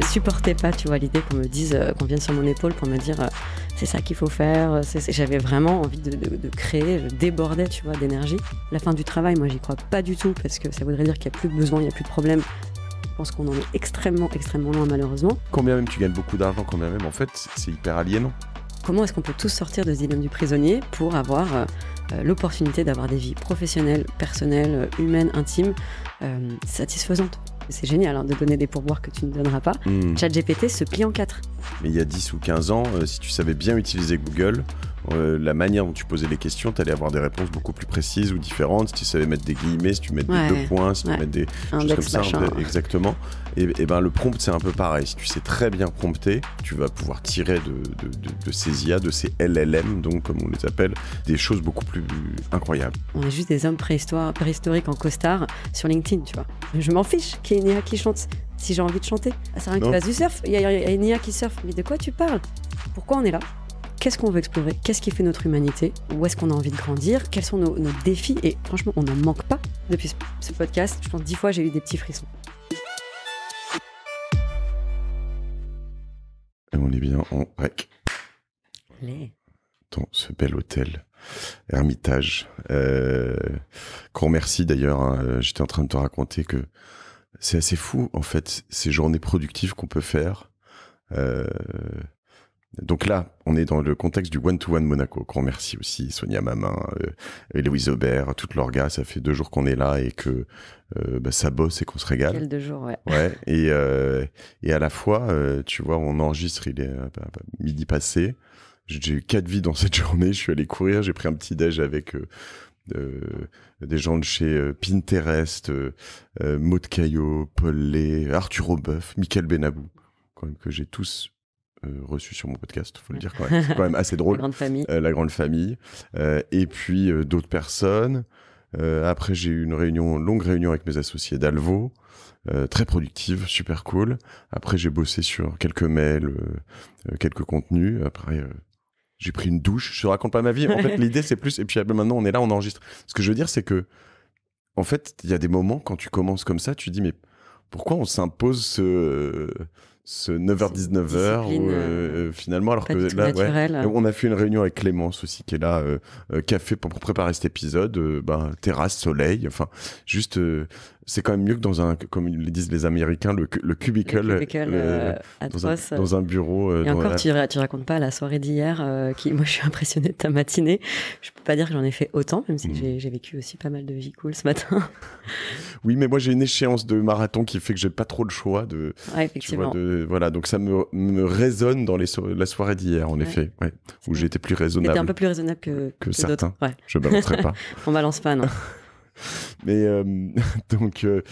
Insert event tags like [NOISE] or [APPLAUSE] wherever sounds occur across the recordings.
je supportais pas, tu vois, l'idée qu'on me dise, euh, qu'on vienne sur mon épaule pour me dire, euh, c'est ça qu'il faut faire. Euh, j'avais vraiment envie de, créer, je débordais, tu vois, d'énergie. La fin du travail, moi, j'y crois pas du tout parce que ça voudrait dire qu'il n'y a plus de besoin, il n'y a plus de problème. Je pense qu'on en est extrêmement, extrêmement loin, malheureusement. Combien même tu gagnes beaucoup d'argent, combien même, en fait, c'est hyper aliénant. Comment est-ce qu'on peut tous sortir de ce dilemme du prisonnier pour avoir l'opportunité d'avoir des vies professionnelles, personnelles, humaines, intimes, satisfaisantes c'est génial hein, de donner des pourboires que tu ne donneras pas. Hmm. ChatGPT se plie en quatre. Mais il y a 10 ou 15 ans, euh, si tu savais bien utiliser Google, euh, la manière dont tu posais les questions, tu allais avoir des réponses beaucoup plus précises ou différentes. Si tu savais mettre des guillemets, si tu mettais des deux points, si tu mettais des choses comme ça, exactement. Et, et, ben le prompt, c'est un peu pareil. Si tu sais très bien prompter, tu vas pouvoir tirer de, de, ces IA, de ces LLM, donc comme on les appelle, des choses beaucoup plus incroyables. On est juste des hommes préhistoriques en costard sur LinkedIn, tu vois. Je m'en fiche qu'il y ait une IA qui chante si j'ai envie de chanter. Ça sert à rien qu'il fasse du surf. Il y, a une IA qui surfe. Mais de quoi tu parles Pourquoi on est là qu'est-ce qu'on veut explorer, qu'est-ce qui fait notre humanité, où est-ce qu'on a envie de grandir, quels sont nos, défis et franchement on n'en manque pas. Depuis ce podcast, je pense dix fois j'ai eu des petits frissons. on est bien en rec. Allez. Dans ce bel hôtel. Hermitage. Euh, grand merci d'ailleurs. Hein. Euh, j'étais en train de te raconter que c'est assez fou en fait ces journées productives qu'on peut faire. Euh, donc là, on est dans le contexte du one-to-one Monaco. Qu'on remercie aussi Sonia maman et euh, Louise Aubert, toute leur gars. Ça fait deux jours qu'on est là et que euh, bah, ça bosse et qu'on se régale. Quel deux jours, ouais. ouais et, euh, et à la fois, tu vois, on enregistre, il est bah, bah, midi passé. J'ai eu quatre vies dans cette [LAUGHS] journée. Je suis allé courir, j'ai pris un petit déj avec des gens de chez Pinterest, euh, Maud Caillot, Paul Lé, Arthur Aubeuf, Michael Benabou, que j'ai tous euh, reçu sur mon podcast, faut le mm. dire quand même. C'est quand même assez drôle. [LAUGHS] Euh, la grande famille. la grande famille. et puis euh, d'autres personnes. après, j'ai eu une réunion, longue réunion avec mes associés d'Alvo. très productive, super cool. Après, j'ai bossé sur quelques mails, quelques contenus. Après, j'ai pris une douche. Je raconte pas ma vie. En fait, [LAUGHS] l'idée, c'est plus. Et puis ah, ben, maintenant, on est là, on enregistre. Ce que je veux dire, c'est que, en fait, il y a des moments quand tu commences comme ça, tu dis, mais pourquoi on s'impose ce ce 9h-19h euh, ou euh, euh, finalement alors que là on a fait une réunion avec Clémence aussi qui est là café pour préparer cet épisode ben, terrasse soleil enfin juste c'est quand même mieux que dans un, comme le disent les Américains, le, cubicle, euh, dans, un, bureau. Euh, Et encore, tu, racontes pas la soirée d'hier, euh, qui, moi, je suis impressionnée de ta matinée. Je peux pas dire que j'en ai fait autant, même si mm. j'ai vécu aussi pas mal de vie cool ce matin. [LAUGHS] oui, mais moi, j'ai une échéance de marathon qui fait que j'ai pas trop le choix de. effectivement. Tu vois, de, voilà, donc ça me, me résonne dans les la soirée d'hier, en effet, où j'étais plus raisonnable. un peu plus raisonnable que, que, que certains. Je balancerai pas. [LAUGHS] On balance pas, non. [LAUGHS] Mais euh, [LAUGHS] donc. Euh,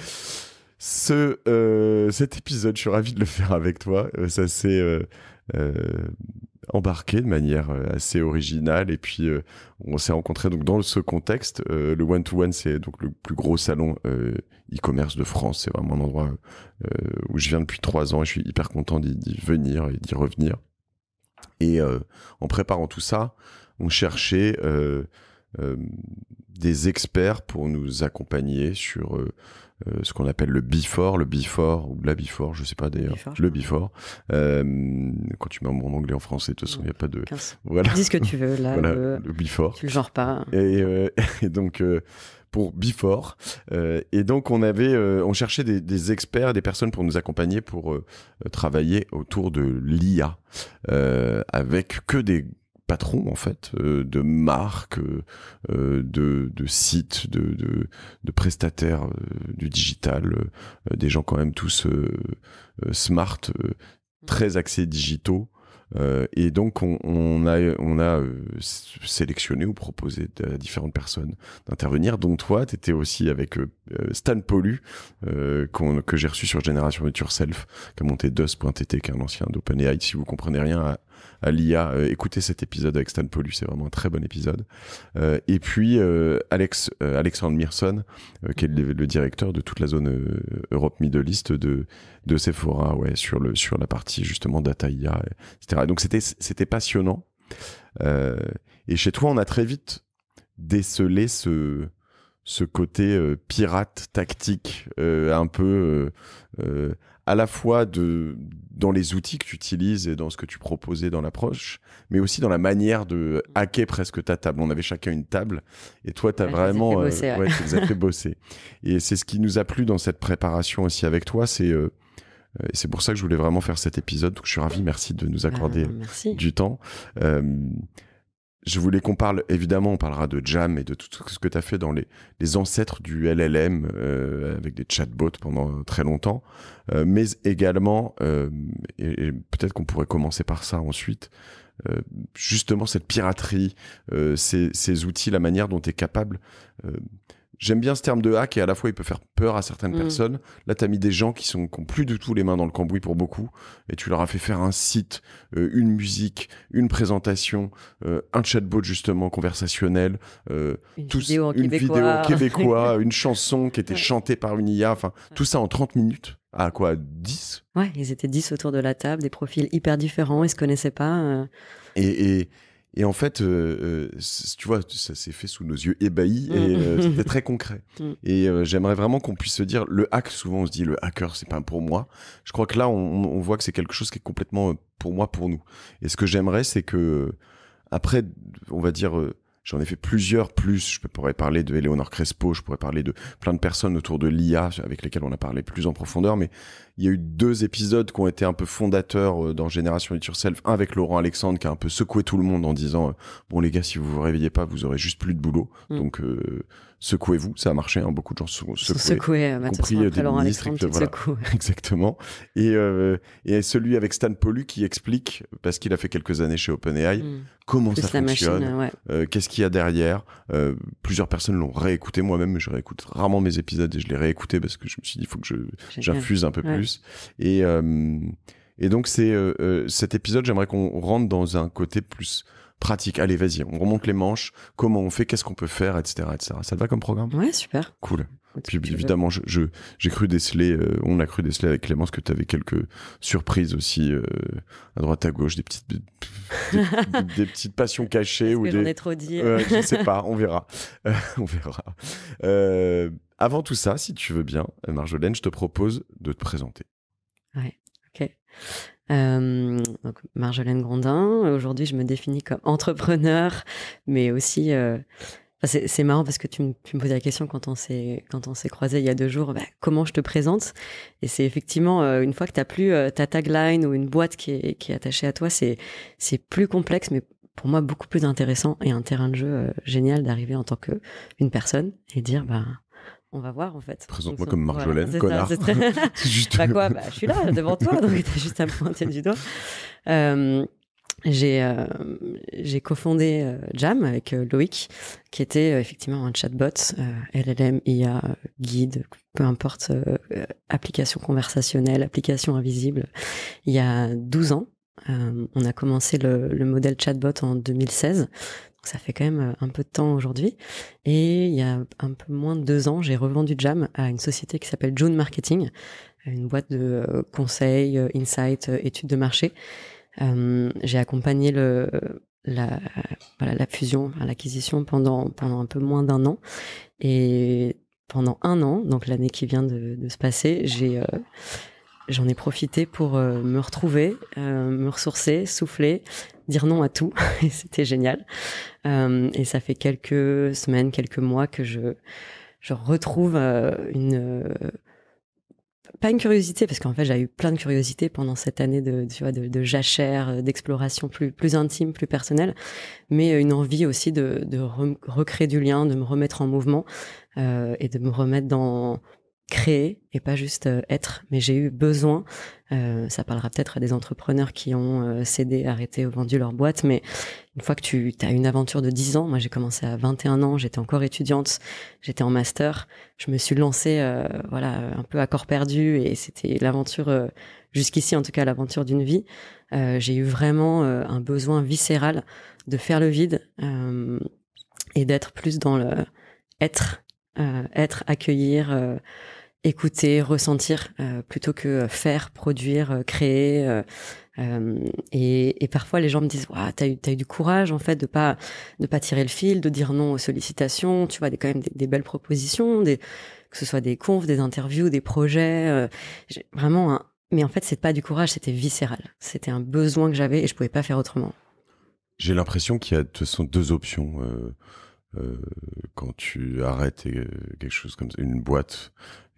ce, euh, cet épisode, je suis ravi de le faire avec toi. Ça s'est embarqué de manière assez originale et puis on s'est rencontré donc dans ce contexte le one to one c'est donc le plus gros salon e-commerce de France c'est vraiment un endroit où je viens depuis trois ans et je suis hyper content d'y venir et d'y revenir et en préparant tout ça on cherchait des experts pour nous accompagner sur euh, euh, ce qu'on appelle le before, le before ou la before, je sais pas d'ailleurs, le before. Euh, quand tu mets un anglais en français, de toute façon, il n'y a pas de. Voilà. Dis ce que tu veux là. le... before. Tu le genre pas. Et, [LAUGHS] donc pour Before. et donc, on avait, on cherchait des, experts, des personnes pour nous accompagner pour travailler autour de l'IA avec que des patrons en fait euh, de marques, euh, de, sites, de, prestataires euh, du digital, des gens quand même tous smart, mmh. très axés digitaux. et donc, on, a, on a sélectionné ou proposé à différentes personnes d'intervenir, dont toi, tu étais aussi avec Stan Pollu, que j'ai reçu sur Génération Future Self, qui a monté Dust.tt, qui est un ancien d'OpenAI. Si vous comprenez rien à à l'IA, euh, écoutez cet épisode avec Stan Pollu, c'est vraiment un très bon épisode. Euh, et puis euh, Alex Alexandre Mirson, qui est le, directeur de toute la zone Europe Middle East de de Sephora, ouais, sur le sur la partie justement data IA, etc. Donc c'était c'était passionnant. et chez toi, on a très vite décelé ce, ce côté pirate tactique, un peu à la fois de, dans les outils que tu utilises et dans ce que tu proposais dans l'approche, mais aussi dans la manière de hacker presque ta table. On avait chacun une table et toi, tu as vraiment. Euh, ouais. fait bosser. Et c'est ce qui nous a plu dans cette préparation aussi avec toi, c'est. Euh, euh, c'est pour ça que je voulais vraiment faire cet épisode. Donc, je suis ravi. Merci de nous ah, accorder du temps. Je voulais qu'on parle, évidemment, on parlera de Jam et de tout ce que tu as fait dans les, les ancêtres du LLM euh, avec des chatbots pendant très longtemps, euh, mais également, euh, et, peut-être qu'on pourrait commencer par ça ensuite, justement cette piraterie, ces, ces, outils, la manière dont tu es capable J'aime bien ce terme de hack et à la fois il peut faire peur à certaines mm. personnes. Là, tu as mis des gens qui sont plus du tout les mains dans le cambouis pour beaucoup et tu leur as fait faire un site, euh, une musique, une présentation, euh, un chatbot justement conversationnel, euh, une, vidéo, en une québécois. [LAUGHS] une chanson qui était chantée par une IA, enfin tout ça en 30 minutes à quoi 10 Ouais, ils étaient 10 autour de la table, des profils hyper différents, ils se connaissaient pas. et et en fait, euh, euh, tu vois, ça s'est fait sous nos yeux ébahis mm. et euh, [LAUGHS] c'était très concret. Mm. Et j'aimerais vraiment qu'on puisse se dire, le hack, souvent on se dit, le hacker, c'est pas pour moi. Je crois que là, on, on voit que c'est quelque chose qui est complètement pour moi, pour nous. Et ce que j'aimerais, c'est que, après, on va dire, J'en ai fait plusieurs plus. Je pourrais parler de Eleonore Crespo, je pourrais parler de plein de personnes autour de l'IA avec lesquelles on a parlé plus en profondeur. Mais il y a eu deux épisodes qui ont été un peu fondateurs euh, dans Génération It Yourself. Un avec Laurent Alexandre qui a un peu secoué tout le monde en disant euh, Bon les gars, si vous vous réveillez pas, vous aurez juste plus de boulot. Mm. Donc euh, secouez-vous, ça a marché, hein. beaucoup de gens se secouaient, euh, compris euh, des ministres, voilà, [LAUGHS] exactement. Et, euh, et celui avec Stan Pollu qui explique, parce qu'il a fait quelques années chez OpenAI, mm. comment ça fonctionne, qu'est-ce qu'il y a derrière. plusieurs personnes l'ont réécouté, moi-même je réécoute rarement mes épisodes et je les réécouté parce que je me suis dit, il faut que j'infuse un peu plus. Et, et donc c'est cet épisode, j'aimerais qu'on rentre dans un côté plus pratique. Allez, vas-y, on remonte les manches. Comment on fait Qu'est-ce qu'on peut faire Etc. etc. Ça te va comme programme Ouais, super. Cool. Puis évidemment, j'ai cru déceler, euh, on a cru déceler avec Clémence que tu avais quelques surprises aussi euh, à droite à gauche, des petites, des, petites passions cachées [LAUGHS] ou J'en ai trop dit. sais pas, on verra, [LAUGHS] euh, on verra. avant tout ça, si tu veux bien, Marjolaine, je te propose de te présenter. Ouais, ok. Euh, donc Marjolaine Grondin, aujourd'hui je me définis comme entrepreneur, mais aussi... Euh, c'est marrant parce que tu me, posais la question quand on s'est quand on s'est croisé il y a deux jours, bah, comment je te présente Et c'est effectivement euh, une fois que t'as plus euh, ta tagline ou une boîte qui est, qui attachée à toi, c'est c'est plus complexe, mais pour moi beaucoup plus intéressant et un terrain de jeu génial d'arriver en tant que une personne et dire bah on va voir en fait. Présente-moi comme Marjolaine, connard. quoi, bah, je suis là devant toi, donc t'as juste à me pointer du doigt. Euh, j'ai, euh, j'ai cofondé euh, Jam avec Loïc, qui était effectivement un chatbot, LLM, IA, guide, peu importe, application conversationnelle, application invisible, il y a 12 ans. on a commencé le modèle chatbot en 2016, ça fait quand même euh, un peu de temps aujourd'hui. Et il y a un peu moins de deux ans, j'ai revendu Jam à une société qui s'appelle June Marketing, une boîte de euh, conseils, euh, insights, études de marché. j'ai accompagné la, fusion, l'acquisition pendant, un peu moins d'un an. Et pendant un an, donc l'année qui vient de, se passer, j'ai j'en ai profité pour euh, me retrouver, euh, me ressourcer, souffler, dire non à tout. [LAUGHS] et c'était génial. Euh, et ça fait quelques semaines, quelques mois que je, je retrouve une. pas une curiosité, parce qu'en fait, j'ai eu plein de curiosités pendant cette année de, tu vois, de, jachère, d'exploration plus, plus intime, plus personnelle, mais une envie aussi de, de recréer du lien, de me remettre en mouvement et de me remettre dans, créer et pas juste euh, être, mais j'ai eu besoin, euh, ça parlera peut-être à des entrepreneurs qui ont euh, cédé, arrêté ou vendu leur boîte, mais une fois que tu as une aventure de 10 ans, moi j'ai commencé à 21 ans, j'étais encore étudiante, j'étais en master, je me suis lancée voilà, un peu à corps perdu et c'était l'aventure, jusqu'ici en tout cas l'aventure d'une vie, j'ai eu vraiment un besoin viscéral de faire le vide et d'être plus dans le être, être, accueillir écouter, ressentir, euh, plutôt que euh, faire, produire, euh, créer. et, parfois, les gens me disent, tu t'as eu, as eu du courage en fait de pas de pas tirer le fil, de dire non aux sollicitations. Tu vois, des quand même des, belles propositions, des, que ce soit des confs, des interviews, des projets. vraiment, mais en fait, c'est pas du courage, c'était viscéral. C'était un besoin que j'avais et je pouvais pas faire autrement. J'ai l'impression qu'il y a sont deux options. quand tu arrêtes quelque chose comme ça, une boîte,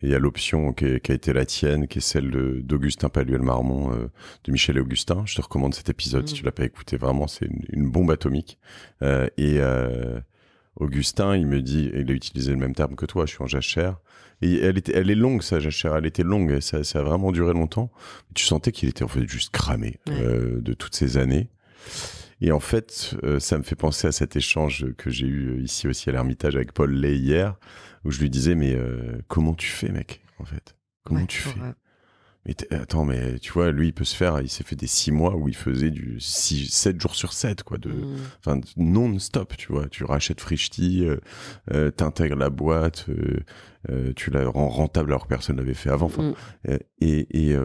il y a l'option qui, a été la tienne, qui est celle d'Augustin Paluel-Marmont, euh, de Michel et Augustin. Je te recommande cet épisode si mm. tu l'as pas écouté. Vraiment, c'est une, bombe atomique. Euh, et euh, Augustin, il me dit, il a utilisé le même terme que toi, je suis en jachère. Et elle, est longue, sa jachère, elle était longue, ça, ça a vraiment duré longtemps. Tu sentais qu'il était en fait juste cramé de toutes ces années. Et en fait, euh, ça me fait penser à cet échange que j'ai eu euh, ici aussi à l'Ermitage avec Paul Lay hier, où je lui disais, mais euh, comment tu fais, mec, en fait Comment tu fais Mais attends, mais tu vois, lui, il peut se faire, il s'est fait des six mois où il faisait du 6, 7 jours sur 7, quoi, de, mmh. enfin, non-stop, tu vois. Tu rachètes Frishti, t'intègres la boîte, tu la rends rentable alors que personne l'avait fait avant, mmh. et, et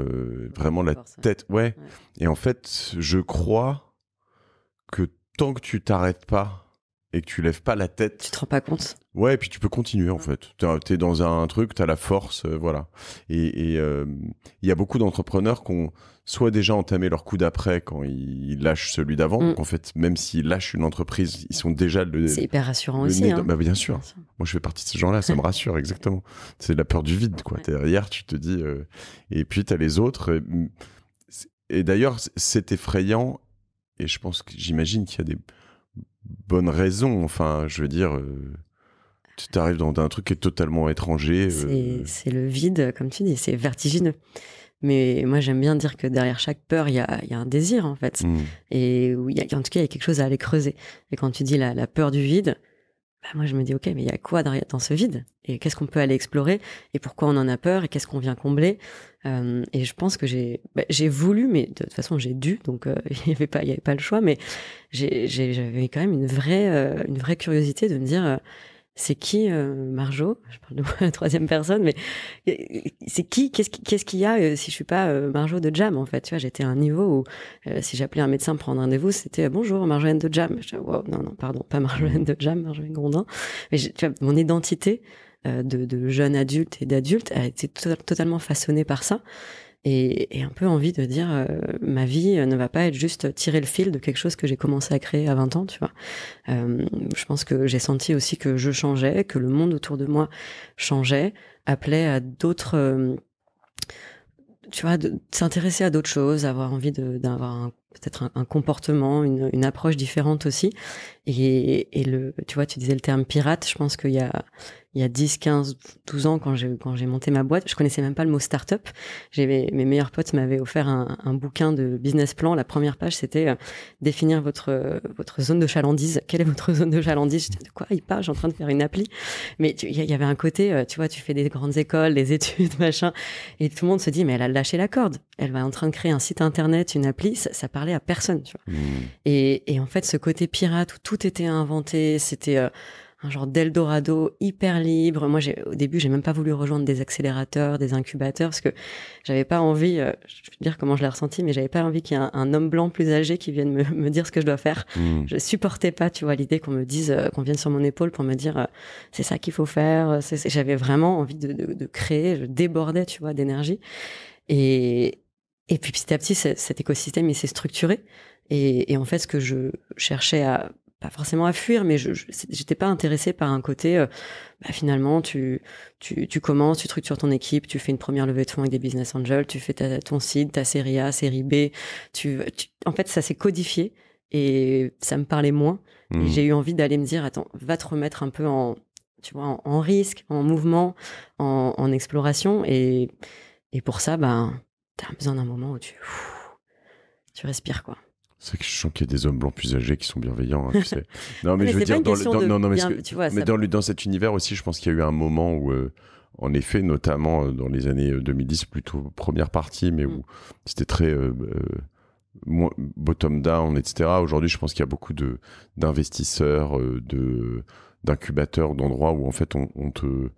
vraiment la tête, ouais. Et en fait, je crois, que tant que tu t'arrêtes pas et que tu lèves pas la tête. Tu te rends pas compte Ouais, et puis tu peux continuer en fait. Tu es dans un truc, tu as la force, euh, voilà. Et euh, il y a beaucoup d'entrepreneurs qui ont soit déjà entamé leur coup d'après quand ils lâchent celui d'avant. Mm. en fait, même s'ils lâchent une entreprise, ils sont déjà le. C'est hyper rassurant aussi. Hein. Bah, bien sûr. Moi, je fais partie de ces gens-là, ça me rassure, [LAUGHS] exactement. C'est la peur du vide, quoi. Derrière, derrière, tu te dis. Euh, et puis, tu as les autres. et mm, d'ailleurs, c'est effrayant et je pense que j'imagine qu'il y a des bonnes raisons. Enfin, je veux dire, euh, tu t'arrives dans un truc qui est totalement étranger. Euh. C'est le vide, comme tu dis, c'est vertigineux. Mais moi, j'aime bien dire que derrière chaque peur, il y a, un désir, en fait. Hmm. Et y a, en tout cas, il y a quelque chose à aller creuser. Et quand tu dis la, peur du vide, bah, moi, je me dis, OK, mais il y a quoi derrière dans ce vide Et qu'est-ce qu'on peut aller explorer Et pourquoi on en a peur Et qu'est-ce qu'on vient combler euh, et je pense que j'ai bah, j'ai voulu, mais de toute façon j'ai dû, donc euh, [LAUGHS] il n'y avait pas il avait pas le choix, mais j'avais quand même une vraie euh, une vraie curiosité de me dire c'est qui Marjo Je parle de moi la [LAUGHS] troisième personne, mais c'est qui Qu'est-ce qu'il y a si je suis pas Marjo de Jam en fait Tu vois, j'étais à un niveau où si j'appelais un médecin pour prendre rendez-vous, c'était bonjour Marjoine de Jam. Je non non pardon, pas Marjoine de Jam, Marjolaine Grondin. Mais tu vois, mon identité euh, de, jeunes adultes et d'adultes a été totalement façonnée par ça. Et, un peu envie de dire euh, ma vie euh, ne va pas être juste tirer le fil de quelque chose que j'ai commencé à créer à 20 ans, tu vois. je pense que j'ai senti aussi que je changeais, que le monde autour de moi changeait, appelait à d'autres. tu vois, s'intéresser à d'autres choses, avoir envie d'avoir peut-être un, comportement, une, approche différente aussi. Et, le, tu vois, tu disais le terme pirate. Je pense qu'il y a, il y a 10, 15, 12 ans, quand j'ai, quand j'ai monté ma boîte, je connaissais même pas le mot startup. J'avais, mes meilleurs potes m'avaient offert un, bouquin de business plan. La première page, c'était euh, définir votre, euh, votre zone de chalandise. Quelle est votre [LAUGHS] zone de chalandise? J'étais, de quoi il parle? J'ai en train de faire une appli. Mais il y, avait un côté, euh, tu vois, tu fais des grandes écoles, des [LAUGHS] études, machin. Et tout le monde se dit, mais elle a lâché la corde. Elle va en train de créer un site internet, une appli. Ça, parlait à personne, tu vois. Mmh. Et, en fait, ce côté pirate où tout était inventé, c'était, un genre d'Eldorado hyper libre. Moi, j'ai, au début, j'ai même pas voulu rejoindre des accélérateurs, des incubateurs, parce que j'avais pas envie, euh, je vais dire comment je l'ai ressenti, mais j'avais pas envie qu'il y ait un, homme blanc plus âgé qui vienne me, me dire ce que je dois faire. Hmm. Je supportais pas, tu vois, l'idée qu'on me dise, euh, qu'on vienne sur mon épaule pour me dire, euh, c'est ça qu'il faut faire. J'avais vraiment envie de, de, créer, je débordais, tu vois, d'énergie. Et, et puis petit à petit, cet écosystème, il s'est structuré. Et, et, en fait, ce que je cherchais à pas forcément à fuir, mais je j'étais pas intéressée par un côté. Euh, bah finalement, tu, tu tu commences, tu structures ton équipe, tu fais une première levée de fonds avec des business angels, tu fais ta, ton site, ta série A, série B. Tu, en fait, ça s'est codifié et ça me parlait moins. Mmh. J'ai eu envie d'aller me dire attends, va te remettre un peu en tu vois en, risque, en mouvement, en, exploration et et pour ça, ben bah, t'as besoin d'un moment où tu tu respires quoi. C'est que je sens qu'il y a des hommes blancs plus âgés qui sont bienveillants. Hein, [LAUGHS] non, mais, je veux dire, dans, dans, cet univers aussi, je pense qu'il y a eu un moment où, euh, en effet, notamment euh, dans les années 2010, euh, plutôt première partie, mais où mm. c'était très bottom down, etc. Aujourd'hui, je pense qu'il y a beaucoup d'investisseurs, de d'incubateurs, d'endroits où en fait on, te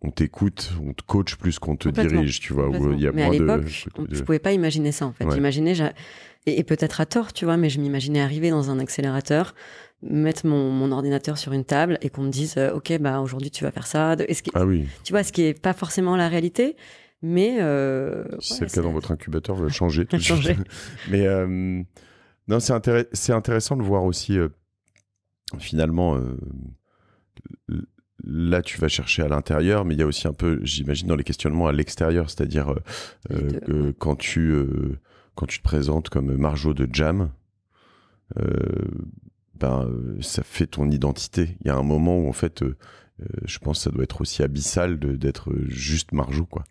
on t'écoute, on te coach plus qu'on te dirige, tu vois. Où il y a Mais de... je, ne pouvais pas imaginer ça en fait et, peut-être à tort, tu vois, mais je m'imaginais arriver dans un accélérateur, mettre mon, mon ordinateur sur une table et qu'on me dise, euh, ok, bah aujourd'hui tu vas faire ça. De, ce ah oui. Tu vois, ce qui est pas forcément la réalité. Mais euh, si c'est le cas dans votre incubateur, vous changer. [LAUGHS] changer. [LAUGHS] mais euh, non, c'est c'est intéressant de voir aussi finalement là, tu vas chercher à l'intérieur, mais il y a aussi un peu, j'imagine, dans les questionnements à l'extérieur, c'est-à-dire quand tu quand tu te présentes comme Marjo de Jam, euh, ben, ça fait ton identité. Il y a un moment où, en fait, euh, euh, je pense que ça doit être aussi abyssal d'être juste Marjo, quoi.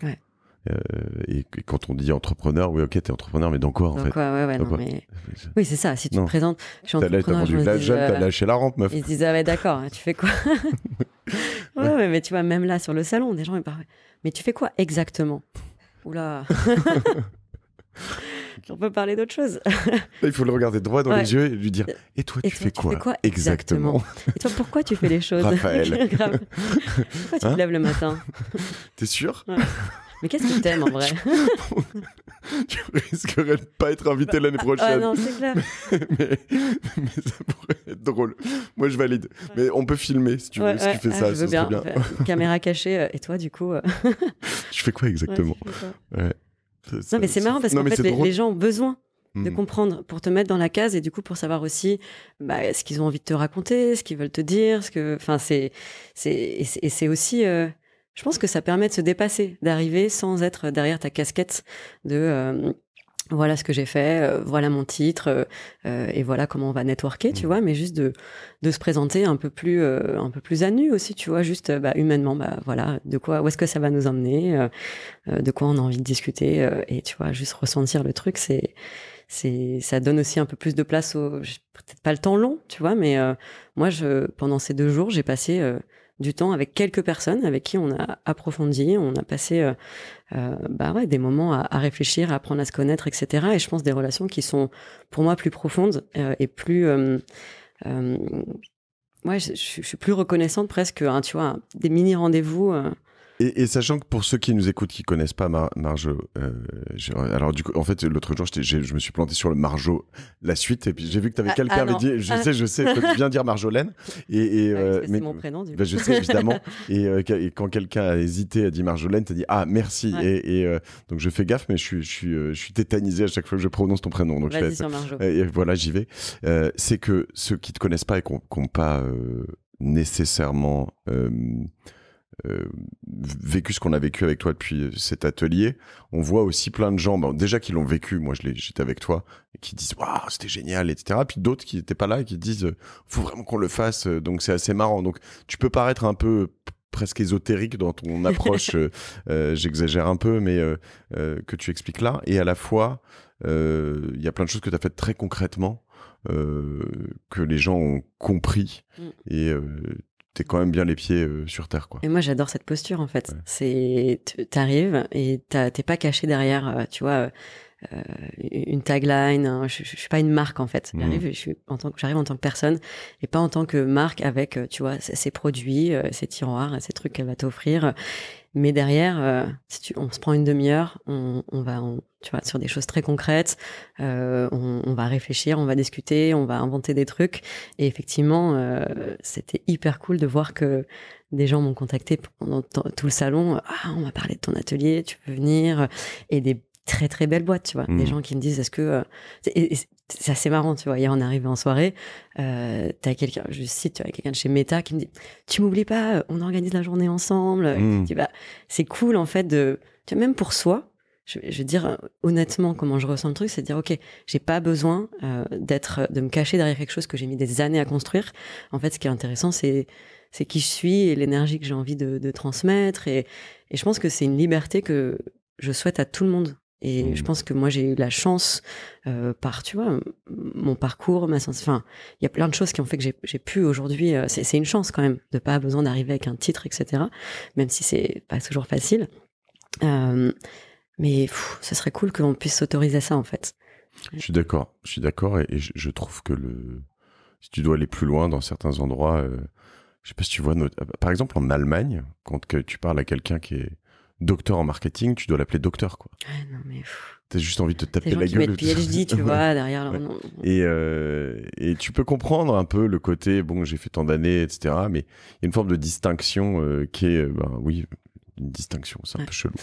et, quand on dit entrepreneur, oui, ok, t'es entrepreneur, mais dans quoi en fait [LAUGHS] Oui, c'est ça. Si tu te présentes, je suis entrepreneur. T'as la jeune, lâché la rampe, meuf. Ils se disent, ah ouais, d'accord, tu fais quoi [LAUGHS] ouais, Mais, tu vois, même là sur le salon, des gens ils parlent, mais tu fais quoi exactement Oula [LAUGHS] on peut parler d'autre chose. [LAUGHS] Il faut le regarder droit dans les yeux et lui dire Et toi, tu, fais, quoi exactement, Et toi, pourquoi tu fais les choses [LAUGHS] Raphaël. [LAUGHS] pourquoi tu te hein lèves le matin T'es sûr Mais qu'est-ce que t'aime en vrai Tu risquerais de pas être invité l'année ah, ah, prochaine. Ah, non, c'est clair. Mais, ça pourrait être drôle. Moi, je valide. Mais on peut filmer si tu veux, si tu fais ça. Je veux bien. Caméra cachée. Euh, et toi, du coup euh, Tu Je fais quoi exactement ouais, non, mais c'est marrant parce qu'en fait, les, gens ont besoin de hmm. comprendre pour te mettre dans la case et du coup pour savoir aussi bah, ce qu'ils ont envie de te raconter, ce qu'ils veulent te dire, ce que, enfin c'est, c'est et c'est aussi, euh, je pense que ça permet de se dépasser, d'arriver sans être derrière ta casquette de euh, voilà ce que j'ai fait, euh, voilà mon titre, euh, euh, et voilà comment on va networker, tu mm. vois, mais juste de, de se présenter un peu plus un peu plus à nu aussi, tu vois, juste bah, humainement, bah voilà, de quoi, où est-ce que ça va nous emmener, de quoi on a envie de discuter, et tu vois, juste ressentir le truc, c'est c'est ça donne aussi un peu plus de place au peut-être pas le temps long, tu vois, mais moi je pendant ces deux jours j'ai passé du temps avec quelques personnes avec qui on a approfondi, on a passé euh, bah ouais, des moments à, réfléchir, à apprendre à se connaître, etc. Et je pense des relations qui sont pour moi plus profondes euh, et plus... Euh, je, suis plus reconnaissante presque, hein, tu vois, des mini rendez-vous et, et, sachant que pour ceux qui nous écoutent, qui connaissent pas Marjo, euh, alors du coup, en fait, l'autre jour, je me suis planté sur le Marjo, la suite, et puis j'ai vu que tu avais ah, quelqu'un qui avait dit, je ah. sais, je sais, faut [LAUGHS] bien dire Marjolaine. Et, et ah euh, c'est mon prénom, du bah, coup. je sais, évidemment. [LAUGHS] Euh, et, quand quelqu'un a hésité, a dit Marjolaine, t'as dit, ah, merci. Et, euh, donc je fais gaffe, mais je suis, je suis, je suis tétanisé à chaque fois que je prononce ton prénom. Donc je Et voilà, j'y vais. c'est que ceux qui te connaissent pas et qui n'ont pas nécessairement euh, vécu ce qu'on a vécu avec toi depuis euh, cet atelier, on voit aussi plein de gens, ben, déjà qui l'ont vécu, moi j'étais avec toi, qui disent waouh c'était génial, etc. Puis d'autres qui n'étaient pas là et qui disent euh, faut vraiment qu'on le fasse, donc c'est assez marrant. Donc tu peux paraître un peu presque ésotérique dans ton [LAUGHS] approche, j'exagère un peu, mais que tu expliques là, et à la fois il y a plein de choses que tu as faites très concrètement. que les gens ont compris mm. et t'es quand même bien les pieds euh, sur terre, quoi. Et moi, j'adore cette posture, en fait. Ouais. C'est, arrives et t'es pas caché derrière, euh, tu vois, euh, une tagline. Je, suis pas une marque, en fait. J'arrive, mhm. en tant que, j'arrive en tant que personne et pas en tant que marque avec, tu vois, ses, produits, ses tiroirs, ces trucs qu'elle va t'offrir. Mais derrière, euh, si tu, on se prend une demi-heure, on, on, va, tu vois, sur des choses très concrètes, euh, on, va réfléchir, on va discuter, on va inventer des trucs. Et effectivement, euh, c'était hyper cool de voir que des gens m'ont contacté pendant tout le salon. Ah, on m'a parlé de ton atelier, tu peux venir. Et des très très belles boîtes, tu vois, des mmh. gens qui me disent est-ce que c'est assez marrant, tu vois. Hier, on arrivait en soirée, euh, tu as quelqu'un, je cite, tu as quelqu'un de chez Meta qui me dit Tu m'oublies pas, euh, on organise la journée ensemble. Mm. c'est cool, en fait, de. Tu même pour soi, je, veux dire euh, honnêtement comment je ressens le truc, c'est de dire Ok, j'ai pas besoin d'être, de me cacher derrière quelque chose que j'ai mis des années à construire. En fait, ce qui est intéressant, c'est c'est qui je suis et l'énergie que j'ai envie de, transmettre. et je pense que c'est une liberté que je souhaite à tout le monde et mmh. je pense que moi, j'ai eu la chance euh, par, tu vois, mon parcours, ma sens. il y a plein de choses qui ont fait que j'ai pu aujourd'hui. Euh, c'est une chance quand même de pas avoir besoin d'arriver avec un titre, etc. Même si c'est pas toujours facile. Euh, mais ce serait cool qu'on puisse s'autoriser ça, en fait. Je suis d'accord. Je suis d'accord. Et, je, trouve que le. Si tu dois aller plus loin dans certains endroits, je sais pas si tu vois. Par exemple, en Allemagne, quand tu parles à quelqu'un qui est docteur en marketing, tu dois l'appeler docteur, quoi. Ah, non, mais. T'as juste envie de te taper la gueule. Qui mettent PhD, tu vois, derrière leur nom. Et, euh, et tu peux comprendre un peu le côté, bon, j'ai fait tant d'années, etc. Mais il y a une forme de distinction euh, qui est, euh, ben oui, une distinction, c'est un peu chelou.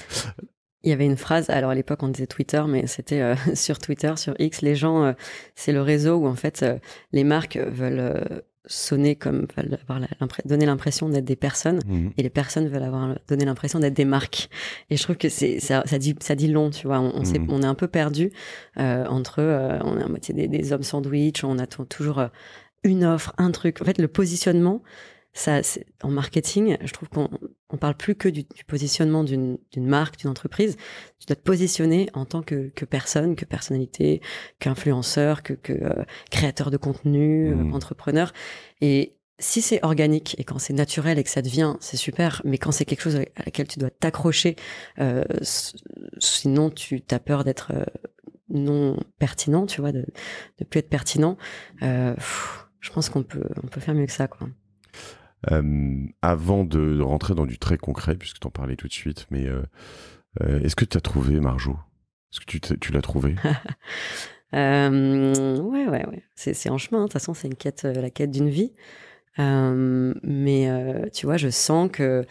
Il y avait une phrase, alors à l'époque on disait Twitter, mais c'était [LAUGHS] sur Twitter, sur X, les gens, c'est le réseau où en fait les marques veulent sonner comme donner l'impression d'être des personnes mhm. et les personnes veulent avoir donné l'impression d'être des marques et je trouve que c'est ça, dit ça dit long tu vois on, mhm. est, un peu perdu euh, entre eux, on est à moitié des, hommes sandwich on attend toujours euh, une offre un truc en fait le positionnement ça, en marketing, je trouve qu'on on parle plus que du, du positionnement d'une marque, d'une entreprise. Tu dois te positionner en tant que, que personne, que personnalité, qu'influenceur, que, que euh, créateur de contenu, euh, mmh. entrepreneur. Et si c'est organique et quand c'est naturel et que ça devient, c'est super. Mais quand c'est quelque chose à laquelle tu dois t'accrocher, euh, sinon tu as peur d'être euh, non pertinent, tu vois, de, de plus être pertinent. je pense qu'on peut, on peut faire mieux que ça, quoi. Euh, avant de, rentrer dans du très concret, puisque tu en parlais tout de suite, mais euh, euh, est-ce que tu as trouvé Marjo Est-ce que tu, l'as trouvé [LAUGHS] Euh, ouais, ouais, ouais. C'est, en chemin. Hein. De toute façon, c'est une quête, la quête d'une vie. mais tu vois, je sens que.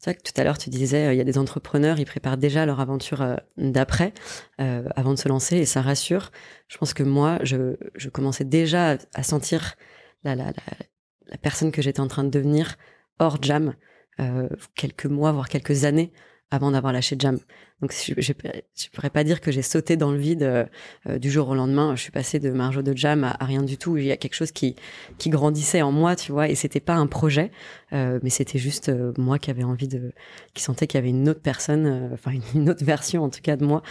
Tu vrai que tout à l'heure, tu disais, il y a des entrepreneurs, ils préparent déjà leur aventure d'après, avant de se lancer, et ça rassure. Je pense que moi, je, je commençais déjà à sentir la, la, la, la personne que j'étais en train de devenir hors jam, euh, quelques mois, voire quelques années avant d'avoir lâché jam. Donc je ne pourrais pas dire que j'ai sauté dans le vide euh, euh, du jour au lendemain. Je suis passée de Marjo de Jam à, rien du tout. Il y a quelque chose qui, qui grandissait en moi, tu vois, et c'était pas un projet, euh, mais c'était juste moi qui avait envie de, qui sentait qu'il y avait une autre personne, enfin une, autre version en tout cas de moi,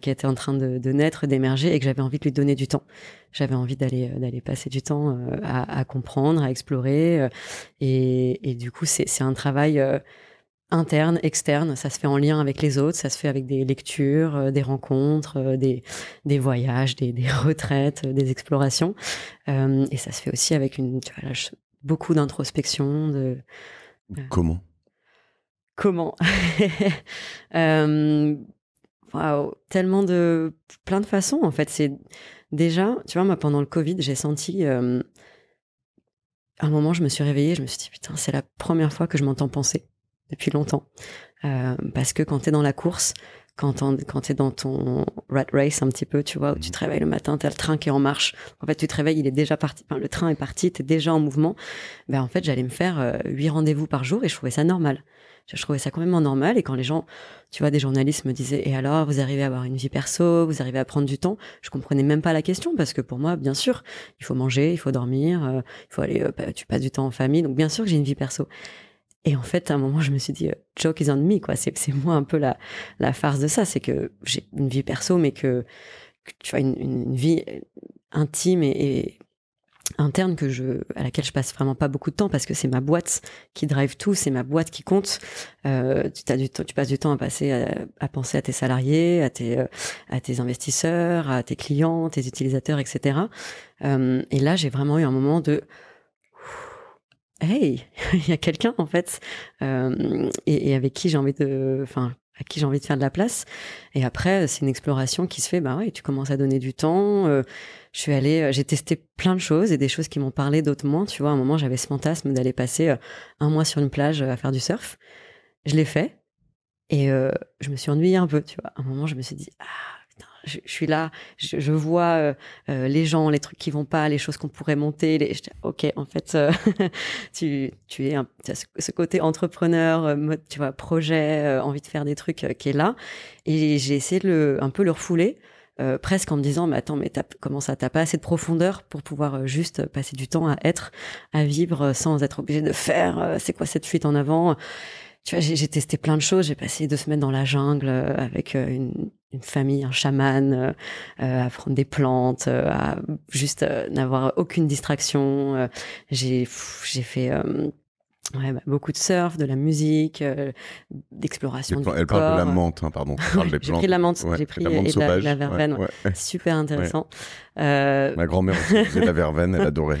qui était en train de, de naître, d'émerger, et que j'avais envie de lui donner du temps. J'avais envie d'aller d'aller passer du temps à, à, comprendre, à explorer, et, et, du coup c'est un travail interne, externe, ça se fait en lien avec les autres, ça se fait avec des lectures, euh, des rencontres, euh, des, voyages, des, retraites, euh, des explorations. et ça se fait aussi avec une, beaucoup d'introspection. De, comment Comment [LAUGHS] Waouh Tellement de. plein de façons, en fait. C'est Déjà, tu vois, moi, pendant le Covid, j'ai senti à un moment, je me suis réveillée, je me suis dit, putain, c'est la première fois que je m'entends penser depuis longtemps. Euh, parce que quand tu es dans la course, quand, tu es dans ton rat race un petit peu, tu vois, où tu te réveilles le matin, tu le train qui est en marche. En fait, tu te réveilles, il est déjà parti, le train est parti, tu es déjà en mouvement. Ben, en fait, j'allais me faire euh, huit rendez-vous par jour et je trouvais ça normal. Je trouvais ça complètement normal. Et quand les gens, tu vois, des journalistes me disaient, et alors, vous arrivez à avoir une vie perso, vous arrivez à prendre du temps, je comprenais même pas la question parce que pour moi, bien sûr, il faut manger, il faut dormir, euh, il faut aller, tu passes du temps en famille. Donc, bien sûr que j'ai une vie perso. Et en fait, à un moment, je me suis dit, euh, joke is on me, quoi. C'est, c'est moi un peu la, la farce de ça. C'est que j'ai une vie perso, mais que, tu vois, une, une vie euh, intime et, interne que je, à laquelle je passe vraiment pas beaucoup de temps parce que c'est ma boîte qui drive tout, c'est ma boîte qui compte. Euh, tu, as du temps, tu passes du temps à passer à, penser à tes salariés, à tes, euh, à tes investisseurs, à tes clients, tes utilisateurs, etc. et là, j'ai vraiment eu un moment de, hey, [LAUGHS] il y a quelqu'un en fait, euh, et, avec qui j'ai envie de, enfin, à qui j'ai envie de faire de la place. Et après, euh, c'est une exploration qui se fait. Bah ouais, tu commences à donner du temps. Euh, je suis allée, j'ai testé plein de choses et des choses qui m'ont parlé, d'autres moins. Tu vois, à un moment, j'avais ce fantasme d'aller passer un mois sur une plage à faire du surf. Je l'ai fait. Et je me suis ennuyée un peu, tu vois. À un moment, je me suis dit, ah, je, suis là, je, vois euh, euh, les gens, les trucs qui vont pas, les choses qu'on pourrait monter. Les... ok, en fait, euh, [LAUGHS] tu, es as ce côté entrepreneur, tu vois, projet, envie de faire des trucs qui est là. Et j'ai essayé de le, un peu le refouler. presque en me disant mais attends mais comment ça t'as pas assez de profondeur pour pouvoir juste passer du temps à être à vivre sans être obligé de faire c'est quoi cette fuite en avant tu vois, j'ai testé plein de choses. J'ai passé deux semaines dans la jungle euh, avec euh, une, une famille, un chaman, euh, à prendre des plantes, à juste n'avoir aucune distraction. j'ai j'ai fait bah, beaucoup de surf, de la musique, euh, d'exploration. Elle corps. parle de la menthe, hein, pardon. [LAUGHS] j'ai pris de la menthe, la menthe et La, verveine. Super intéressant. Euh, Ma grand-mère aussi [LAUGHS] faisait la verveine, elle adorait.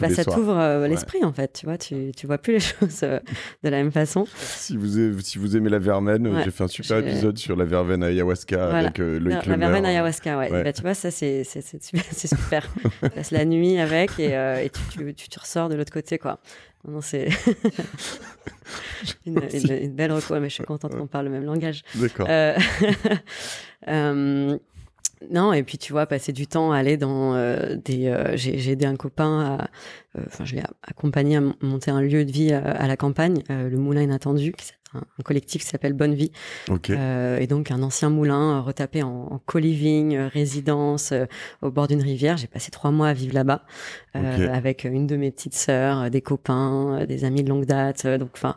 Bah, ça t'ouvre euh, l'esprit en fait, tu vois, tu, tu vois plus les [LAUGHS] choses de la même façon. Si vous, aimez la verveine, j'ai fait un super épisode sur la verveine ayahuasca avec Loïc La, la verveine hein. ayahuasca, ouais. Bah, tu vois, ça c'est super. tu passes la nuit avec et, tu ressors de l'autre côté, quoi. Non, c'est [LAUGHS] une, belle reco, mais je suis contente qu'on parle le même langage. D'accord. Euh, [LAUGHS] euh, non, et puis tu vois, passer du temps à aller dans euh, des. j'ai, aidé un copain à. enfin, je l'ai accompagné à monter un lieu de vie à, la campagne, le Moulin Inattendu, un, collectif qui s'appelle Bonne Vie. et donc, un ancien moulin retapé en, en co-living, résidence, au bord d'une rivière. J'ai passé trois mois à vivre là-bas. Euh, avec une de mes petites sœurs, euh, des copains, euh, des amis de longue date. donc, enfin,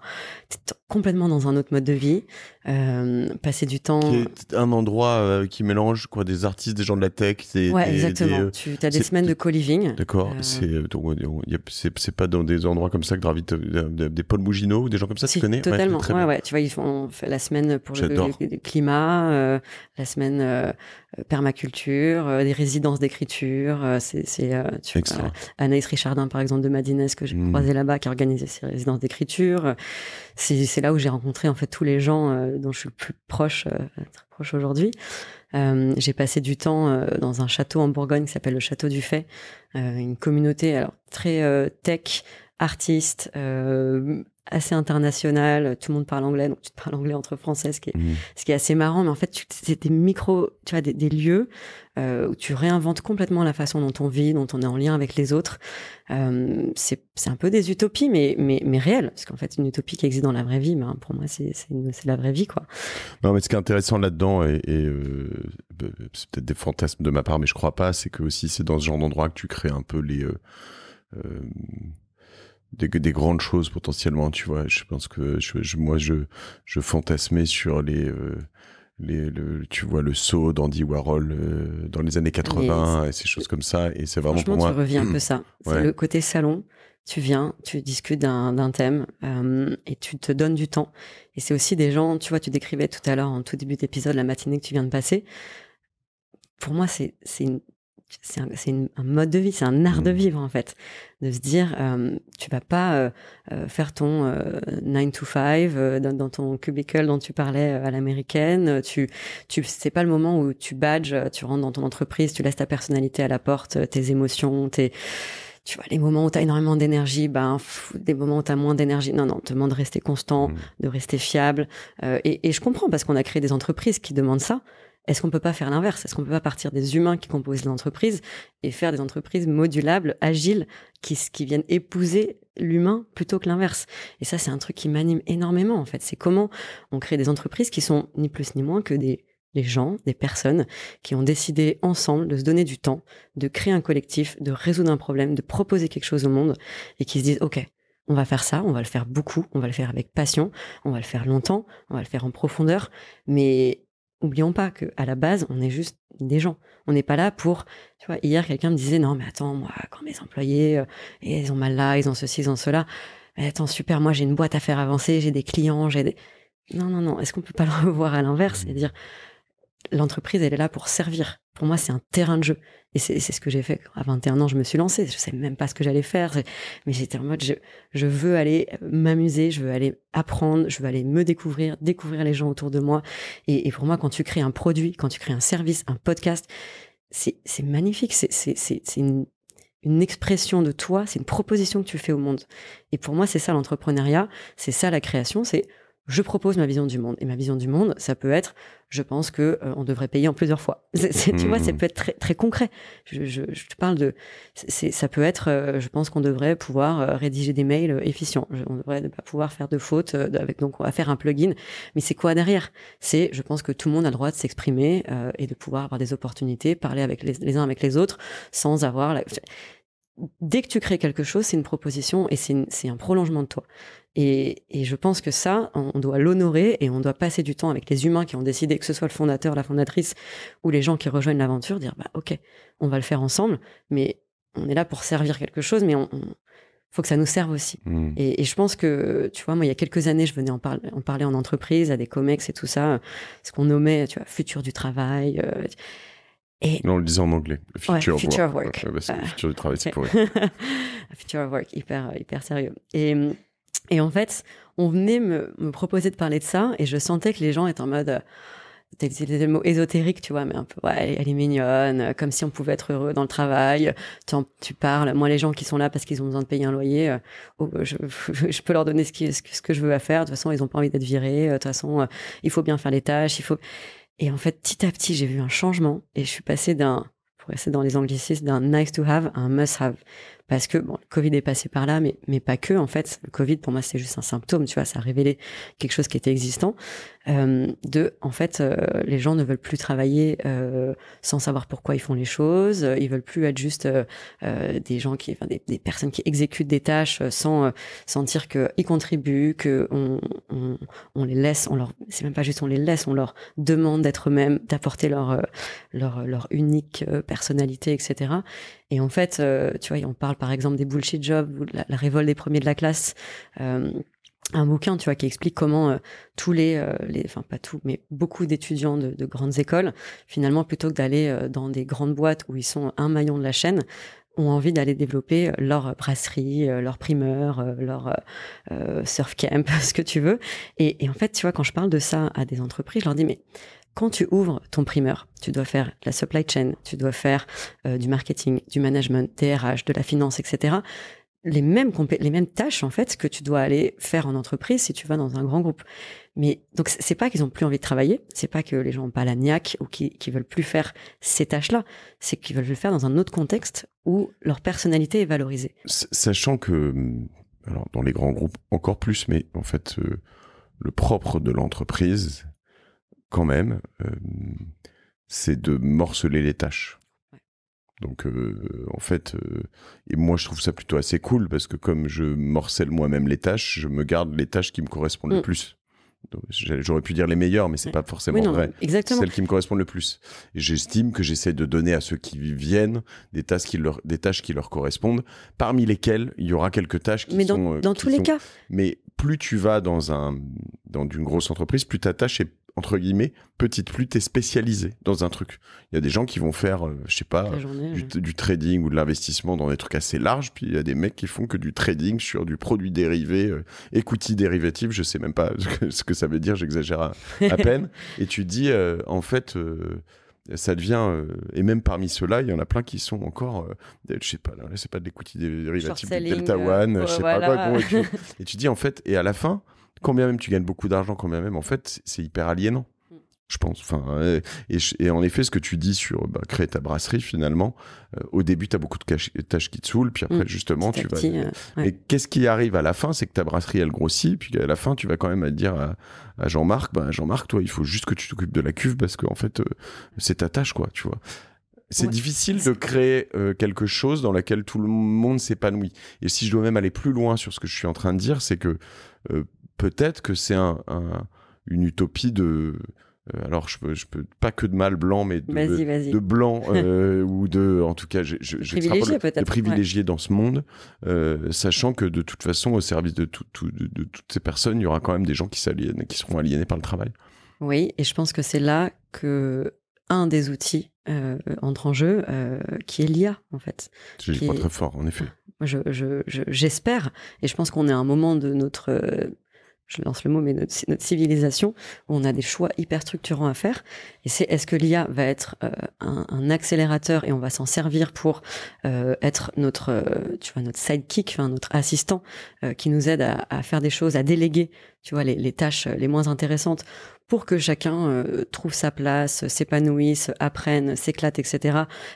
complètement dans un autre mode de vie. passer du temps. un endroit qui mélange quoi, des artistes, des gens de la tech. Des, ouais, exactement. tu as des semaines de co-living. D'accord. C'est pas dans des endroits comme ça que gravitent des Paul Mugino ou des gens comme ça, si, tu connais Totalement. Ouais, ouais, Tu vois, ils font la semaine pour le climat, la semaine euh, permaculture, euh, des résidences d'écriture. Euh, c'est euh, Anaïs Richardin, par exemple, de Madinès, que j'ai hmm. croisé là-bas, qui organisait ces résidences d'écriture. C'est là où j'ai rencontré en fait tous les gens dont je suis le plus proche, très proche aujourd'hui. j'ai passé du temps dans un château en Bourgogne qui s'appelle le Château du Fait, une communauté alors très tech, artiste, assez international. Tout le monde parle anglais, donc tu te parles anglais entre français, ce qui est, mm. ce qui est assez marrant. Mais en fait, c'est des micro, tu vois, des, lieux euh, où tu réinventes complètement la façon dont on vit, dont on est en lien avec les autres. Euh, c'est un peu des utopies, mais, mais, mais réelles. Parce qu'en fait, une utopie qui existe dans la vraie vie, Mais ben, pour moi, c'est la vraie vie, quoi. Non, mais ce qui est intéressant là-dedans, et, euh, bah, c'est peut-être des fantasmes de ma part, mais je crois pas, c'est que aussi c'est dans ce genre d'endroit que tu crées un peu les des, grandes choses potentiellement, tu vois. Je pense que je, moi, je, je fantasmais sur les, euh, les le, tu vois, le saut d'Andy Warhol euh, dans les années 80 et, ces choses comme ça. Et c'est vraiment pour moi. tu reviens un peu [CLEARS THROAT] ça. C'est le côté salon. Tu viens, tu discutes d'un thème euh, et tu te donnes du temps. Et c'est aussi des gens, tu vois, tu décrivais tout à l'heure en tout début d'épisode la matinée que tu viens de passer. Pour moi, c'est une c'est un, mode de vie, c'est un art de mm. vivre en fait, de se dire euh, tu vas pas euh, euh, faire ton 9 to 5 dans, ton cubicle dont tu parlais à l'américaine, tu tu c'est pas le moment où tu badges, tu rentres dans ton entreprise, tu laisses ta personnalité à la porte, tes émotions, tu vois, les moments où tu as énormément d'énergie, ben, des moments où tu as moins d'énergie. Non, non, on te demande de rester constant, mm. de rester fiable. et, je comprends parce qu'on a créé des entreprises qui demandent ça. Est-ce qu'on peut pas faire l'inverse Est-ce qu'on peut pas partir des humains qui composent l'entreprise et faire des entreprises modulables, agiles, qui, viennent épouser l'humain plutôt que l'inverse Et ça, c'est un truc qui m'anime énormément, en fait. C'est comment on crée des entreprises qui sont ni plus ni moins que des gens, des personnes qui ont décidé ensemble de se donner du temps, de créer un collectif, de résoudre un problème, de proposer quelque chose au monde et qui se disent OK, on va faire ça, on va le faire beaucoup, on va le faire avec passion, on va le faire longtemps, on va le faire en profondeur, mais oublions pas qu'à la base, on est juste des gens. On n'est pas là pour. Tu vois, hier, quelqu'un me disait non, mais attends, moi, quand mes employés, euh, ils ont mal là, ils ont ceci, ils ont cela. Mais attends, super, moi, j'ai une boîte à faire avancer, j'ai des clients, j'ai des. Non, non, non. Est-ce qu'on peut pas le [LAUGHS] revoir à l'inverse mmh. et dire l'entreprise, elle est là pour servir. Pour moi, c'est un terrain de jeu. Et c'est ce que j'ai fait. À 21 ans, je me suis lancé. Je ne savais même pas ce que j'allais faire. Mais j'étais en mode, je, je veux aller euh, m'amuser, je veux aller apprendre, je veux aller me découvrir, découvrir les gens autour de moi. Et, pour moi, quand tu crées un produit, quand tu crées un service, un podcast, c'est magnifique. C'est une, une expression de toi, c'est une proposition que tu fais au monde. Et pour moi, c'est ça l'entrepreneuriat, c'est ça la création, c'est je propose ma vision du monde. Et ma vision du monde, ça peut être, je pense que euh, on devrait payer en plusieurs fois. [LAUGHS] tu vois, ça hmm. peut être très, très concret. Je, te parle de, ça peut être, euh, je pense qu'on devrait pouvoir euh, rédiger des mails efficients. on devrait ne pas pouvoir faire de fautes. avec donc, on va faire un plugin. Mais c'est quoi derrière C'est, je pense que tout le monde a le droit de s'exprimer et de pouvoir avoir des opportunités, parler avec les, uns avec les autres, sans avoir dès que tu crées quelque chose, c'est une proposition et c'est un prolongement de toi. Et, je pense que ça, on doit l'honorer et on doit passer du temps avec les humains qui ont décidé, que ce soit le fondateur, la fondatrice ou les gens qui rejoignent l'aventure, dire bah ok, on va le faire ensemble, mais on est là pour servir quelque chose, mais on, faut que ça nous serve aussi. Hmm. Et, je pense que, tu vois, moi, il y a quelques années, je venais en, parler en, en entreprise, à des comex et tout ça, ce qu'on nommait, tu vois, futur du travail. Euh, et... Non, on le disait en anglais, future, work. future work. work. Bah, euh, du travail, c'est pour [LAUGHS] Future work, hyper, hyper sérieux. Et et en fait, on venait me, proposer de parler de ça et je sentais que les gens étaient en mode. Euh, T'as des le mot ésotérique, tu vois, mais un peu, ouais, elle est mignonne, euh, comme si on pouvait être heureux dans le travail. Euh, tu, parles, moi, les gens qui sont là parce qu'ils ont besoin de payer un loyer, oh, bah, [LAUGHS] je, peux leur donner ce, qui, ce, que je veux à faire. De toute façon, ils n'ont pas envie d'être virés. De toute façon, il faut bien faire les tâches. Il faut. Et en fait, petit à petit, j'ai vu un changement et je suis passée d'un, pour rester dans les anglicismes, d'un nice to have à un must have parce que bon, le Covid est passé par là, mais, mais pas que en fait. Le Covid pour moi c'est juste un symptôme, tu vois, ça a révélé quelque chose qui était existant. Euh, de, en fait, euh, les gens ne veulent plus travailler euh, sans savoir pourquoi ils font les choses. Ils veulent plus être juste euh, des gens qui, enfin, des, personnes qui exécutent des tâches sans sentir qu'ils contribuent, que on, on, les laisse, on leur, c'est même pas juste on les laisse, on leur demande d'être eux-mêmes, d'apporter leur leur leur unique personnalité, etc. Et en fait, euh, tu vois, on parle par exemple des bullshit jobs ou la, révolte des premiers de la classe euh, un bouquin, tu vois, qui explique comment euh, tous les, enfin pas tous, mais beaucoup d'étudiants de, grandes écoles, finalement, plutôt que d'aller dans des grandes boîtes où ils sont un maillon de la chaîne, ont envie d'aller développer leur brasserie, leur primeur, leur surf camp, [LAUGHS] ce que tu veux. et en fait, tu vois, quand je parle de ça à des entreprises, je leur dis mais quand tu ouvres ton primeur, tu dois faire la supply chain, tu dois faire euh, du marketing, du management, RH, de la finance, etc. Les mêmes, les mêmes tâches, en fait, que tu dois aller faire en entreprise si tu vas dans un grand groupe. Mais donc, c'est pas qu'ils ont plus envie de travailler, c'est pas que les gens n'ont pas la niaque ou qu'ils ne veulent plus faire ces tâches-là, c'est qu'ils veulent le faire dans un autre contexte où leur personnalité est valorisée. Sachant que, alors, dans les grands groupes encore plus, mais en fait, euh, le propre de l'entreprise, quand même, euh, c'est de morceler les tâches. Donc, euh, en fait, euh, et moi, je trouve ça plutôt assez cool parce que comme je morcelle moi-même les tâches, je me garde les tâches qui me correspondent le mm. plus. J'aurais pu dire les meilleures, mais c'est pas forcément vrai. Exactement. Celles qui me correspondent le plus. J'estime que j'essaie de donner à ceux qui viennent des tâches qui leur, des tâches qui leur correspondent, parmi lesquelles il y aura quelques tâches qui mais dans, tous les cas. Mais plus tu vas dans, un, dans une grosse entreprise, plus ta tâche est entre guillemets, petite plus t'es spécialisée dans un truc. Il y a des gens qui vont faire, euh, je sais pas, du, trading ou de l'investissement dans des trucs assez larges, puis il y a des mecs qui font que du trading sur du produit dérivé, euh, dérivatif Je je sais même pas [LAUGHS] ce que, ça veut dire, j'exagère à, peine. [LAUGHS] Et tu dis, euh, en fait, euh, ça devient et même parmi ceux-là il y en a plein qui sont encore Je je sais pas là, c'est pas de l'écoutis dérivatif Delta One Je je sais pas quoi [LAUGHS] et, tu, dis en fait et à la fin combien même tu gagnes beaucoup d'argent, combien même, en fait, c'est hyper aliénant. Mm. Je pense. Enfin, et, en effet, ce que tu dis sur bah, créer ta brasserie, finalement, euh, au début, tu as beaucoup de tâches qui te saoulent, puis après, mm. justement, tu vas. Mais euh, qu'est-ce qui arrive à la fin C'est que ta brasserie, elle grossit, puis à la fin, tu vas quand même dire à, Jean-Marc bah, Jean-Marc, toi, il faut juste que tu t'occupes de la cuve parce qu'en en fait, euh, c'est ta tâche, quoi, tu vois. C'est difficile de créer quelque chose dans laquelle tout le monde s'épanouit. Et si je dois même aller plus loin sur ce que je suis en train de dire, c'est que peut-être que c'est un, une utopie de euh, alors je peux, je peux pas que de mal blanc, mais de, blanc euh, [LAUGHS] ou de, en tout cas, je, je, je privilégié, dans ce monde, euh, sachant que de toute façon, au service de, de, toutes ces personnes, il y aura quand même des gens qui, qui seront aliénés par le travail. Oui, et je pense que c'est là que un des outils entre en jeu, qui est l'IA en fait. J'y crois très fort, en effet. J'espère, et je pense qu'on est à un moment de notre je lance le mot, mais notre, civilisation, on a des choix hyper structurants à faire. Et c'est est-ce que l'IA va être euh, un, accélérateur et on va s'en servir pour euh, être notre, euh, tu vois, notre sidekick, enfin, notre assistant qui nous aide à, faire des choses, à déléguer, tu vois, les, les tâches les moins intéressantes pour que chacun euh, trouve sa place, s'épanouisse, apprenne, s'éclate, etc.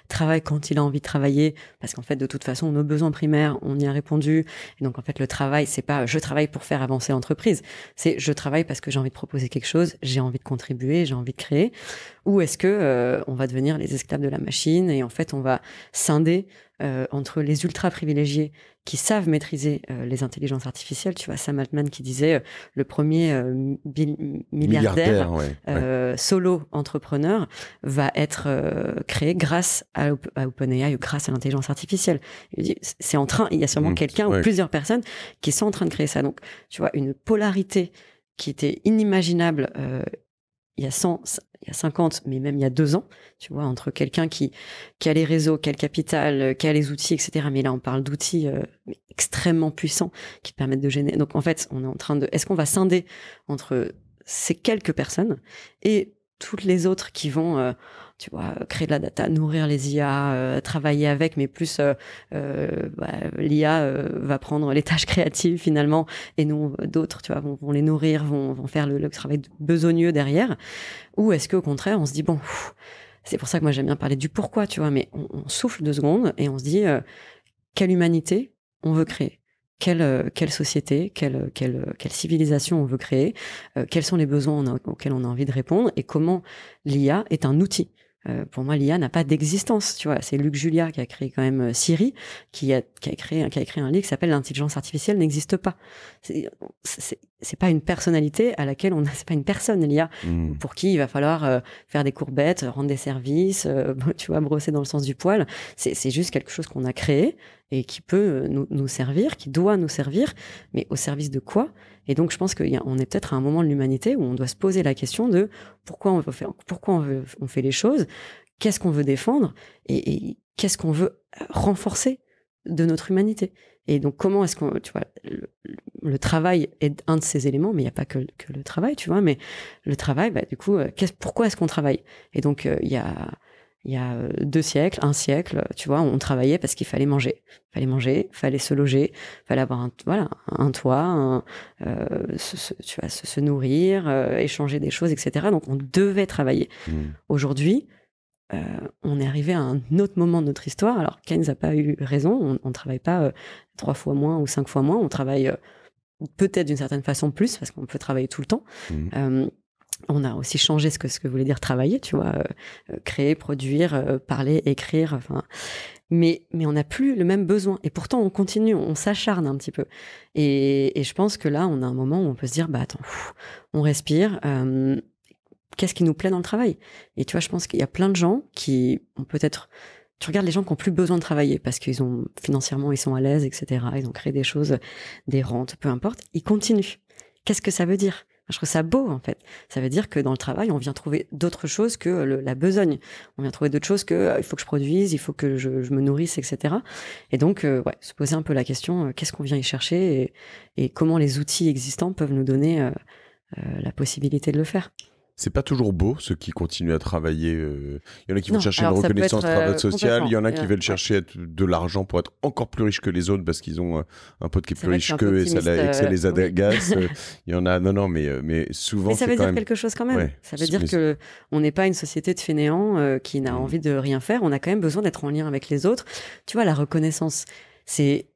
Travaille quand il a envie de travailler, parce qu'en fait, de toute façon, nos besoins primaires, on y a répondu. Et donc, en fait, le travail, c'est pas je travaille pour faire avancer l'entreprise. C'est je travaille parce que j'ai envie de proposer quelque chose, j'ai envie de contribuer, j'ai envie de créer. Ou est-ce que euh, on va devenir les esclaves de la machine et en fait, on va scinder euh, entre les ultra privilégiés qui savent maîtriser euh, les intelligences artificielles. Tu vois, Sam Altman qui disait euh, le premier milliardaire, solo entrepreneur va être créé grâce à, OpenAI ou grâce à l'intelligence artificielle. C'est en train, il y a sûrement mm, quelqu'un ou plusieurs personnes qui sont en train de créer ça. Donc, tu vois, une polarité qui était inimaginable il y a 100, il y a 50, mais même il y a deux ans, tu vois, entre quelqu'un qui, a les réseaux, qui a le capital, euh, qui a les outils, etc. Mais là, on parle d'outils euh, extrêmement puissants qui permettent de gêner. Donc, en fait, on est en train de. Est-ce qu'on va scinder entre ces quelques personnes et toutes les autres qui vont euh, tu vois, euh, créer de la data, nourrir les IA, euh, travailler avec, mais plus euh, bah, l'IA va prendre les tâches [LAUGHS] créatives finalement, et non d'autres, tu vois, vont, les nourrir, vont, vont faire le, travail besogneux derrière. Ou est-ce que au contraire, on se dit bon, c'est pour ça que moi j'aime bien parler du pourquoi, tu vois, mais on, souffle deux secondes et on se dit quelle humanité on veut créer. Quelle, quelle, société, quelle, quelle, quelle, civilisation on veut créer, quels sont les besoins auxquels on a envie de répondre et comment l'IA est un outil. Euh, pour moi, l'IA n'a pas d'existence. Tu c'est Luc Julia qui a créé quand même euh, Siri, qui a, qui créé, un livre qui s'appelle L'intelligence artificielle n'existe pas. C'est pas une personnalité à laquelle on a, c'est pas une personne l'IA hmm. pour qui il va falloir euh, faire des courbettes, rendre des services, [LAUGHS] tu vois, brosser dans le sens du poil. C'est juste quelque chose qu'on a créé et qui peut nous servir, qui doit nous servir, mais au service de quoi et donc, je pense qu'on est peut-être à un moment de l'humanité où on doit se poser la question de pourquoi on, fait les choses, qu'est-ce qu'on veut défendre et, qu'est-ce qu'on veut euh, renforcer de notre humanité. Et donc, comment est-ce qu'on, tu vois, le, travail est un de ces éléments, mais il n'y a pas que, le travail, tu vois, mais le travail, bah, du coup, euh, pourquoi est-ce qu'on travaille Et donc, euh, il y a il y a euh, deux siècles, un siècle, tu vois, on travaillait parce qu'il fallait manger. il Fallait manger, il fallait se loger, il fallait avoir un, voilà, un toit, euh, se, tu se, nourrir, euh, échanger des choses, etc. Donc on devait travailler. Mmh. Aujourd'hui, on est arrivé à un autre moment de notre histoire. Alors Keynes n'a pas eu raison, on ne travaille pas trois fois moins ou cinq fois moins, on travaille peut-être d'une certaine façon plus parce qu'on peut travailler tout le temps. Mmh on a aussi changé ce que, ce que voulait dire travailler, tu vois, euh, euh, créer, produire, euh, parler, écrire, Mais, mais on n'a plus le même besoin. Et pourtant, on continue, on s'acharne un petit peu. Et, et, je pense que là, on a un moment où on peut se dire, bah attends, on respire, qu'est-ce qui nous plaît dans le travail Et tu vois, je pense qu'il y a plein de gens qui ont peut-être tu regardes les gens qui ont plus besoin de travailler parce qu'ils ont financièrement ils sont à l'aise, etc. Ils ont créé des choses, des rentes, peu importe. Ils continuent. Qu'est-ce que ça veut dire je trouve ça beau, en fait. Ça veut dire que dans le travail, on vient trouver d'autres choses que la besogne. On vient trouver d'autres choses que euh, il faut que je produise, il faut que je, me nourrisse, etc. Et donc, euh, se poser un peu la question, euh, qu'est-ce qu'on vient y chercher et, comment les outils existants peuvent nous donner la possibilité de le faire c'est pas toujours beau ceux qui continuent à travailler. Euh, il y en a qui vont chercher une reconnaissance sociale. Euh, travail social, il y en a qui veulent chercher de l'argent pour être encore plus riches que les autres parce qu'ils ont euh, un pote qui est plus riche qu'eux et ça, ça les agace. [LAUGHS] il y en a, non, non, mais, mais souvent. Mais ça veut dire quelque chose quand même. ça veut dire qu'on que on n'est pas une société de fainéants qui n'a mmh. envie de rien faire. On a quand même besoin d'être en lien avec les autres. Tu vois, la reconnaissance, c'est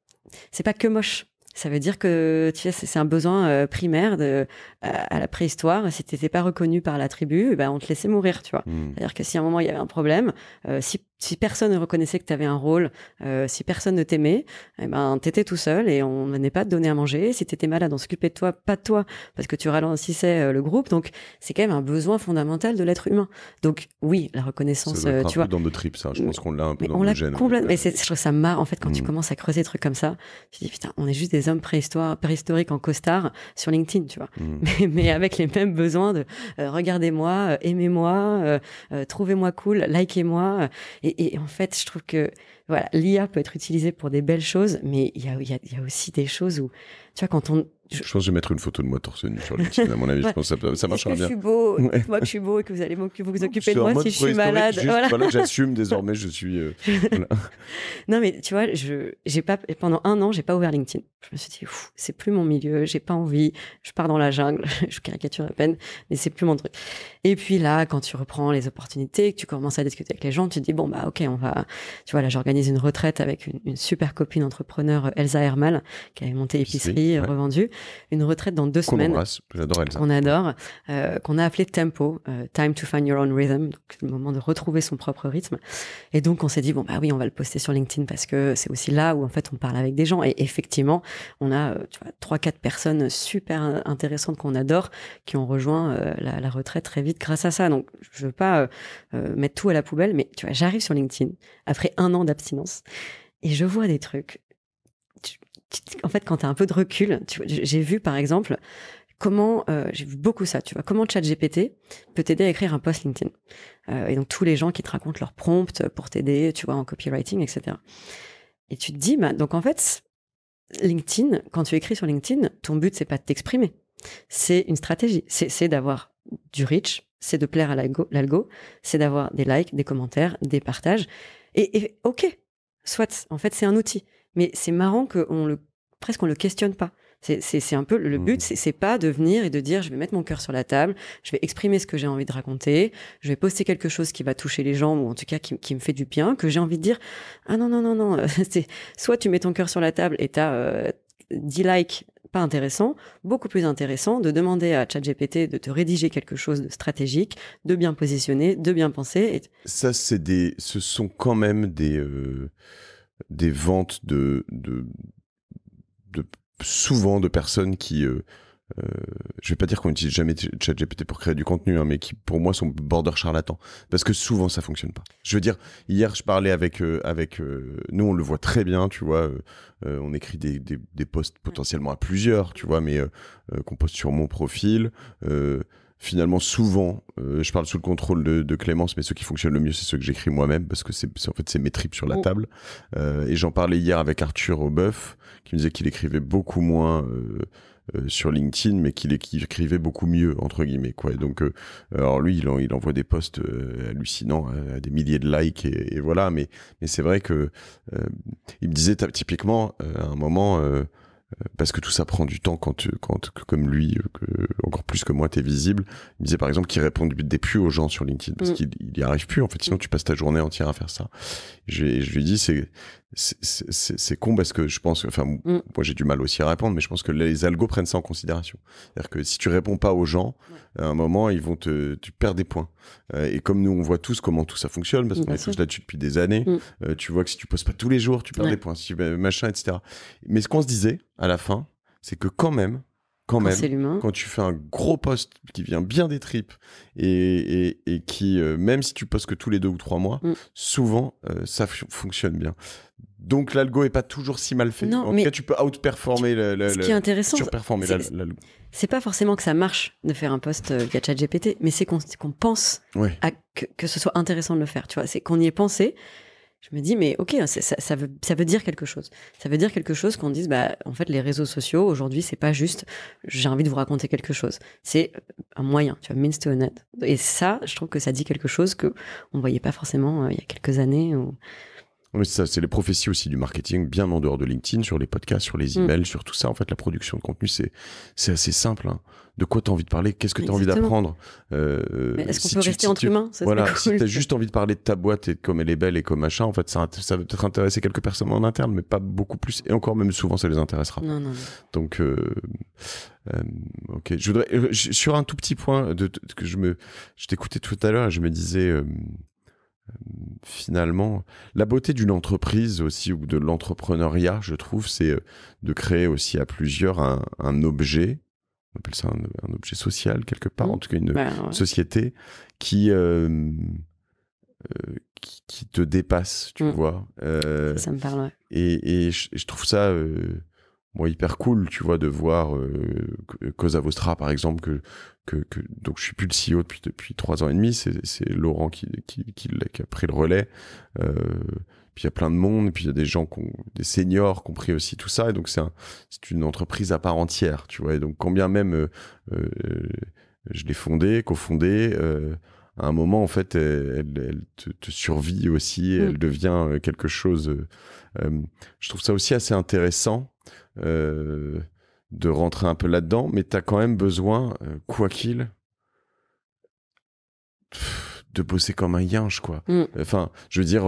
c'est pas que moche. Ça veut dire que tu sais, c'est un besoin euh, primaire de, euh, à la préhistoire. Si tu pas reconnu par la tribu, eh ben, on te laissait mourir, tu vois. Hmm. C'est-à-dire que si à un moment il y avait un problème, euh, si si personne ne reconnaissait que tu avais un rôle, euh, si personne ne t'aimait, eh ben t'étais tout seul et on n'allait pas te donner à manger. Si tu étais malade, on s'occupait de toi, pas de toi, parce que tu ralentissais euh, le groupe. Donc c'est quand même un besoin fondamental de l'être humain. Donc oui, la reconnaissance, euh, tu vois. Dans nos tripes ça. Je pense qu'on l'a un peu dans on le Complètement. Mais je trouve ça marre en fait quand tu mm. commences à creuser des trucs comme ça. Tu te dis putain, on est juste des hommes préhistoriques en costard sur LinkedIn, tu vois. Mm. [LAUGHS] Mais, avec les mêmes besoins de regardez-moi, aimez-moi, trouvez-moi cool, likez-moi. Et et, en fait, je trouve que voilà, l'IA peut être utilisée pour des belles choses, mais il y a, aussi des choses où, tu vois, quand on je... pense que je vais mettre une photo de moi torse nu sur LinkedIn. [LAUGHS] À mon avis, je pense que ça, ça marchera bien. suis [LAUGHS] moi je suis beau et que vous allez vous, occuper de moi si je suis malade. voilà. que j'assume [LAUGHS] désormais, je suis. Euh, non, mais tu vois, je, j'ai pas, pendant un an, j'ai pas ouvert LinkedIn. Je me suis dit, c'est plus mon milieu, j'ai pas envie, je pars dans la jungle, je caricature à peine, mais c'est plus mon truc. Et puis là, quand tu reprends les opportunités, que tu commences à discuter avec les gens, tu te dis, bon, bah, ok, on va. Tu vois, là, j'organise une retraite avec une, super copine entrepreneur, euh, Elsa Hermal, qui avait monté épicerie, euh, revendue une retraite dans deux semaines. Qu'on adore, euh, qu'on a appelé Tempo, euh, Time to Find Your Own Rhythm, le moment de retrouver son propre rythme. Et donc on s'est dit bon bah oui, on va le poster sur LinkedIn parce que c'est aussi là où en fait on parle avec des gens. Et effectivement, on a euh, trois quatre personnes super intéressantes qu'on adore qui ont rejoint la, la, retraite très vite grâce à ça. Donc je veux pas mettre tout à la poubelle, mais tu vois j'arrive sur LinkedIn après un an d'abstinence et je vois des trucs en fait, quand tu as un peu de recul, j'ai vu par exemple comment euh, j'ai vu beaucoup ça, tu vois, comment ChatGPT peut t'aider à écrire un post LinkedIn. Euh, et donc tous les gens qui te racontent leurs prompts pour t'aider, tu vois, en copywriting, etc. Et tu te dis, bah, donc en fait, LinkedIn, quand tu écris sur LinkedIn, ton but c'est pas de t'exprimer, c'est une stratégie, c'est d'avoir du reach, c'est de plaire à l'algo, c'est d'avoir des likes, des commentaires, des partages. et ok, soit, en fait c'est un outil. Mais c'est marrant qu'on le, presque on le questionne pas. C'est un peu le but, mmh. c'est pas de venir et de dire je vais mettre mon cœur sur la table, je vais exprimer ce que j'ai envie de raconter, je vais poster quelque chose qui va toucher les gens ou en tout cas qui, qui me fait du bien, que j'ai envie de dire ah non, non, non, non, [LAUGHS] c'est soit tu mets ton cœur sur la table et t'as euh, 10 likes pas intéressant, beaucoup plus intéressant de demander à ChatGPT de te rédiger quelque chose de stratégique, de bien positionner, de bien penser. Ça, c'est des, ce sont quand même des, euh, des ventes de, de, souvent de personnes qui euh, ne euh, je vais pas dire qu'on n'utilise jamais ChatGPT pour créer du contenu, hein, mais qui pour moi sont border charlatans, parce que souvent ça fonctionne pas. Je veux dire, hier je parlais avec euh, avec euh, nous, on le voit très bien, tu vois, on écrit des, des, des posts mmh. potentiellement à plusieurs, tu vois, mais qu'on poste sur mon profil finalement souvent euh, je parle sous le contrôle de, Clémence mais ceux qui fonctionnent le mieux c'est ceux que j'écris moi-même parce que c'est en fait c'est mes tripes sur la oh. table euh, et j'en parlais hier avec Arthur Aubeuf qui me disait qu'il écrivait beaucoup moins euh, sur LinkedIn, mais qu'il écrivait beaucoup mieux entre guillemets quoi. donc, alors lui, il, envoie des posts hallucinants, hein, à des milliers de likes et, voilà. Mais mais c'est vrai que il me disait typiquement à un moment, parce que tout ça prend du temps quand, tu, quand comme lui, euh, encore plus que moi, t'es visible. Il me disait par exemple qu'il répond des plus aux gens sur LinkedIn parce mm. qu'il n'y arrive plus. En fait, sinon mm. tu passes ta journée entière à faire ça. Je, je lui dis c'est c'est con parce que je pense, enfin mm. moi j'ai du mal aussi à répondre, mais je pense que les algos prennent ça en considération. C'est-à-dire que si tu réponds pas aux gens, à un moment ils vont te, tu perds des points. Euh, et comme nous on voit tous comment tout ça fonctionne parce qu'on est tous là-dessus depuis des années, euh, tu vois que si tu poses pas tous les jours, tu perds des points, machin, etc. Mais ce qu'on se disait à la fin, c'est que quand même, quand, même, quand tu fais un gros poste qui vient bien des tripes et, qui, euh, même si tu postes que tous les deux ou trois mois, mm. souvent euh, ça fonctionne bien. Donc l'algo est pas toujours si mal fait. Non, mais tu peux outperformer le, Ce qui est intéressant, c'est pas forcément que ça marche de faire un poste euh, via ChatGPT, mais c'est qu'on pense que, que, ce soit intéressant de le faire. Tu vois, c'est qu'on y ait pensé je me dis mais ok hein, ça, ça, veut, dire quelque chose ça veut dire quelque chose qu'on dise bah en fait les réseaux sociaux aujourd'hui c'est pas juste j'ai envie de vous raconter quelque chose c'est euh, un moyen tu vois means to an end et ça je trouve que ça dit quelque chose que on voyait pas forcément euh, il y a quelques années ou mais ça, c'est les prophéties aussi du marketing, bien en dehors de LinkedIn, sur les podcasts, sur les mm. emails, sur tout ça. En fait, la production de contenu, c'est assez simple. Hein de quoi tu as envie de parler, qu'est-ce que tu as envie d'apprendre. Euh, euh, est-ce qu'on peut rester entre humains Voilà, [LAUGHS] si tu as juste envie de parler de ta boîte et de comme elle est belle et comme machin, en fait, ça, va peut-être intéresser quelques personnes en interne, mais pas beaucoup plus. Et encore, même souvent, ça les intéressera. Non, non, non. Donc, euh, ok. Je voudrais, sur un tout petit point, que je, me, t'écoutais tout à l'heure et je me disais finalement, la beauté d'une entreprise aussi ou de l'entrepreneuriat, je trouve, c'est de créer aussi à plusieurs un objet on appelle ça un, objet social quelque part, mmh. en tout cas une, ben, société euh, qui, qui, te dépasse, tu mmh. vois. Euh, ça me parle. Ouais. Et, et je, trouve ça euh, moi hyper cool, tu vois, de voir Cosa Vostra par exemple que que, donc je suis plus le CEO depuis depuis trois ans et demi. C'est Laurent qui qui, qui, a pris le relais. Euh, puis il y a plein de monde, puis il y a des gens, qui ont, des seniors compris aussi tout ça. Et donc c'est une entreprise à part entière, tu vois. donc combien même euh, euh, je l'ai fondée, cofondée, fondée euh, à un moment en fait, elle, te, survit aussi, elle mm. devient quelque chose. je trouve ça aussi assez intéressant de rentrer un peu là-dedans, mais tu as quand même besoin, quoi qu'il, de bosser comme un yinche, quoi. Mm. Enfin, je veux dire,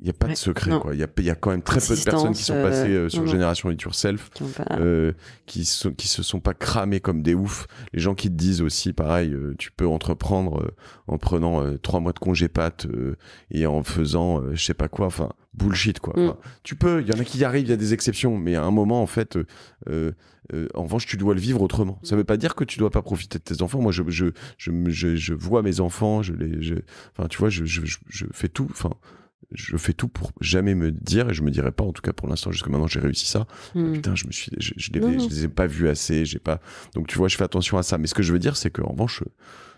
il n'y a pas de secret. quoi. Il y, a, quand même très peu de personnes qui sont passées euh, euh, sur Génération It Yourself, qui, ne euh, qui, se sont pas cramées comme des oufs. Les gens qui te disent aussi, pareil, tu peux entreprendre en prenant trois mois de congé pâte et en faisant je sais pas quoi, enfin bullshit quoi. Mm. tu peux, il y en a qui y arrivent, il y a des exceptions, mais à un moment en fait, en revanche tu dois le vivre autrement. Ça mm. veut pas dire que tu dois pas profiter de tes enfants. Moi je, je, vois mes enfants, je les, enfin tu vois, je, je fais tout, enfin je fais tout pour jamais me dire et je me dirai pas en tout cas pour l'instant jusque maintenant j'ai réussi ça hmm. ah, putain je me suis je, les, ai pas vus assez j'ai pas donc tu vois je fais attention à ça mais ce que je veux dire c'est que en revanche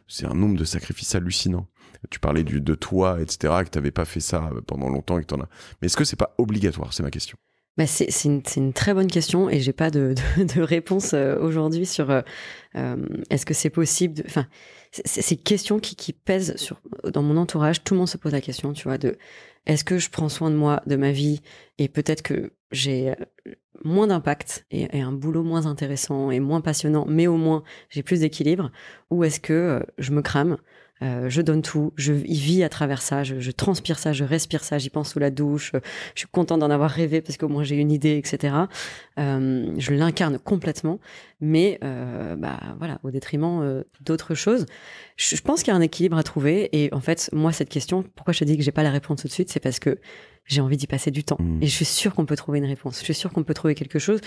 c'est un nombre de sacrifices hallucinant tu parlais de toi etc que t'avais pas fait ça euh, pendant longtemps et que t'en as mais est-ce que c'est pas obligatoire c'est ma question bah, c'est une, une, très bonne question et j'ai pas de, de, de réponse euh, aujourd'hui sur euh, euh, est-ce que c'est possible. Enfin, c'est une question qui, qui pèse sur, dans mon entourage. Tout le monde se pose la question, tu vois, de est-ce que je prends soin de moi, de ma vie, et peut-être que j'ai moins d'impact et, et, un boulot moins intéressant et moins passionnant, mais au moins j'ai plus d'équilibre, ou est-ce que je me crame euh, je donne tout, je vis à travers ça, je, transpire ça, je respire ça, j'y pense sous la douche, euh, je suis contente d'en avoir rêvé parce qu'au moins j'ai une idée, etc. Euh, je l'incarne complètement, mais bah, voilà, au détriment d'autres choses. Je, je pense qu'il y a un équilibre à trouver et en fait, moi, cette question, pourquoi je te dis que j'ai pas la réponse tout de suite, c'est parce que j'ai envie d'y passer du temps. Mm. Et je suis sûre qu'on peut trouver une réponse. Je suis sûre qu'on peut trouver quelque chose.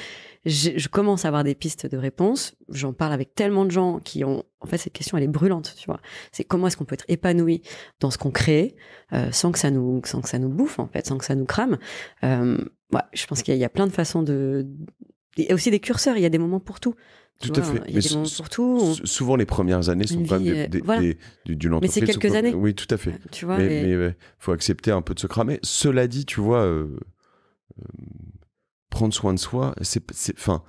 Je, je commence à avoir des pistes de réponse. J'en parle avec tellement de gens qui ont. En fait, cette question, elle est brûlante, tu vois. C'est comment est-ce qu'on peut être épanoui dans ce qu'on crée euh, sans que ça nous, sans que ça nous bouffe, en fait, sans que ça nous crame. Euh, ouais, je pense qu'il y, a plein de façons de. Il y a aussi des curseurs. Il y a des moments pour tout. Tout à fait. Hein, mais Souvent, les premières années sont quand même des, euh, Mais c'est quelques années. Oui, tout à fait. Euh, tu il faut accepter un peu de se cramer. Cela dit, tu vois, euh, prendre soin de soi, c'est, enfin,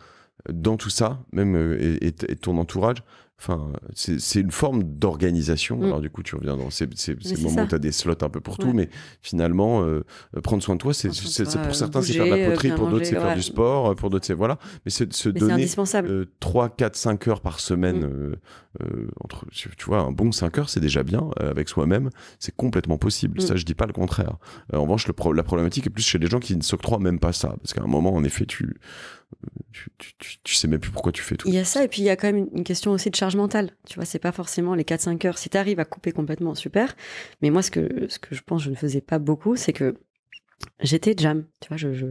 dans tout ça, même et, ton entourage, Enfin, c'est une forme d'organisation. Mm. Alors du coup, tu reviens dans ces, moments où tu as des slots un peu pour tout, mais finalement, euh, prendre soin de toi, c'est pour euh, certains, c'est faire de la poterie, pour d'autres, c'est faire du sport, pour d'autres, c'est voilà. Mais c'est se donner euh, 3, 4, 5 heures par semaine, mm. euh, entre, tu, vois, un bon 5 heures, c'est déjà bien avec soi-même. C'est complètement possible. Mm. Ça, je dis pas le contraire. en revanche, la problématique est plus chez les gens qui ne s'octroient même pas ça, parce qu'à un moment, en effet, tu tu, sais même plus pourquoi tu fais tout. Il y a ça, et puis il y a quand même une question aussi de charge mentale. Tu vois, c'est pas forcément les 4-5 heures. Si tu arrives à couper complètement, super. Mais moi, ce que, ce que je pense, je ne faisais pas beaucoup, c'est que j'étais jam. Tu vois, je, je,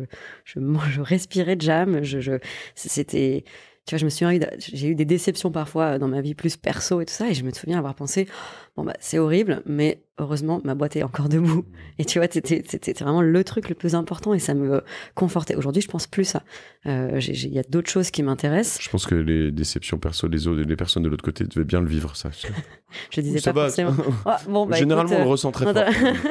je, [LAUGHS] je respirais jam. Je, je, c'était, tu vois, je me suis j'ai eu des déceptions parfois euh, dans ma vie plus perso et tout ça, et je me souviens avoir pensé, oh, bon bah c'est horrible, mais heureusement ma boîte est encore debout. Mmh. Et tu vois, c'était vraiment le truc le plus important et ça me confortait. Aujourd'hui, je pense plus à, euh, il y a d'autres choses qui m'intéressent. Je pense que les déceptions perso les autres, les personnes de l'autre côté devaient bien le vivre ça. [LAUGHS] je disais pas forcément. [LAUGHS] Oh, bon, bah, Généralement, on le ressent euh, [LAUGHS] très fort.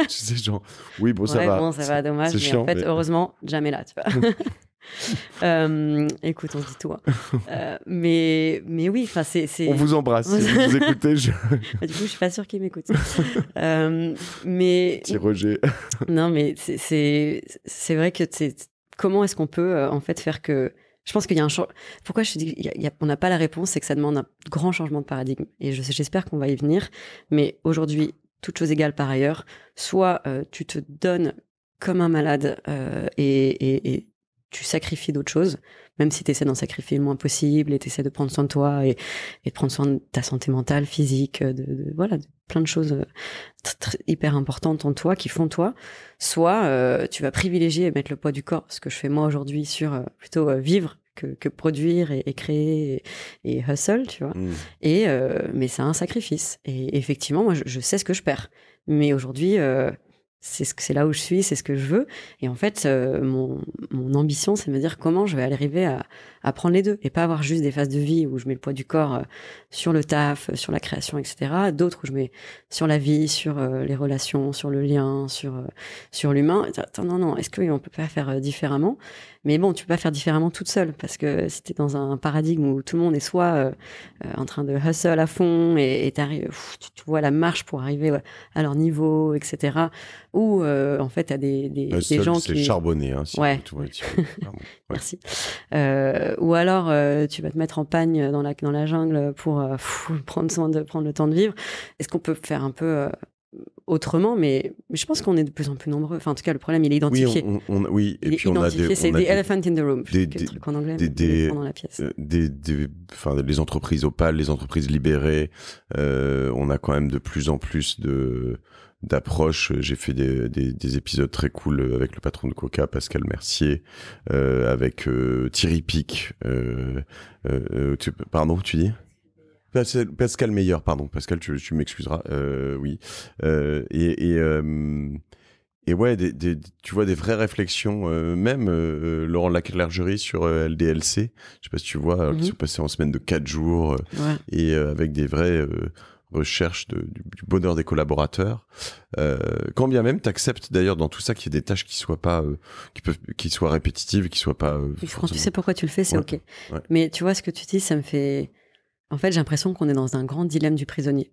Je disais genre, oui bon ça va, bon ça va, dommage. Mais en fait, heureusement, jamais là. Tu vois. [LAUGHS] Euh, écoute, on se dit toi. Euh, mais, mais oui, enfin, c'est, On vous embrasse. vous, écoutez, je... [LAUGHS] du coup, je suis pas sûre qu'il m'écoute. Euh, mais. Petit rejet. [LAUGHS] non, mais c'est, c'est, vrai que c'est, comment est-ce qu'on peut, en fait, faire que. Je pense qu'il y a un changement. Pourquoi je dis qu'on on n'a pas la réponse, c'est que ça demande un grand changement de paradigme. Et je, j'espère qu'on va y venir. Mais aujourd'hui, toute chose égale par ailleurs, soit tu te donnes comme un malade et, tu sacrifies d'autres choses, même si tu essaies d'en sacrifier le moins possible et tu essaies de prendre soin de toi et, de prendre soin de ta santé mentale, physique, de, voilà, plein de choses euh, hyper importantes en toi qui font toi. Soit euh, tu vas privilégier et mettre le poids du corps, ce que je fais moi aujourd'hui sur euh, plutôt vivre que, produire et, créer et, hustle, tu vois. Mmh. Et mais c'est un sacrifice. Et effectivement, moi, je, sais ce que je perds. Mais aujourd'hui, c'est ce c'est là où je suis, c'est ce que je veux. Et en fait, euh, mon, mon, ambition, c'est de me dire comment je vais arriver à, à, prendre les deux et pas avoir juste des phases de vie où je mets le poids du corps euh, sur le taf, euh, sur la création, etc. D'autres où je mets sur la vie, sur les relations, sur le lien, sur sur l'humain. non, non, est-ce qu'on peut pas faire différemment Mais bon, tu peux pas faire différemment toute seule parce que si dans un paradigme où tout le monde est soit en train de hustle à fond et, tu, tu vois la marche pour arriver à leur niveau, etc. Ou euh, en fait, à des, des, des gens qui. C'est charbonné, hein, [LAUGHS] ouais. Merci. Euh, ou alors, euh, tu vas te mettre en pagne dans la, dans la jungle pour [LAUGHS] prendre, prendre le temps de vivre. Est-ce qu'on peut faire un peu autrement, mais je pense qu'on est de plus en plus nombreux. Enfin, en tout cas, le problème, il est identifié. Oui, et puis on a des... C'est des elephant in the room, en anglais, des, dans la pièce. Des, enfin, les entreprises opales, les entreprises libérées, on a quand même de plus en plus de d'approche. Euh, j'ai fait des, des, épisodes très cool euh, avec le patron de Coca, Pascal Mercier, euh, avec Thierry Pic. Euh, pardon, tu dis Pascal, Meilleur, pardon. Pascal, tu, m'excuseras. oui. et... et ouais, tu vois des vraies réflexions, même Laurent Laclergerie sur LDLC, je sais pas si tu vois, qui mhm. sont passés en semaine de 4 jours, et avec des vrais recherche du, bonheur des collaborateurs. Euh, quand bien même, tu acceptes d'ailleurs dans tout ça qu'il y ait des tâches qui soient pas, euh, qui peuvent, qui soient répétitives, qui soient pas. Euh, Quand tu sais pourquoi tu le fais, c'est ok. Mais tu vois ce que tu dis, ça me fait. En fait, j'ai l'impression qu'on est dans un grand dilemme du prisonnier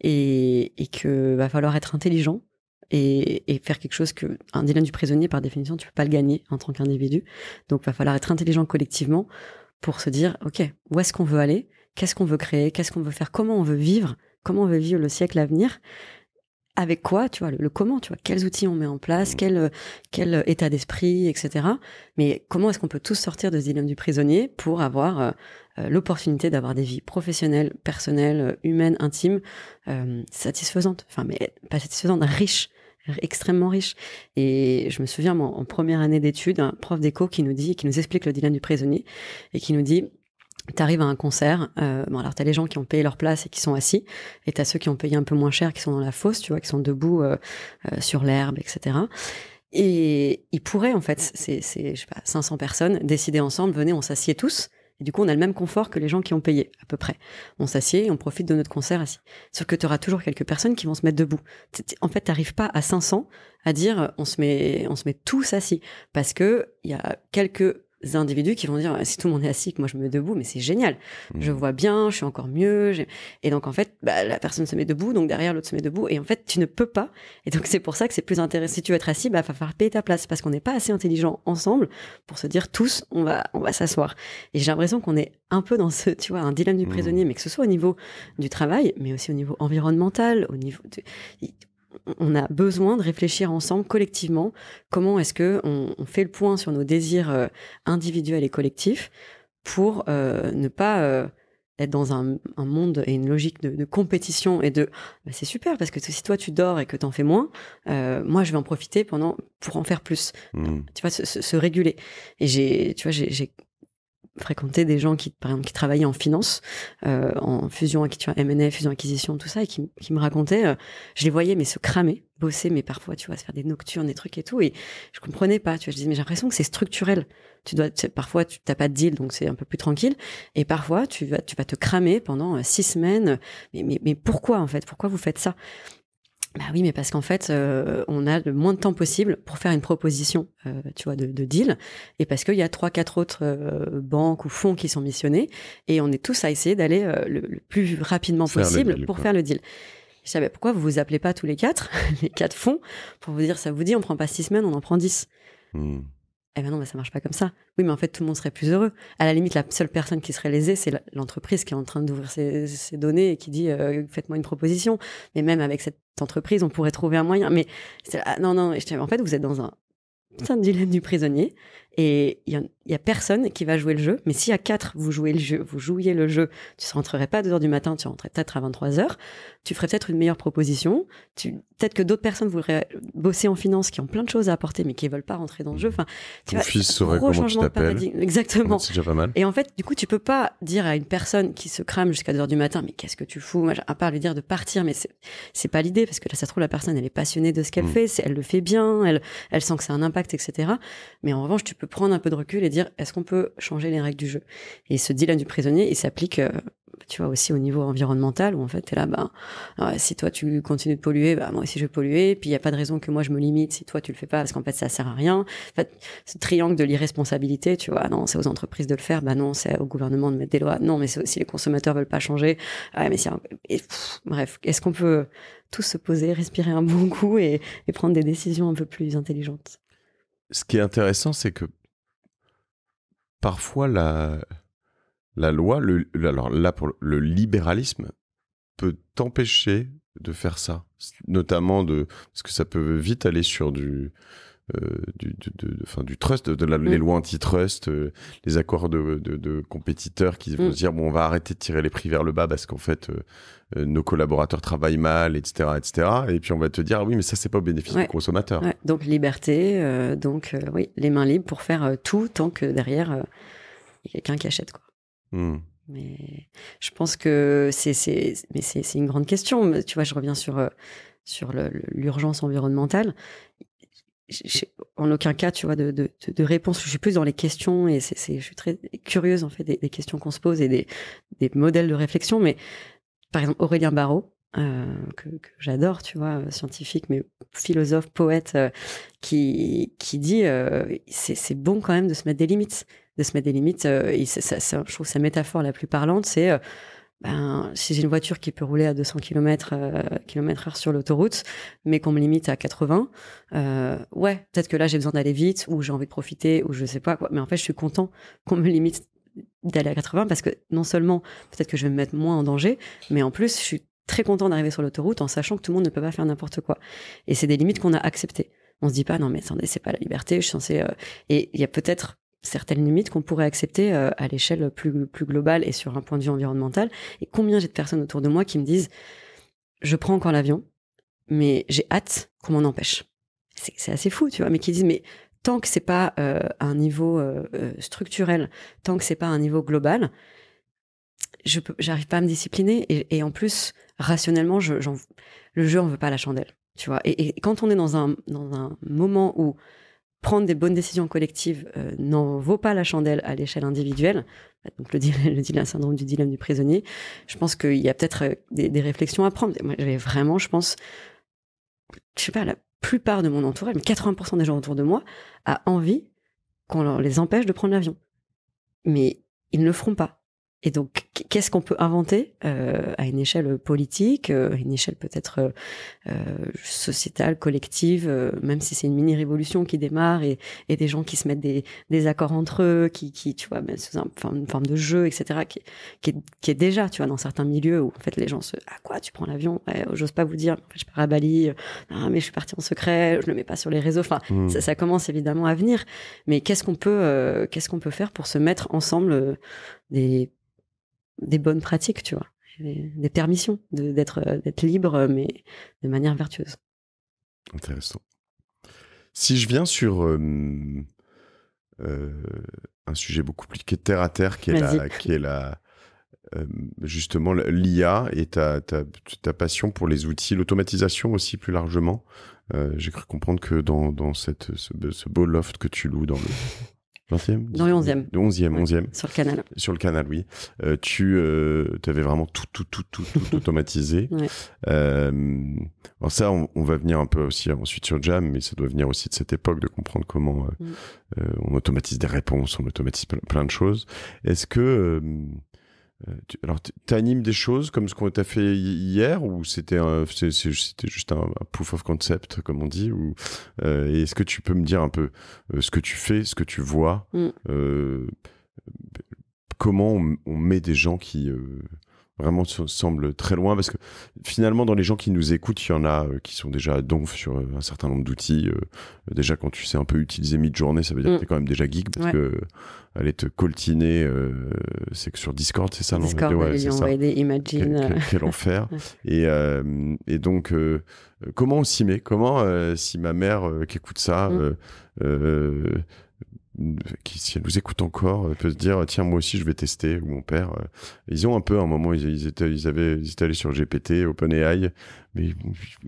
et, et que va falloir être intelligent et, et, faire quelque chose que un dilemme du prisonnier, par définition, tu peux pas le gagner en tant qu'individu. Donc, va falloir être intelligent collectivement pour se dire, ok, où est-ce qu'on veut aller Qu'est-ce qu'on veut créer Qu'est-ce qu'on veut faire Comment on veut vivre Comment on veut vivre le siècle à venir Avec quoi Tu vois, le, comment Tu vois, quels outils on met en place Quel, quel euh, état d'esprit, etc. Mais comment est-ce qu'on peut tous sortir de ce dilemme du prisonnier pour avoir euh, euh, l'opportunité d'avoir des vies professionnelles, personnelles, humaines, intimes, satisfaisantes Enfin, mais pas satisfaisantes, riches extrêmement riches. Et je me souviens, en, première année d'études, un prof d'éco qui nous dit, qui nous explique le dilemme du prisonnier et qui nous dit, T'arrives à un concert, euh, bon alors t'as les gens qui ont payé leur place et qui sont assis, et t'as ceux qui ont payé un peu moins cher, qui sont dans la fosse, tu vois, qui sont debout euh, euh, sur l'herbe, etc. Et ils pourraient en fait, c'est, je sais pas, 500 personnes, décider ensemble, venez, on s'assied tous, et du coup on a le même confort que les gens qui ont payé, à peu près. On s'assied et on profite de notre concert assis. Sauf que t'auras toujours quelques personnes qui vont se mettre debout. en fait, t'arrives pas à 500 à dire on se met, on se met tous assis, parce que il y a quelques individus qui vont dire si tout le monde est assis que moi je me mets debout mais c'est génial je mm. vois bien je suis encore mieux et donc en fait bah, la personne se met debout donc derrière l'autre se met debout et en fait tu ne peux pas et donc c'est pour ça que c'est plus intéressant si tu veux être assis bah va falloir payer ta place parce qu'on n'est pas assez intelligent ensemble pour se dire tous on va on va s'asseoir et j'ai l'impression qu'on est un peu dans ce tu vois un dilemme du mm. prisonnier mais que ce soit au niveau du travail mais aussi au niveau environnemental au niveau de on a besoin de réfléchir ensemble, collectivement, comment est-ce que on, fait le point sur nos désirs euh, individuels et collectifs pour euh, ne pas euh, être dans un, monde et une logique de, compétition et de bah, c'est super parce que si toi tu dors et que t'en fais moins, moi je vais en profiter pendant pour en faire plus. Mmh. Tu vois, se, réguler. Et j'ai, tu vois, j'ai fréquenter des gens qui, par exemple, qui travaillaient en finance, euh, en fusion, M&A, fusion, acquisition, tout ça, et qui, qui me racontaient, euh, je les voyais mais se cramer, bosser, mais parfois, tu vois, se faire des nocturnes, des trucs et tout, et je comprenais pas, tu vois, je disais, mais j'ai l'impression que c'est structurel. Tu dois, parfois, tu t'as pas de deal, donc c'est un peu plus tranquille, et parfois, tu vas, tu vas te cramer pendant euh, six semaines, mais, mais pourquoi, en fait, pourquoi vous faites ça? Bah oui, mais parce qu'en fait, euh, on a le moins de temps possible pour faire une proposition, euh, tu vois, de, de, deal, et parce qu'il y a trois, quatre autres euh, banques ou fonds qui sont missionnés, et on est tous à essayer d'aller le, plus rapidement possible pour faire le deal. Je savais ah, pourquoi vous vous appelez pas tous les quatre, [LAUGHS] les quatre fonds, pour vous dire ça vous dit, on prend pas six semaines, on en prend dix. Hmm. Eh ben non, mais ça marche pas comme ça. Oui, mais en fait, tout le monde serait plus heureux. À la limite, la seule personne qui serait lésée, c'est l'entreprise qui est en train d'ouvrir ses, données et qui dit euh, faites-moi une proposition. Mais même avec cette entreprise, on pourrait trouver un moyen. Mais ah, non, non. En fait, vous êtes dans un putain de dilemme du prisonnier et il y a, personne qui va jouer le jeu. Mais si à 4, vous jouez le jeu, vous jouiez le jeu, tu ne rentrerais pas à 2 du matin, tu rentrais peut-être à 23h, tu ferais peut-être une meilleure proposition. Peut-être que d'autres personnes voudraient bosser en finance qui ont plein de choses à apporter, mais qui ne veulent pas rentrer dans le jeu. Enfin, tu Ton fils saurait comment tu Exactement. C'est déjà pas mal. Et en fait, du coup, tu peux pas dire à une personne qui se crame jusqu'à 2 heures du matin, mais qu'est-ce que tu fous À part lui dire de partir, mais c'est pas l'idée, parce que là, ça se trouve, la personne, elle est passionnée de ce qu'elle mm. fait, elle le fait bien, elle, elle sent que c'est un impact, etc. Mais en revanche, tu peux prendre un peu de recul et dire est-ce qu'on peut changer les règles du jeu Et ce dilemme du prisonnier, il s'applique euh, tu vois aussi au niveau environnemental où en fait t'es là bah si toi tu continues de polluer bah moi aussi je vais polluer puis il n'y a pas de raison que moi je me limite si toi tu le fais pas parce qu'en fait ça sert à rien en fait ce triangle de l'irresponsabilité tu vois non c'est aux entreprises de le faire bah non c'est au gouvernement de mettre des lois non mais c'est aussi les consommateurs veulent pas changer ah ouais, mais c'est bref est-ce qu'on peut tous se poser respirer un bon coup et prendre des décisions un peu plus intelligentes ce qui est intéressant, c'est que parfois la, la loi, le, alors là pour le libéralisme peut t'empêcher de faire ça, notamment de parce que ça peut vite aller sur du euh, du, fin, du trust, de, les mm. lois antitrust, euh, les accords de, compétiteurs qui vont vont mm. dire bon, on va arrêter de tirer les prix vers le bas parce qu'en fait, euh, nos collaborateurs travaillent mal, etc., etc. Et puis on va te dire ah oui, mais ça c'est pas au bénéfice du consommateur. Donc liberté, donc oui, les mains libres pour faire tout tant que derrière il y a quelqu'un qui achète quoi. Mm. Mais je pense que c'est c'est une grande question. Tu vois, je reviens sur sur l'urgence environnementale en aucun cas, tu vois, de, réponse. Je suis plus dans les questions et c'est, je suis très curieuse en fait des, questions qu'on se pose et des, modèles de réflexion. Mais par exemple, Aurélien Barraud, euh, que, j'adore, tu vois, euh, scientifique, mais philosophe, poète, euh, qui, qui dit c'est bon quand même de se mettre des limites. De se mettre des limites, et je trouve sa métaphore la plus parlante, c'est ben, si j'ai une voiture qui peut rouler à 200 km euh, km sur l'autoroute, mais qu'on me limite à 80, euh, ouais, peut-être que là j'ai besoin d'aller vite ou j'ai envie de profiter ou je sais pas quoi. Mais en fait, je suis content qu'on me limite d'aller à 80 parce que non seulement peut-être que je vais me mettre moins en danger, mais en plus je suis très content d'arriver sur l'autoroute en sachant que tout le monde ne peut pas faire n'importe quoi. Et c'est des limites qu'on a acceptées. On se dit pas non mais attendez c'est pas la liberté, je suis censé. Euh, et il y a peut-être certaines limites qu'on pourrait accepter euh, à l'échelle plus, globale et sur un point de vue environnemental. Et combien j'ai de personnes autour de moi qui me disent Je prends encore l'avion, mais j'ai hâte qu'on m'en empêche. C'est assez fou, tu vois, mais qui disent Mais tant que c'est pas euh, un niveau euh, structurel, tant que c'est pas un niveau global, je j'arrive pas à me discipliner et, en plus rationnellement je, le jeu on veut pas la chandelle tu vois et, et, quand on est dans un dans un moment où prendre des bonnes décisions collectives euh, n'en vaut pas la chandelle à l'échelle individuelle. Donc le, le, syndrome du dilemme du prisonnier. Je pense qu'il y a peut-être euh, des, réflexions à prendre. Moi, j'avais vraiment, je pense, je sais pas, la plupart de mon entourage, mais 80% des gens autour de moi, a envie qu'on les empêche de prendre l'avion. Mais ils ne le feront pas. Et donc, qu'est-ce qu'on peut inventer euh, à une échelle politique, euh, à une échelle peut-être euh, euh sociétale, collective, euh, même si c'est une mini-révolution qui démarre et, et, des gens qui se mettent des, des accords entre eux, qui, qui tu vois, même sous une forme de jeu, etc., qui, qui, est, déjà, tu vois, dans certains milieux où en fait les gens se, ah quoi, tu prends l'avion, j'ose pas vous dire, je pars à Bali, Non, mais je suis parti en secret, je le mets pas sur les réseaux, enfin, mmh. ça, ça, commence évidemment à venir. Mais qu'est-ce qu'on peut, qu'est-ce qu'on peut faire pour se mettre ensemble des des bonnes pratiques, tu vois, des, permissions euh, d'être libre, euh, mais de manière vertueuse. Intéressant. Si je viens sur euh, un sujet beaucoup plus terre à terre, qui est la, qui est la justement l'IA et ta, passion pour les outils, l'automatisation aussi plus largement. J'ai cru comprendre que dans, cette, ce beau loft que tu loues dans le 20 Non, 11e. 11e, 11e. Sur le canal. Sur le canal, oui. Euh, tu euh, avais vraiment tout, tout, tout, tout, tout automatisé. [LAUGHS] Euh, alors ça, on, va venir un peu aussi ensuite sur Jam, mais ça doit venir aussi de cette époque, de comprendre comment euh, mm. on automatise des réponses, on automatise plein de choses. Est-ce que euh, tu, animes des choses comme ce qu'on t'a fait hier ou c'était c'était juste un, proof of concept comme on dit ou euh, est-ce que tu peux me dire un peu euh, ce que tu fais, ce que tu vois, mm. comment on, met des gens qui vraiment semble très loin parce que finalement dans les gens qui nous écoutent il y en a euh, qui sont déjà à donf sur euh, un certain nombre d'outils euh, déjà quand tu sais un peu utiliser mid-journée ça veut dire que que mm. es quand même déjà geek parce que aller te coltiner c'est que sur Discord c'est ça Discord, ils ont aidé Imagine quel, enfer [LAUGHS] et, donc comment on s'y met comment si ma mère qui écoute ça mm qui, si elle nous écoute encore, peut se dire tiens moi aussi je vais tester ou mon père. Euh. Ils ont un peu à un moment ils, étaient ils avaient allés sur GPT, OpenAI, mais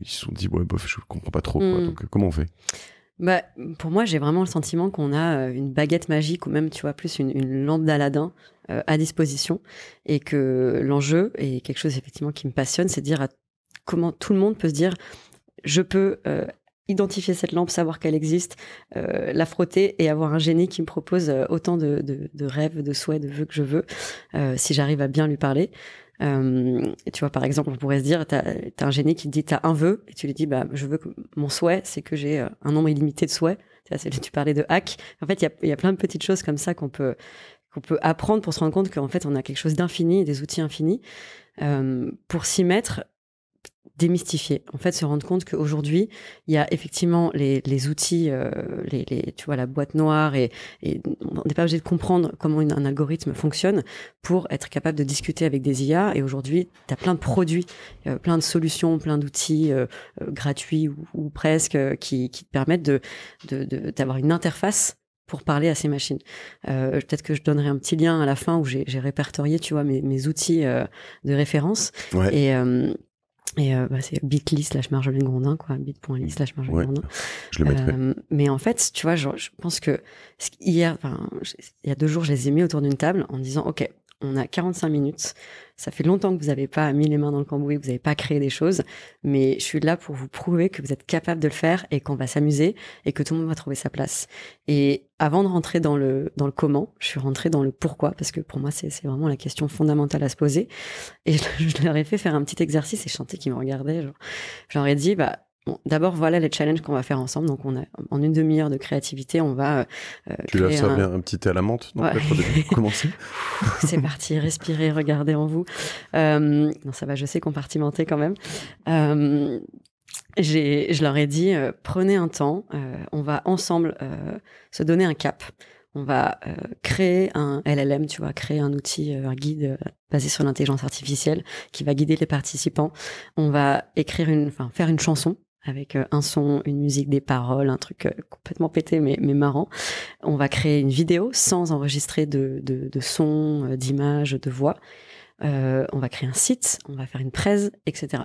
ils, se sont dit ouais bof je comprends pas trop. Mm. donc euh, comment on fait bah, pour moi, j'ai vraiment le sentiment qu'on a euh, une baguette magique ou même, tu vois, plus une, lampe d'Aladin à disposition et que l'enjeu et quelque chose effectivement qui me passionne, c'est de dire comment tout le monde peut se dire je peux identifier cette lampe, savoir qu'elle existe, euh, la frotter et avoir un génie qui me propose euh, autant de, de, de rêves, de souhaits, de vœux que je veux, euh, si j'arrive à bien lui parler. Euh, tu vois, par exemple, on pourrait se dire, t'as as un génie qui te dit, t'as un vœu, et tu lui dis, bah, je veux que mon souhait, c'est que j'ai euh, un nombre illimité de souhaits. Tu parlais de hack. En fait, il y a, y a plein de petites choses comme ça qu'on peut qu'on peut apprendre pour se rendre compte qu'en fait, on a quelque chose d'infini, des outils infinis. Euh, pour s'y mettre, démystifier. En fait, se rendre compte qu'aujourd'hui, il y a effectivement les, outils, euh, les, les, tu vois, la boîte noire, et, on n'est pas obligé de comprendre comment un algorithme fonctionne pour être capable de discuter avec des IA. Et aujourd'hui, tu as plein de produits, euh, plein de solutions, plein d'outils euh, gratuits ou, presque qui, te permettent de, d'avoir une interface pour parler à ces machines. Peut-être que je donnerai un petit lien à la fin où j'ai répertorié, tu vois, mes, mes outils de référence. Et, et euh, bah, c'est bit.ly slash Marjolaine Grondin, quoi, bit.ly slash Marjolaine Grondin. Je le mettrai. Euh, mais en fait, tu vois, je, je pense que hier, enfin, il y a deux jours, je les ai mis autour d'une table en disant, OK, on a 45 minutes. Ça fait longtemps que vous n'avez pas mis les mains dans le cambouis, que vous n'avez pas créé des choses, mais je suis là pour vous prouver que vous êtes capable de le faire et qu'on va s'amuser et que tout le monde va trouver sa place. Et avant de rentrer dans le, dans le comment, je suis rentrée dans le pourquoi, parce que pour moi, c'est vraiment la question fondamentale à se poser. Et [LAUGHS] je, leur ai fait faire un petit exercice et chanter qui qu'ils me regardaient. Genre, je dit, bah, D'abord, voilà les challenges qu'on va faire ensemble. Donc, on a, en une demi-heure de créativité, on va. Euh, euh, tu vas un... petit thé à la menthe, donc, commencer. [LAUGHS] C'est parti, respirez, regardez en vous. Euh, non, ça va, je sais compartimenter quand même. je leur ai dit, prenez un temps, on va ensemble se donner un cap. On va créer un LLM, tu vois, créer un outil, un guide basé sur l'intelligence artificielle qui va guider les participants. On va écrire une, faire une chanson avec euh, un son, une musique, des paroles, un truc euh, complètement pété mais, marrant. On va créer une vidéo sans enregistrer de, son, euh, d'image, de voix. on va créer un site, on va faire une presse, etc.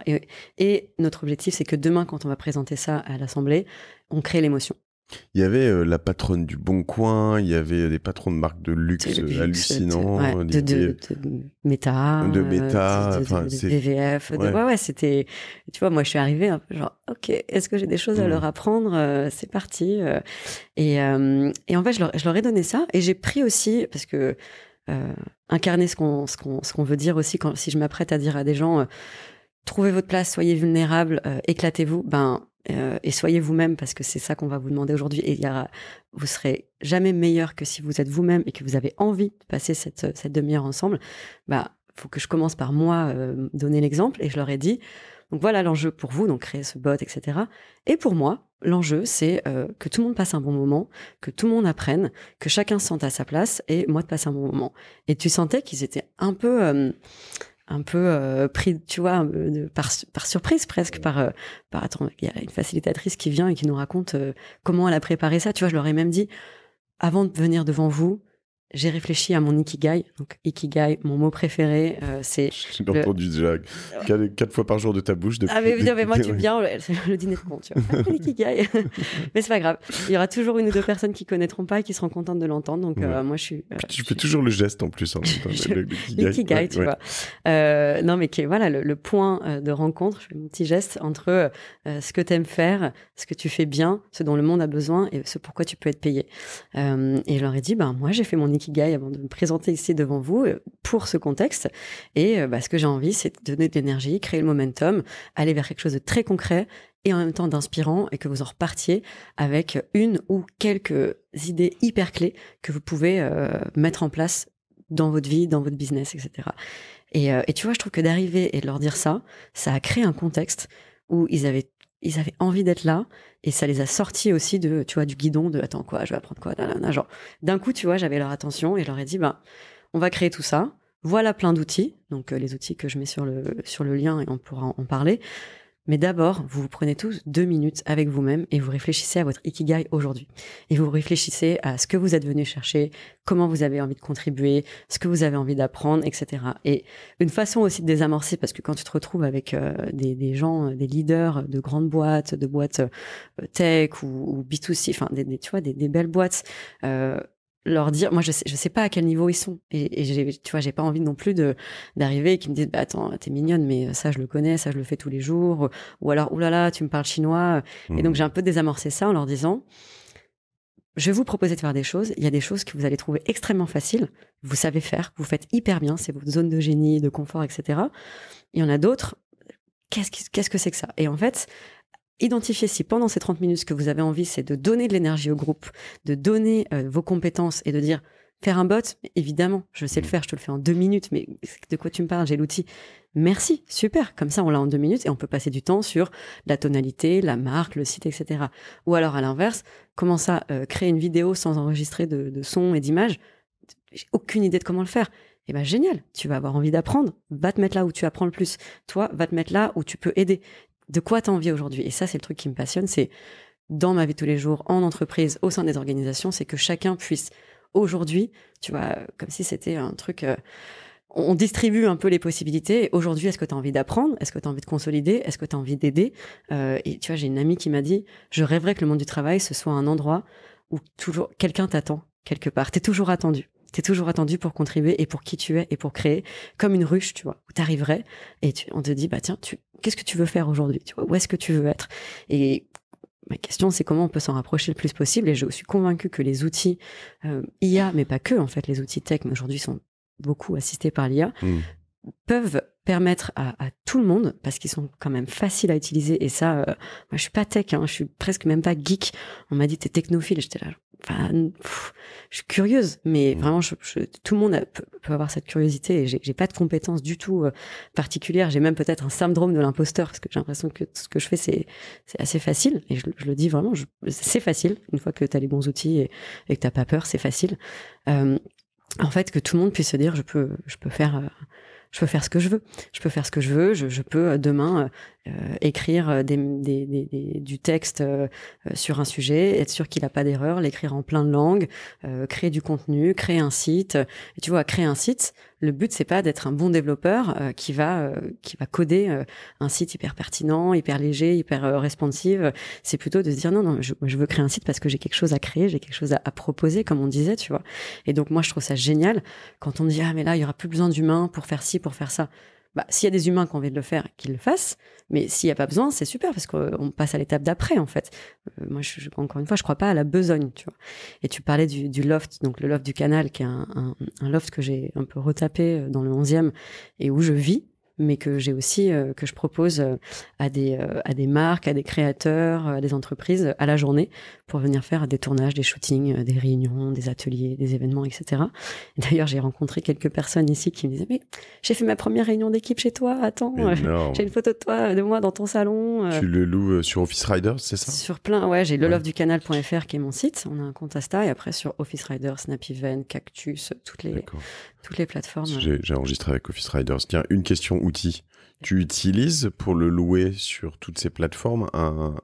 et notre objectif, c'est que demain, quand on va présenter ça à l'Assemblée, on crée l'émotion. Il y avait euh, la patronne du Bon Coin, il y avait des patrons de marques de luxe, hallucinants, de, ouais, de, de, de, euh, VVF, c'était. Tu vois, moi, je suis arrivée un hein, genre, ok, est-ce que j'ai des choses à mm. leur apprendre euh, C'est parti. et, en fait, je leur, ai donné ça et j'ai pris aussi parce que incarner ce qu'on ce veut dire aussi quand si je m'apprête à dire à des gens trouvez votre place, soyez vulnérables, éclatez-vous. Ben euh, et soyez vous-même parce que c'est ça qu'on va vous demander aujourd'hui. Et il y vous serez jamais meilleur que si vous êtes vous-même et que vous avez envie de passer cette, demi-heure ensemble. Bah, faut que je commence par moi euh, donner l'exemple et je leur ai dit. Donc voilà l'enjeu pour vous, donc créer ce bot, etc. Et pour moi, l'enjeu, c'est euh, que tout le monde passe un bon moment, que tout le monde apprenne, que chacun se sente à sa place et moi de passer un bon moment. Et tu sentais qu'ils étaient un peu un peu euh, pris, tu vois, par, par, surprise presque, par, euh, par attends, il y a une facilitatrice qui vient et qui nous raconte euh, comment elle a préparé ça. Tu vois, je leur ai même dit, avant de venir devant vous, j'ai réfléchi à mon ikigai. Donc, ikigai, mon mot préféré, euh, c'est. J'ai le... entendu déjà quatre, quatre, fois par jour de ta bouche. ah, mais, mais, moi, tu [LAUGHS] viens, [LAUGHS] le, dîner de con, tu vois. ikigai. [LAUGHS] mais c'est pas grave. Il y aura toujours une ou deux personnes qui connaîtront pas et qui seront contentes de l'entendre. Donc, euh, moi, je suis. Euh, tu fais toujours le geste en plus. Hein, L'ikigai, tu vois. non, mais qui est, voilà, le, point de rencontre, je fais mon petit geste entre ce que tu aimes faire, ce que tu fais bien, ce dont le monde a besoin et ce pourquoi tu peux être payé. et je leur ai dit, ben, moi, j'ai fait mon ikigai gagne avant de me présenter ici devant vous euh, pour ce contexte. Et euh, bah, ce que j'ai envie, c'est de donner de l'énergie, créer le momentum, aller vers quelque chose de très concret et en même temps d'inspirant et que vous en repartiez avec une ou quelques idées hyper clés que vous pouvez euh, mettre en place dans votre vie, dans votre business, etc. Et, et tu vois, je trouve que d'arriver et de leur dire ça, ça a créé un contexte où ils avaient ils avaient envie d'être là et ça les a sortis aussi de tu vois du guidon de attends quoi je vais apprendre quoi d'un coup tu vois j'avais leur attention et je leur ai dit bah on va créer tout ça voilà plein d'outils donc euh, les outils que je mets sur le sur le lien et on pourra en parler mais d'abord, vous vous prenez tous deux minutes avec vous-même et vous réfléchissez à votre ikigai aujourd'hui. Et vous réfléchissez à ce que vous êtes venu chercher, comment vous avez envie de contribuer, ce que vous avez envie d'apprendre, etc. Et une façon aussi de désamorcer, parce que quand tu te retrouves avec euh, des, gens, euh, des leaders de grandes boîtes, de boîtes euh, tech ou, B2C, enfin, des, tu vois, des, des belles boîtes, euh, leur dire, moi je sais, sais pas à quel niveau ils sont et, tu vois j'ai pas envie non plus de d'arriver et qu'ils me disent bah attends t'es mignonne mais euh, ça je le connais ça je le fais tous les jours ou alors oulala tu me parles chinois euh, et donc mmh. j'ai un peu désamorcé ça en leur disant je vais vous proposer de faire des choses. Il y a des choses que vous allez trouver extrêmement faciles. Vous savez faire, vous faites hyper bien. C'est votre zone de génie, de confort, etc. Il y en a d'autres. Qu'est-ce que c'est que ça Et en fait, Identifiez si pendant ces 30 minutes, ce que vous avez envie, c'est de donner de l'énergie au groupe, de donner euh, vos compétences et de dire faire un bot, évidemment, je sais le mm. faire, je te le fais en deux minutes, mais de quoi tu me parles, j'ai l'outil. Merci, super, comme ça on l'a en deux minutes et on peut passer du temps sur la tonalité, la marque, le site, etc. Ou alors à l'inverse, comment ça, euh, créer une vidéo sans enregistrer de, de son et d'image, j'ai aucune idée de comment le faire. Eh ben génial, tu vas avoir envie d'apprendre, va te mettre là où tu apprends le plus. Toi, va te mettre là où tu peux aider de quoi t'as envie aujourd'hui Et ça, c'est le truc qui me passionne, c'est dans ma vie tous les jours, en entreprise, au sein des organisations, c'est que chacun puisse aujourd'hui, tu vois, comme si c'était un truc... Euh, on distribue un peu les possibilités. Aujourd'hui, est-ce que tu envie d'apprendre Est-ce que tu as envie de consolider Est-ce que tu as envie d'aider euh, Et tu vois, j'ai une amie qui m'a dit, je rêverais que le monde du travail, ce soit un endroit où toujours quelqu'un t'attend quelque part. T'es toujours attendu. T'es toujours attendu pour contribuer et pour qui tu es et pour créer, comme une ruche, tu vois, où t'arriverais et tu, on te dit, bah tiens, tu, qu'est-ce que tu veux faire aujourd'hui, tu vois, où est-ce que tu veux être Et ma question, c'est comment on peut s'en rapprocher le plus possible. Et je suis convaincue que les outils euh, IA, mais pas que, en fait, les outils tech, mais aujourd'hui sont beaucoup assistés par l'IA, mmh. peuvent permettre à, tout le monde, parce qu'ils sont quand même faciles à utiliser, et ça, euh, moi je suis pas tech, hein, je suis presque même pas geek. On m'a dit t'es technophile, j'étais là, enfin, je suis curieuse, mais mmh. vraiment, tout le monde peut, avoir cette curiosité, et j'ai pas de compétences du tout euh, particulières, j'ai même peut-être un syndrome de l'imposteur, parce que j'ai l'impression que ce que je fais, c'est assez facile, et je, le dis vraiment, c'est facile, une fois que t'as les bons outils et, que t'as pas peur, c'est facile. Euh, en fait, que tout le monde puisse se dire, je peux, je peux faire je peux faire ce que je veux. Je peux faire ce que je veux. Je, peux euh, demain euh, euh, écrire euh, du texte euh, sur un sujet, être sûr qu'il n'a pas d'erreur, l'écrire en plein de langues, créer du contenu, créer un site. tu vois, créer un site, le but c'est pas d'être un bon développeur qui va qui va coder un site hyper pertinent, hyper léger, hyper responsive. C'est plutôt de se dire non non, je, je veux créer un site parce que j'ai quelque chose à créer, j'ai quelque chose à, proposer comme on disait, tu vois. Et donc moi je trouve ça génial quand on me dit ah mais là il y aura plus besoin d'humains pour faire ci, pour faire ça bah, s'il y a des humains qui ont envie de le faire, qu'ils le fassent. Mais s'il n'y a pas besoin, c'est super parce qu'on passe à l'étape d'après, en fait. Euh, moi, je, encore une fois, je crois pas à la besogne, tu vois. Et tu parlais du, loft, donc le loft du canal, qui est un loft que j'ai un peu retapé euh, dans le 11e et où je vis mais que j'ai aussi, euh, que je propose euh, à des, euh, à des marques, à des créateurs, à des entreprises à la journée pour venir faire des tournages, des shootings, des réunions, des ateliers, des événements, etc. D'ailleurs, j'ai rencontré quelques personnes ici qui me disaient, mais j'ai fait ma première réunion d'équipe chez toi, attends, j'ai une photo de toi, de moi dans ton salon. Tu le loues sur Office Rider, c'est ça Sur plein, ouais, j'ai leloveducanal.fr qui est mon site, on a un compte Asta, et après sur Office Rider, Snap Event, Cactus, toutes les, toutes les plateformes. J'ai enregistré avec Office Riders. Tiens, une question outil. Tu utilises pour le louer sur toutes ces plateformes un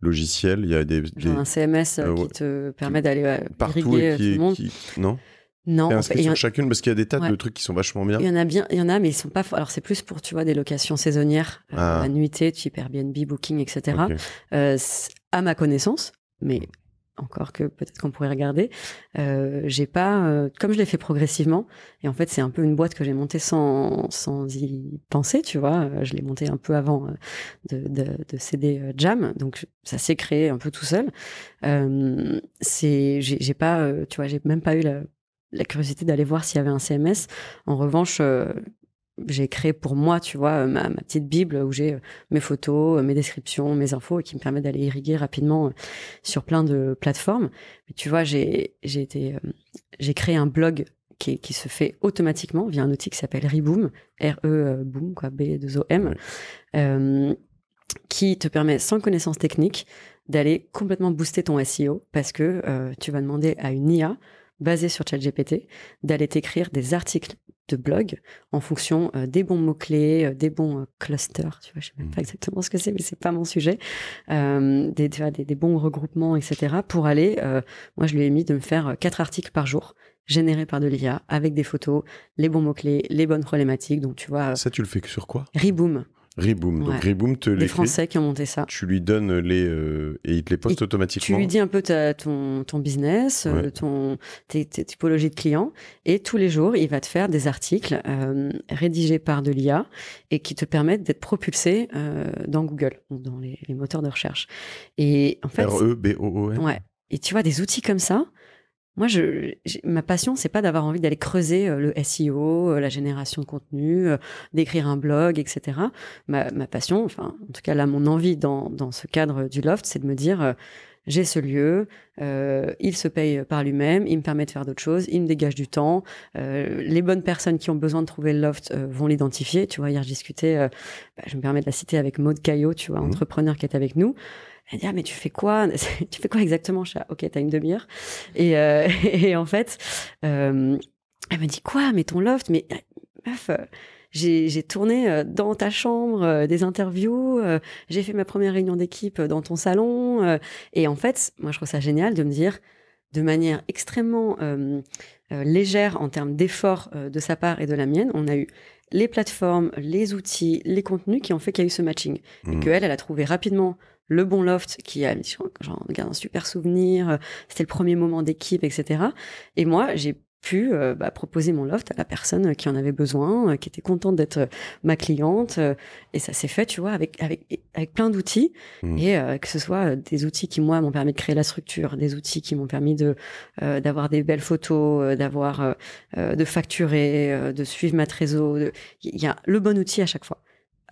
logiciel Il y a des, un CMS euh, ah qui te permet d'aller euh, partout et euh, qui, tout le monde. Non. Non, et en sur chacune parce qu'il y a des tas de trucs qui sont vachement bien. Il y en a bien, il y en a, mais ils sont pas. Alors c'est plus pour tu vois des locations saisonnières, ah. type Airbnb, Booking, etc. à ma connaissance, mais mm encore que peut-être qu'on pourrait regarder. Euh, j'ai pas, euh, comme je l'ai fait progressivement, et en fait c'est un peu une boîte que j'ai montée sans sans y penser, tu vois. Euh, je l'ai montée un peu avant de, de, de céder Jam, donc ça s'est créé un peu tout seul. Euh, c'est, j'ai pas, tu vois, j'ai même pas eu la la curiosité d'aller voir s'il y avait un CMS. En revanche, j'ai créé pour moi, tu vois, euh, ma, petite Bible où j'ai euh, mes photos, euh, mes descriptions, mes infos et qui me permet d'aller irriguer rapidement sur plein de plateformes. Mais tu vois, j'ai été, j'ai créé un blog qui, se fait automatiquement via un outil qui s'appelle Reboom, R-E Boom, quoi, B-2-O-M, qui te permet sans connaissance technique d'aller complètement booster ton SEO parce que tu vas demander à une IA basé sur ChatGPT, d'aller t'écrire des articles de blog en fonction euh, des bons mots-clés, euh, des bons euh, clusters, tu vois, je sais même mmh. pas exactement ce que c'est, mais c'est pas mon sujet, des, bons regroupements, etc. pour aller, moi je lui ai mis de me faire quatre articles par jour générés par de l'IA avec des photos, les bons mots-clés, les bonnes problématiques, donc tu vois. Ça, tu le fais sur quoi Reboom. Reboom. Donc Reboom te les Français qui ont monté ça. Tu lui donnes les euh, et il te les poste automatiquement. Tu lui dis un peu ta, ton, ton business, euh, ton tes, typologies de clients et tous les jours il va te faire des articles euh, rédigés par de l'IA et qui te permettent d'être propulsé dans Google, dans les, moteurs de recherche. Et en fait. R E B O O Ouais. Et tu vois des outils comme ça moi, ma passion, c'est pas d'avoir envie d'aller creuser euh, le SEO, euh, la génération de contenu, euh, d'écrire un blog, etc. Ma, passion, enfin, en tout cas là, mon envie dans, dans ce cadre du loft, c'est de me dire, j'ai ce lieu, il se paye par lui-même, il me permet de faire d'autres choses, il me dégage du temps. les bonnes personnes qui ont besoin de trouver le loft vont l'identifier. Tu vois, hier, je discutais, bah, je me permets de la citer avec Maude Caillot, tu vois, mmh. entrepreneur qui est avec nous. Elle dit ah mais tu fais quoi [LAUGHS] Tu fais quoi exactement chat Ok, t'as une demi-heure. Et, euh, [LAUGHS] en fait, euh, elle me dit quoi Mais ton loft, mais euh, meuf. j'ai tourné dans ta chambre des interviews, j'ai fait ma première réunion d'équipe dans ton salon. et en fait, moi, je trouve ça génial de me dire, de manière extrêmement légère en termes d'efforts de sa part et de la mienne. On a eu les plateformes, les outils, les contenus qui ont fait qu'il y a eu ce matching. Et mmh. qu'elle, elle a trouvé rapidement le Bon Loft, qui a j'en garde un super souvenir, euh, c'était le premier moment d'équipe, etc. Et moi, j'ai pu euh, bah, proposer mon loft à la personne euh, qui en avait besoin, qui était contente d'être ma cliente. et ça s'est fait, tu vois, avec, avec, avec plein d'outils. Mmh. Et que ce soit des outils qui, moi, m'ont permis de créer la structure, des outils qui m'ont permis de d'avoir des belles photos, d'avoir de facturer, de suivre ma trésor. Il y a le bon outil à chaque fois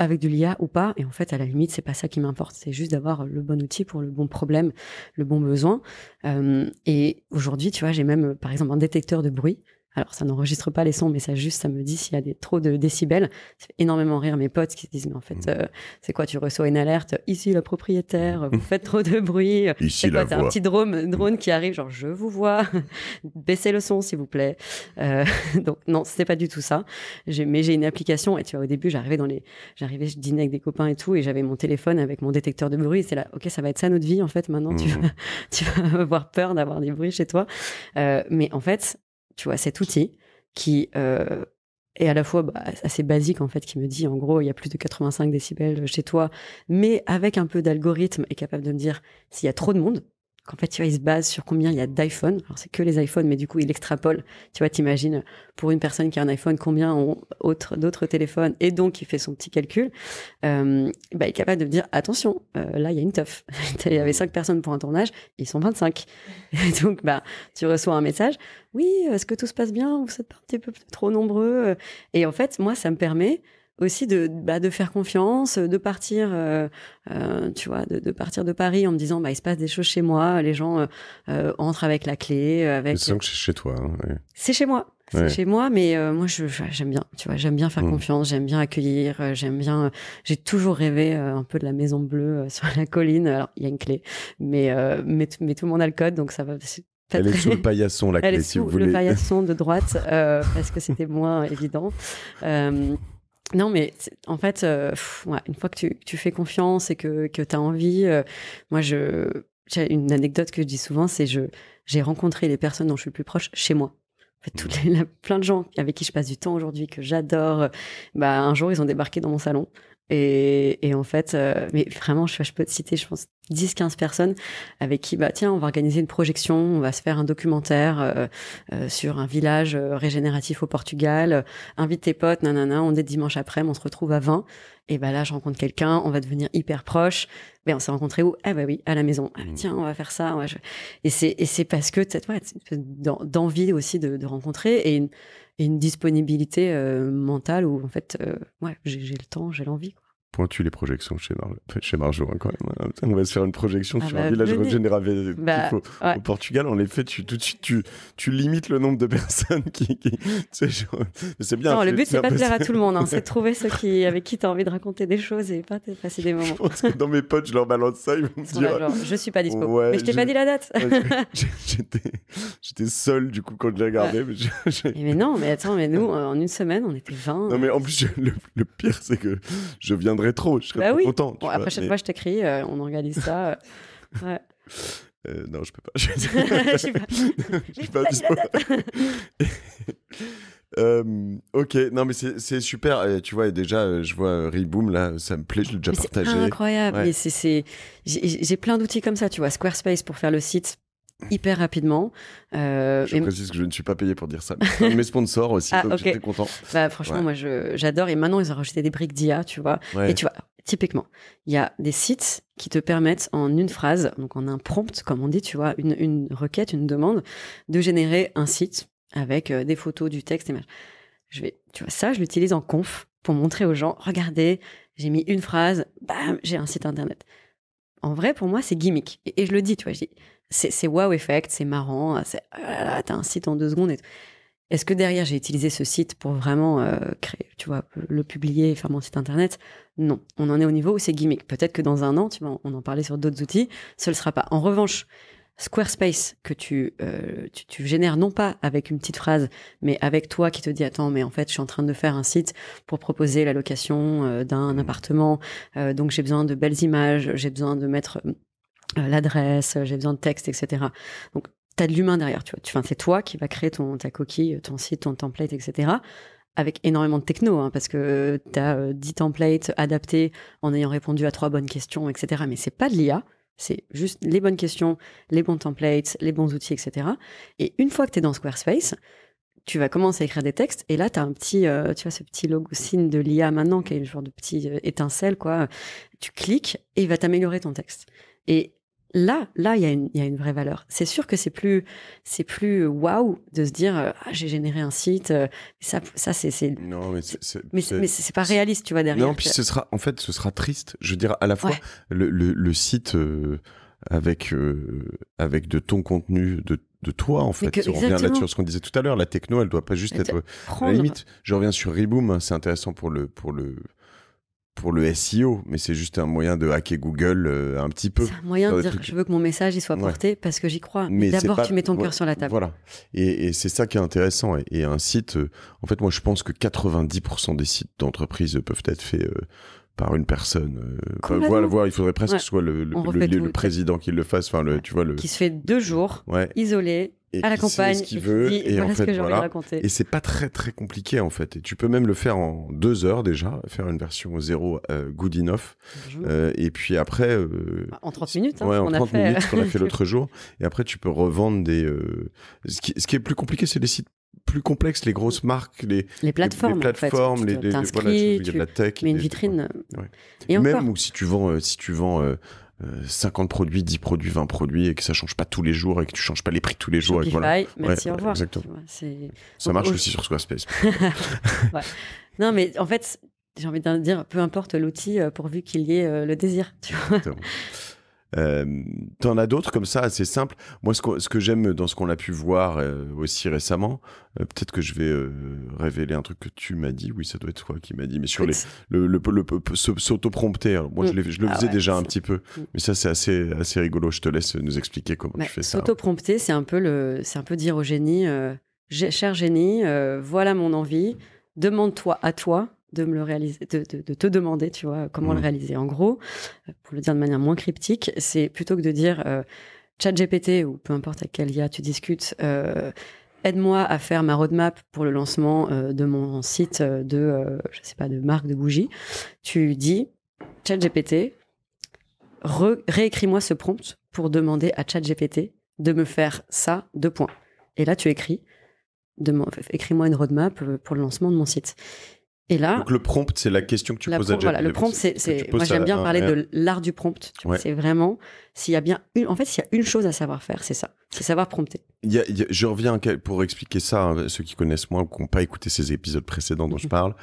avec de l'IA ou pas. Et en fait, à la limite, c'est pas ça qui m'importe. C'est juste d'avoir le bon outil pour le bon problème, le bon besoin. Euh, et aujourd'hui, tu vois, j'ai même, par exemple, un détecteur de bruit alors, ça n'enregistre pas les sons, mais ça juste, ça me dit s'il y a des, trop de décibels. Ça fait énormément rire mes potes qui se disent, mais en fait, mmh. euh, c'est quoi, tu reçois une alerte, ici le propriétaire, mmh. vous faites trop de bruit. [LAUGHS] Ici quoi, la un petit drone, mmh. drone qui arrive, genre, je vous vois, [LAUGHS] baissez le son, s'il vous plaît. Euh, [LAUGHS] donc, non, c'est pas du tout ça. Mais j'ai une application, et tu vois, au début, j'arrivais dans les, j'arrivais, je dînais avec des copains et tout, et j'avais mon téléphone avec mon détecteur de bruit, et c'est là, ok, ça va être ça notre vie, en fait, maintenant, tu, vas, tu vas avoir peur d'avoir des bruits chez toi. Euh, mais en fait, tu vois, cet outil qui euh, est à la fois bah, assez basique en fait, qui me dit en gros il y a plus de 85 décibels chez toi, mais avec un peu d'algorithme est capable de me dire s'il y a trop de monde, en fait, tu il se base sur combien il y a d'iPhone. Alors, c'est que les iPhones, mais du coup, il extrapole. Tu vois, t'imagines, pour une personne qui a un iPhone, combien ont autre, d'autres téléphones. Et donc, il fait son petit calcul. Euh, bah, il est capable de dire, attention, euh, là, il y a une teuf. [LAUGHS] il y avait cinq personnes pour un tournage, ils sont 25. Et [LAUGHS] donc, bah, tu reçois un message. Oui, est-ce que tout se passe bien Vous êtes un petit peu trop nombreux Et en fait, moi, ça me permet aussi de, bah, de faire confiance, de partir, euh, euh, tu vois, de, partir de Paris en me disant, bah, il se passe des choses chez moi, les gens euh, entrent avec la clé, avec. C'est que chez toi. Hein, c'est chez moi. C'est chez moi, mais moi je j'aime bien, tu vois, j'aime bien faire hmm. confiance, j'aime bien accueillir, j'aime bien, j'ai toujours rêvé un peu de la maison bleue [LAUGHS] sur la colline. Alors il y a une clé, mais mais, tout le monde a le code, donc ça va, elle est sur le [LAUGHS] paillasson, la clé, vous voulez. si vous voulez. le paillasson de droite, parce que c'était moins évident. Non, mais en fait, euh, une fois que tu, fais confiance et que, que tu as envie, euh, moi, je, une anecdote que je dis souvent, c'est que j'ai rencontré les personnes dont je suis le plus proche chez moi. En fait, mmh. les, plein de gens avec qui je passe du temps aujourd'hui, que j'adore, euh, bah, un jour, ils ont débarqué dans mon salon. Et, en fait, euh, mais vraiment, je, peux te citer, je pense, 10-15 personnes avec qui, bah tiens, on va organiser une projection, on va se faire un documentaire euh, euh, sur un village régénératif au Portugal, invite tes potes, nanana, on est dimanche après, on se retrouve à 20. Et bah là, je rencontre quelqu'un, on va devenir hyper proche. Mais ben, on s'est rencontrés où Ah bah oui, à la maison. Ah, mmh. tiens, on va faire ça. Et c'est parce que cette ouais, d'envie aussi de, rencontrer et une, et une disponibilité mentale où en fait, ouais, j'ai le temps, j'ai l'envie pointu les projections chez, chez Marjo quand même. Hein. On va se faire une projection ah sur bah, un village régénéré bah, au, Portugal. En effet, tu, tout de suite, tu, tu limites le nombre de personnes qui. c'est bien. le but, c'est pas de plaire à tout le monde. Hein. c'est de [LAUGHS] trouver ceux qui, avec qui tu as envie de raconter des choses et pas de passer des moments. Je pense que dans mes potes, je leur balance ça. Ils vont me dire. Genre, je suis pas dispo. mais je t'ai pas dit la date. J'étais seul du coup quand je l'ai regardé. Eh, mais, non, mais attends, mais nous, euh, en une semaine, on était 20. Non, mais en plus, le, le pire, c'est que je viens rétro, trop, je serais bah content. chaque fois, je t'écris, euh, on organise ça. Euh, [LAUGHS] euh, non, je peux pas. [LAUGHS] [LAUGHS] Je suis pas. Je tout... ok, non mais c'est super. tu vois, et déjà, je vois Reboom là, ça me plaît, je l'ai déjà partagé. C'est incroyable. J'ai plein d'outils comme ça, tu vois, Squarespace pour faire le site, hyper rapidement. Euh, je précise que je ne suis pas payé pour dire ça. mes sponsors aussi, ah, bah, je content. franchement, moi, j'adore. Et maintenant, ils ont rejeté des briques d'IA, tu vois. Et tu vois, typiquement, il y a des sites qui te permettent en une phrase, donc en un prompt, comme on dit, tu vois, une, une requête, une demande, de générer un site avec euh, des photos, du texte, des images. Je vais, tu vois, ça, je l'utilise en conf pour montrer aux gens, regardez, j'ai mis une phrase, bam, j'ai un site internet. En vrai, pour moi, c'est gimmick. Et, et je le dis, tu vois, je dis, c'est wow effect, c'est marrant, oh t'as un site en deux secondes. Est-ce que derrière j'ai utilisé ce site pour vraiment euh, créer, tu vois, le publier, faire mon site internet Non, on en est au niveau où c'est gimmick. Peut-être que dans un an, tu on en parlait sur d'autres outils, ce ne sera pas. En revanche, Squarespace que euh, tu, tu, génères non pas avec une petite phrase, mais avec toi qui te dis, attends mais en fait je suis en train de faire un site pour proposer la location euh, d'un mmh. appartement, donc j'ai besoin de belles images, j'ai besoin de mettre euh, l'adresse, euh, j'ai besoin de texte, etc. Donc, tu as de l'humain derrière, tu vois. Enfin, c'est toi qui vas créer ton, ta coquille, ton site, ton template, etc. Avec énormément de techno, hein, parce que tu as 10 templates adaptés en ayant répondu à trois bonnes questions, etc. Mais c'est pas de l'IA, c'est juste les bonnes questions, les bons templates, les bons outils, etc. Et une fois que tu es dans Squarespace, tu vas commencer à écrire des textes et là tu as un petit euh, tu vois ce petit logo signe de l'IA maintenant qui est une genre de petit étincelle quoi tu cliques et il va t'améliorer ton texte et là, là, il y, a une vraie valeur. C'est sûr que c'est plus, c'est plus waouh de se dire euh, ah, j'ai généré un site. Euh, ça, ça c'est, non, mais c'est, mais, pas réaliste, tu vois derrière. Non, puis ce sera, en fait, ce sera triste. Je veux dire, à la fois le, site euh, avec avec de ton contenu, de de toi en fait. on là-dessus ce qu'on disait tout à l'heure. La techno, elle doit pas juste être. limite, je reviens sur Reboom. Hein, c'est intéressant pour le pour le pour le SEO, mais c'est juste un moyen de hacker Google euh, un petit peu. C'est un moyen de dire que je veux que mon message il soit porté parce que j'y crois. Mais, d'abord, tu mets ton cœur sur la table. Voilà. Et, c'est ça qui est intéressant. Et, un site, euh, en fait, moi, je pense que 90% des sites d'entreprise peuvent être faits euh, par une personne. il faudrait presque que ce soit le, le, président qui le fasse. Enfin, le, tu vois, le... Qui se fait deux jours, isolé, à la campagne, ce qu'il veut et, voilà en fait voilà. Et c'est pas très très compliqué en fait. Et tu peux même le faire en deux heures déjà, faire une version zéro euh, good enough. Euh, et puis après, euh, bah, en 30 minutes, hein, ouais, en 30 a fait... minutes qu'on a fait [LAUGHS] l'autre jour. Et après, tu peux revendre des. Ce qui, est plus compliqué, c'est les sites plus complexes, les grosses marques, les, les plateformes, les, les plateformes, les, voilà, tu, tu, de la tech, mais une vitrine. Et même ou si tu vends, si tu vends 50 euh, produits, 10 produits, 20 produits et que ça change pas tous les jours et que tu changes pas les prix tous les jours. voilà. merci, au revoir. Ça marche aussi sur Squarespace. [LAUGHS] ouais. Non, mais en fait, j'ai envie de dire, peu importe l'outil, euh, pourvu qu'il y ait euh, le désir. Tu vois T'en as d'autres comme ça, assez simple Moi, ce, que j'aime dans ce qu'on a pu voir euh, aussi récemment, euh, peut-être que je vais euh, révéler un truc que tu m'as dit. Oui, ça doit être toi qui m'as dit, mais sur les, le, le, le, Moi, je, mm. le ah faisais déjà un petit peu, mm. mais ça, c'est assez, assez rigolo. Je te laisse nous expliquer comment je tu fais ça. Hein. sauto c'est un peu c'est un peu dire au génie, cher génie, voilà mon envie, demande-toi à toi de me le réaliser, de, te demander, tu vois, comment le mm. réaliser. En gros, pour le dire de manière moins cryptique, c'est plutôt que de dire euh, chat GPT ou peu importe à quel IA tu discutes, euh, aide-moi à faire ma roadmap pour le lancement euh, de mon site de, je sais pas, de marque de bougie. Tu dis chat GPT, réécris-moi ce prompt pour demander à chat GPT de me faire ça, deux points. Et là, tu écris, écris-moi une roadmap pour le lancement de mon site. Et là, Donc le prompt, c'est la question que tu poses à Jeff. Voilà, le prompt, c'est, moi j'aime bien parler de l'art du prompt. C'est vraiment s'il y a bien en fait, s'il y a une chose à savoir faire, c'est ça, c'est savoir prompter. je reviens pour expliquer ça à hein, ceux qui connaissent moins ou qui n'ont pas écouté ces épisodes précédents dont je mhm. parle.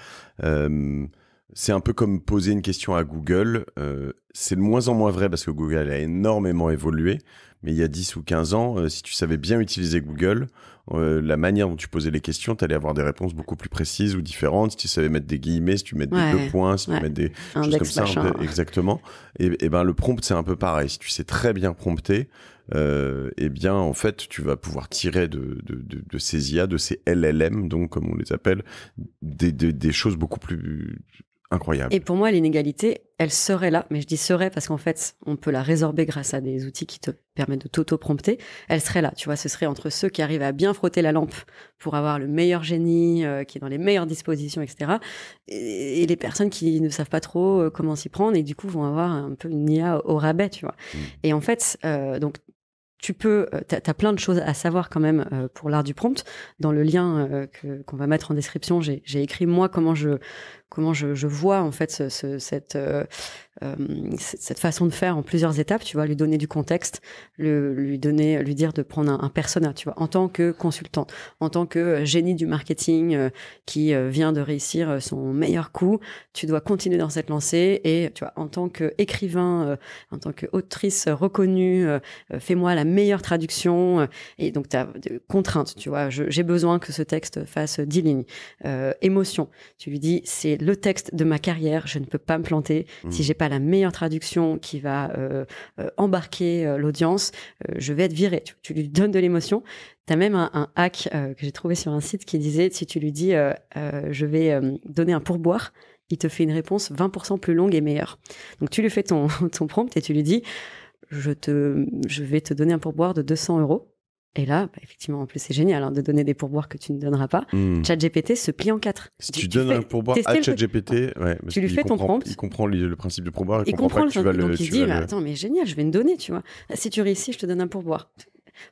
Euh, c'est un peu comme poser une question à Google. Euh, c'est de moins en moins vrai parce que Google a énormément évolué mais il y a 10 ou 15 ans, euh, si tu savais bien utiliser Google, euh, la manière dont tu posais les questions, tu allais avoir des réponses beaucoup plus précises ou différentes. Si tu savais mettre des guillemets, si tu mettais des deux points, si tu mettais des choses comme ça, exactement. Et, bien, ben le prompt, c'est un peu pareil. Si tu sais très bien prompter, euh, eh bien, en fait, tu vas pouvoir tirer de, de, ces IA, de ces LLM, donc comme on les appelle, des choses beaucoup plus incroyable. Et pour moi, l'inégalité, elle serait là, mais je dis serait parce qu'en fait, on peut la résorber grâce à des outils qui te permettent de t'auto-prompter. Elle serait là, tu vois, ce serait entre ceux qui arrivent à bien frotter la lampe pour avoir le meilleur génie, euh, qui est dans les meilleures dispositions, etc. Et, les personnes qui ne savent pas trop euh, comment s'y prendre et du coup vont avoir un peu une IA au rabais, tu vois. Mm. Et en fait, euh, donc tu peux, tu as, plein de choses à savoir quand même pour l'art du prompt. Dans le lien qu'on va mettre en description, j'ai écrit moi comment je comment je, vois en fait cette, euh, euh, cette façon de faire en plusieurs étapes. Tu vois, lui donner du contexte, le, lui donner, lui dire de prendre un, un, persona. Tu vois, en tant que consultante, en tant que euh, génie du marketing qui vient de réussir son meilleur coup, tu dois continuer dans cette lancée. Et tu vois, en tant qu'écrivain, écrivain, en tant qu'autrice reconnue, fais-moi la meilleure traduction. Et donc, tu as des contraintes. Tu vois, j'ai besoin que ce texte fasse 10 lignes. émotion. Tu lui dis, c'est le texte de ma carrière, je ne peux pas me planter. Mmh. Si j'ai pas la meilleure traduction qui va euh, euh, embarquer euh, l'audience, je vais être viré. Tu, lui donnes de l'émotion. Tu as même un, hack que j'ai trouvé sur un site qui disait, si tu lui dis, je vais donner un pourboire, il te fait une réponse 20% plus longue et meilleure. Donc tu lui fais ton, [LAUGHS] ton prompt et tu lui dis, je, te, je vais te donner un pourboire de 200 euros et là, bah, effectivement, en plus, c'est génial hein, de donner des pourboires que tu ne donneras pas. Hmm. ChatGPT se plie en quatre. Si tu, donnes un pourboire à ChatGPT, tu lui fais ton prompt. Il comprend le, principe du pourboire. Il, il comprend, le, que donc il se dit, attends, mais génial, je vais me donner, tu vois. Si tu réussis, je te donne un pourboire.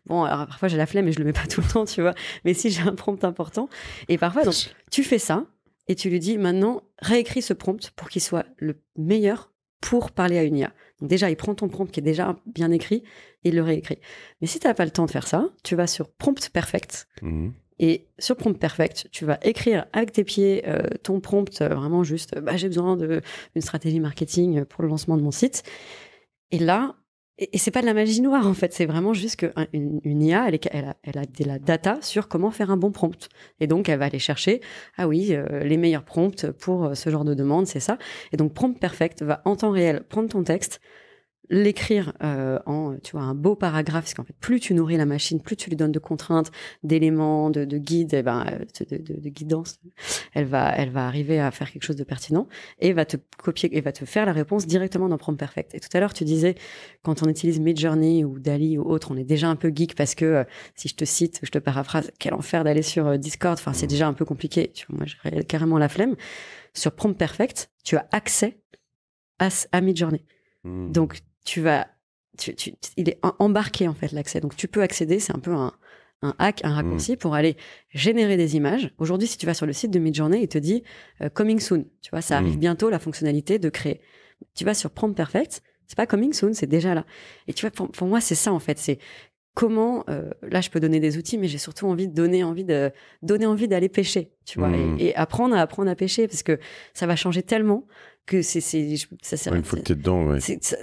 Bon, alors parfois j'ai la flemme et je le mets pas [LAUGHS] tout le temps, tu vois. Mais si j'ai un prompt important, et parfois donc tu fais ça et tu lui dis maintenant réécris ce prompt pour qu'il soit le meilleur pour parler à une IA déjà, il prend ton prompt qui est déjà bien écrit et il le réécrit. Mais si tu n'as pas le temps de faire ça, tu vas sur Prompt Perfect. Mhm. Et sur Prompt Perfect, tu vas écrire avec tes pieds euh, ton prompt euh, vraiment juste, bah, j'ai besoin d'une stratégie marketing pour le lancement de mon site. Et là, et, c'est pas de la magie noire en fait, c'est vraiment juste qu'une IA, elle, a, de la data sur comment faire un bon prompt. Et donc elle va aller chercher, ah oui, euh, les meilleurs prompts pour euh, ce genre de demande, c'est ça. Et donc Prompt Perfect va en temps réel prendre ton texte, l'écrire euh, en tu vois un beau paragraphe parce qu'en fait plus tu nourris la machine plus tu lui donnes de contraintes d'éléments de, de guides eh ben euh, de, de, de, guidance elle va elle va arriver à faire quelque chose de pertinent et va te copier et va te faire la réponse directement dans Prompt Perfect et tout à l'heure tu disais quand on utilise Midjourney ou Dali ou autre on est déjà un peu geek parce que euh, si je te cite je te paraphrase quel enfer d'aller sur Discord enfin c'est déjà un peu compliqué tu vois, moi j'ai carrément la flemme sur Prompt Perfect tu as accès à, à Midjourney mmh. donc tu vas, il est embarqué en fait l'accès. Donc tu peux accéder, c'est un peu un, un hack, un raccourci mm. pour aller générer des images. Aujourd'hui, si tu vas sur le site de Midjourney, il te dit euh, coming soon. Tu vois, ça arrive mm. bientôt la fonctionnalité de créer. Tu vas sur Prompt Perfect, c'est pas coming soon, c'est déjà là. Et tu vois, pour, moi, c'est ça en fait. C'est comment euh, là, je peux donner des outils, mais j'ai surtout envie de donner envie de donner envie d'aller pêcher, tu vois, mm. et, apprendre à apprendre à pêcher parce que ça va changer tellement que c'est ça sert. une fois que dedans, ouais. Ça,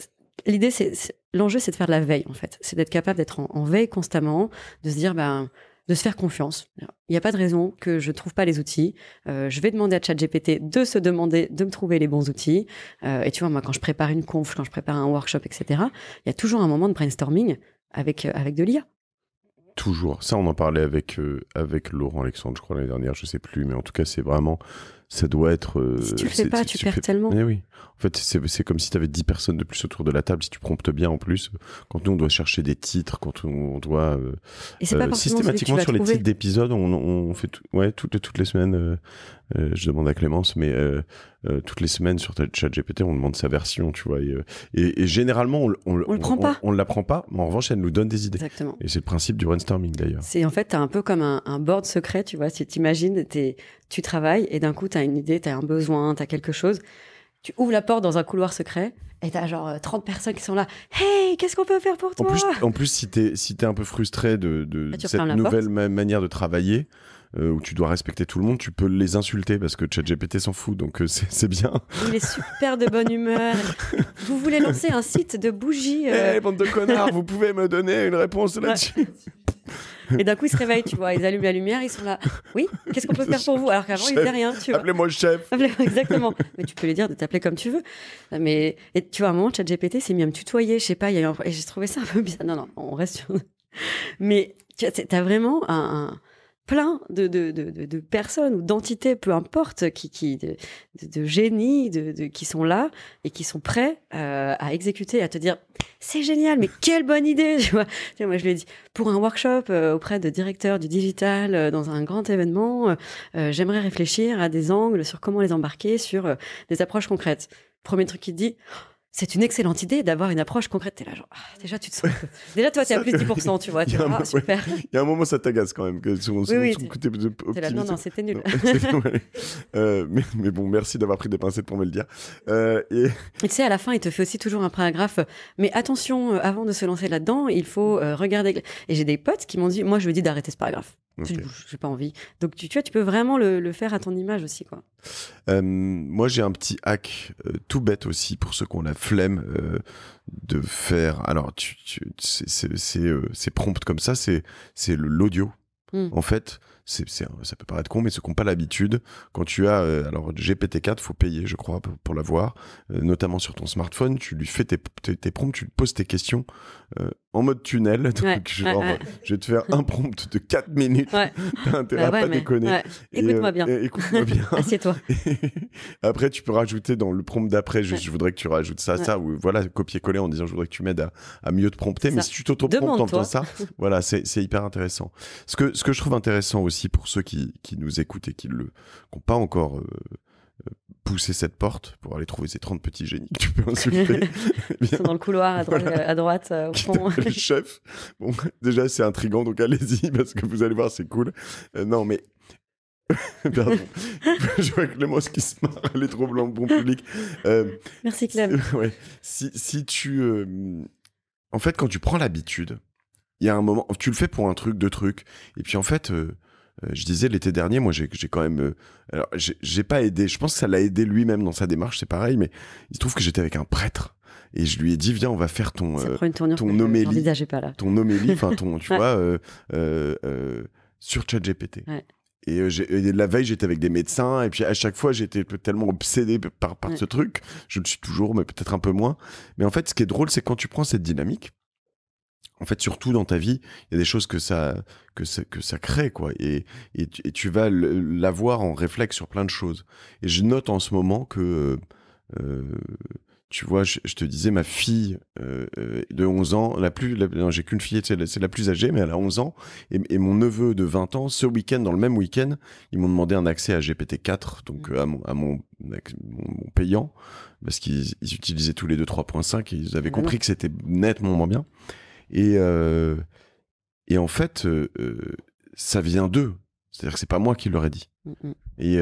l'idée, c'est l'enjeu, c'est de faire de la veille en fait. C'est d'être capable d'être en, veille constamment, de se dire ben de se faire confiance. Il n'y a pas de raison que je ne trouve pas les outils. Euh, je vais demander à ChatGPT de se demander de me trouver les bons outils. Euh, et tu vois, moi, quand je prépare une conf, quand je prépare un workshop, etc., il y a toujours un moment de brainstorming avec, euh, avec de l'IA. Toujours. Ça, on en parlait avec, avec Laurent Alexandre, je crois, l'année dernière, je ne sais plus. Mais en tout cas, c'est vraiment ça doit être. Euh, si tu le fais pas, tu, perds tellement. Eh oui. En fait, c'est comme si tu avais 10 personnes de plus autour de la table, si tu promptes bien en plus. Quand nous, on doit chercher des titres, quand on, doit. Euh, et c'est pas euh, systématiquement sur les titres d'épisodes, on, fait ouais, toutes, toutes les semaines, je demande à Clémence, mais toutes les semaines sur chat GPT, on demande sa version, tu vois. Et, généralement, on, on, on, prend pas. On, pas, mais en revanche, elle nous donne des idées. Exactement. Et c'est le principe du brainstorming d'ailleurs. C'est en fait, tu un peu comme un, board secret, tu vois. Si tu imagines, tu travailles et d'un coup, une idée, tu as un besoin, tu as quelque chose. Tu ouvres la porte dans un couloir secret et t'as genre 30 euh, personnes qui sont là. Hey, qu'est-ce qu'on peut faire pour toi en plus, en plus, si t'es si es un peu frustré de, de ah, cette nouvelle manière de travailler, euh, où tu dois respecter tout le monde, tu peux les insulter parce que ChatGPT s'en fout, donc euh, [LAUGHS] c'est bien. Il est super de bonne humeur. [LAUGHS] vous voulez lancer un site de bougies hey, eh, bande de connards, vous pouvez me donner une réponse là-dessus [LAUGHS] [LAUGHS] Et d'un coup, ils se réveillent, tu vois. Ils allument la lumière, ils sont là. Oui, qu'est-ce qu'on peut faire pour vous Alors qu'avant, ils disaient rien, tu vois. Appelez-moi le chef. [LAUGHS] Exactement. Mais tu peux lui dire de t'appeler comme tu veux. Mais tu vois, à un moment, ChatGPT s'est mis à me tutoyer, je sais pas. Et j'ai trouvé ça un peu bizarre. Non, non, on reste sur. [LAUGHS] Mais tu as vraiment un, plein de, de, de, personnes ou d'entités, peu importe, qui, qui de, génies qui sont là et qui sont prêts euh, à exécuter, à te dire c'est génial, mais quelle bonne idée, [LAUGHS] tu vois. moi, je lui ai dit, pour un workshop euh, auprès de directeurs du digital euh, dans un grand événement, euh, j'aimerais réfléchir à des angles sur comment les embarquer, sur des approches concrètes. Premier truc qu'il dit, c'est une excellente idée d'avoir une approche concrète. T'es là, genre, ah, déjà, tu te sens. Déjà, toi, t'es à plus de 10%, tu vois. Ah, super. Il y a un moment, ça t'agace quand même. Que oui, oui, non, c'était nul. [LAUGHS] Euh, mais, bon, merci d'avoir pris des pincettes pour me le dire. Euh, et... Tu sais, à la fin, il te fait aussi toujours un paragraphe. Mais attention, euh, avant de se lancer là-dedans, il faut regarder. Et j'ai des potes qui m'ont dit, moi, je vous dis d'arrêter ce paragraphe. J'ai pas envie. Donc tu, vois, tu peux vraiment le, faire à ton image aussi, quoi. Euh, moi, j'ai un petit hack euh, tout bête aussi pour ceux qu'on a flemme euh, de faire. Alors, c'est prompt comme ça, c'est l'audio. Hmm. En fait, ça peut paraître con, mais ceux qui n'ont pas l'habitude, quand tu as, euh, alors GPT-4, faut payer, je crois, pour, l'avoir, euh, notamment sur ton smartphone, tu lui fais tes, tes, tu lui poses tes questions euh, en mode tunnel. [LAUGHS] Donc, je vais te faire un prompt de 4 minutes. [LAUGHS] T'as intérêt pas déconner. Écoute-moi bien. écoute-moi [LAUGHS] bien. Assieds-toi. Après, tu peux rajouter dans le prompt d'après, je, voudrais que tu rajoutes ça, ça, ou voilà, copier-coller en disant, je voudrais que tu m'aides à, mieux te prompter. Mais si tu t'auto-promptes en faisant ça, voilà, c'est hyper intéressant. Ce que, ce que je trouve intéressant aussi, aussi pour ceux qui, qui nous écoutent et qui n'ont pas encore euh, euh, poussé cette porte pour aller trouver ces 30 petits génies que tu peux insulter. [LAUGHS] Ils sont dans le couloir à, droite, euh, au fond. le [LAUGHS] chef. Bon, déjà, c'est intriguant, donc allez-y, [LAUGHS] parce que vous allez voir, c'est cool. non, mais. Pardon. Je vois Clémence qui se marre, elle est trop blanc, bon public. Merci Clem. si, si, tu. En fait, quand tu prends l'habitude, il y a un moment, tu le fais pour un truc, deux trucs, et puis en fait, euh, je disais l'été dernier, moi j'ai quand même, euh, alors j'ai pas aidé. Je pense que ça l'a aidé lui-même dans sa démarche, c'est pareil. Mais il se trouve que j'étais avec un prêtre et je lui ai dit viens on va faire ton euh, ton homélie ton homélie enfin ton [LAUGHS] tu vois sur ChatGPT et, et, la veille j'étais avec des médecins et puis à chaque fois j'étais tellement obsédé par par ce truc je le suis toujours mais peut-être un peu moins mais en fait ce qui est drôle c'est quand tu prends cette dynamique en fait, surtout dans ta vie, il y a des choses que ça, que ça, crée, quoi. Et, tu, vas l'avoir en réflexe sur plein de choses. Et je note en ce moment que, euh, tu vois, je, te disais, ma fille euh, euh, de 11 ans, la plus, j'ai qu'une fille, c'est la, plus âgée, mais elle a 11 ans. Et, mon neveu de 20 ans, ce week-end, dans le même week-end, ils m'ont demandé un accès à GPT-4, donc mmh. à mon, payant, parce qu'ils utilisaient tous les deux 3.5 et ils avaient mmh. compris que c'était nettement moins bien. Et, euh, et en fait, euh, euh, ça vient d'eux. C'est-à-dire que c'est pas moi qui leur ai dit. Mmh, mmh. et,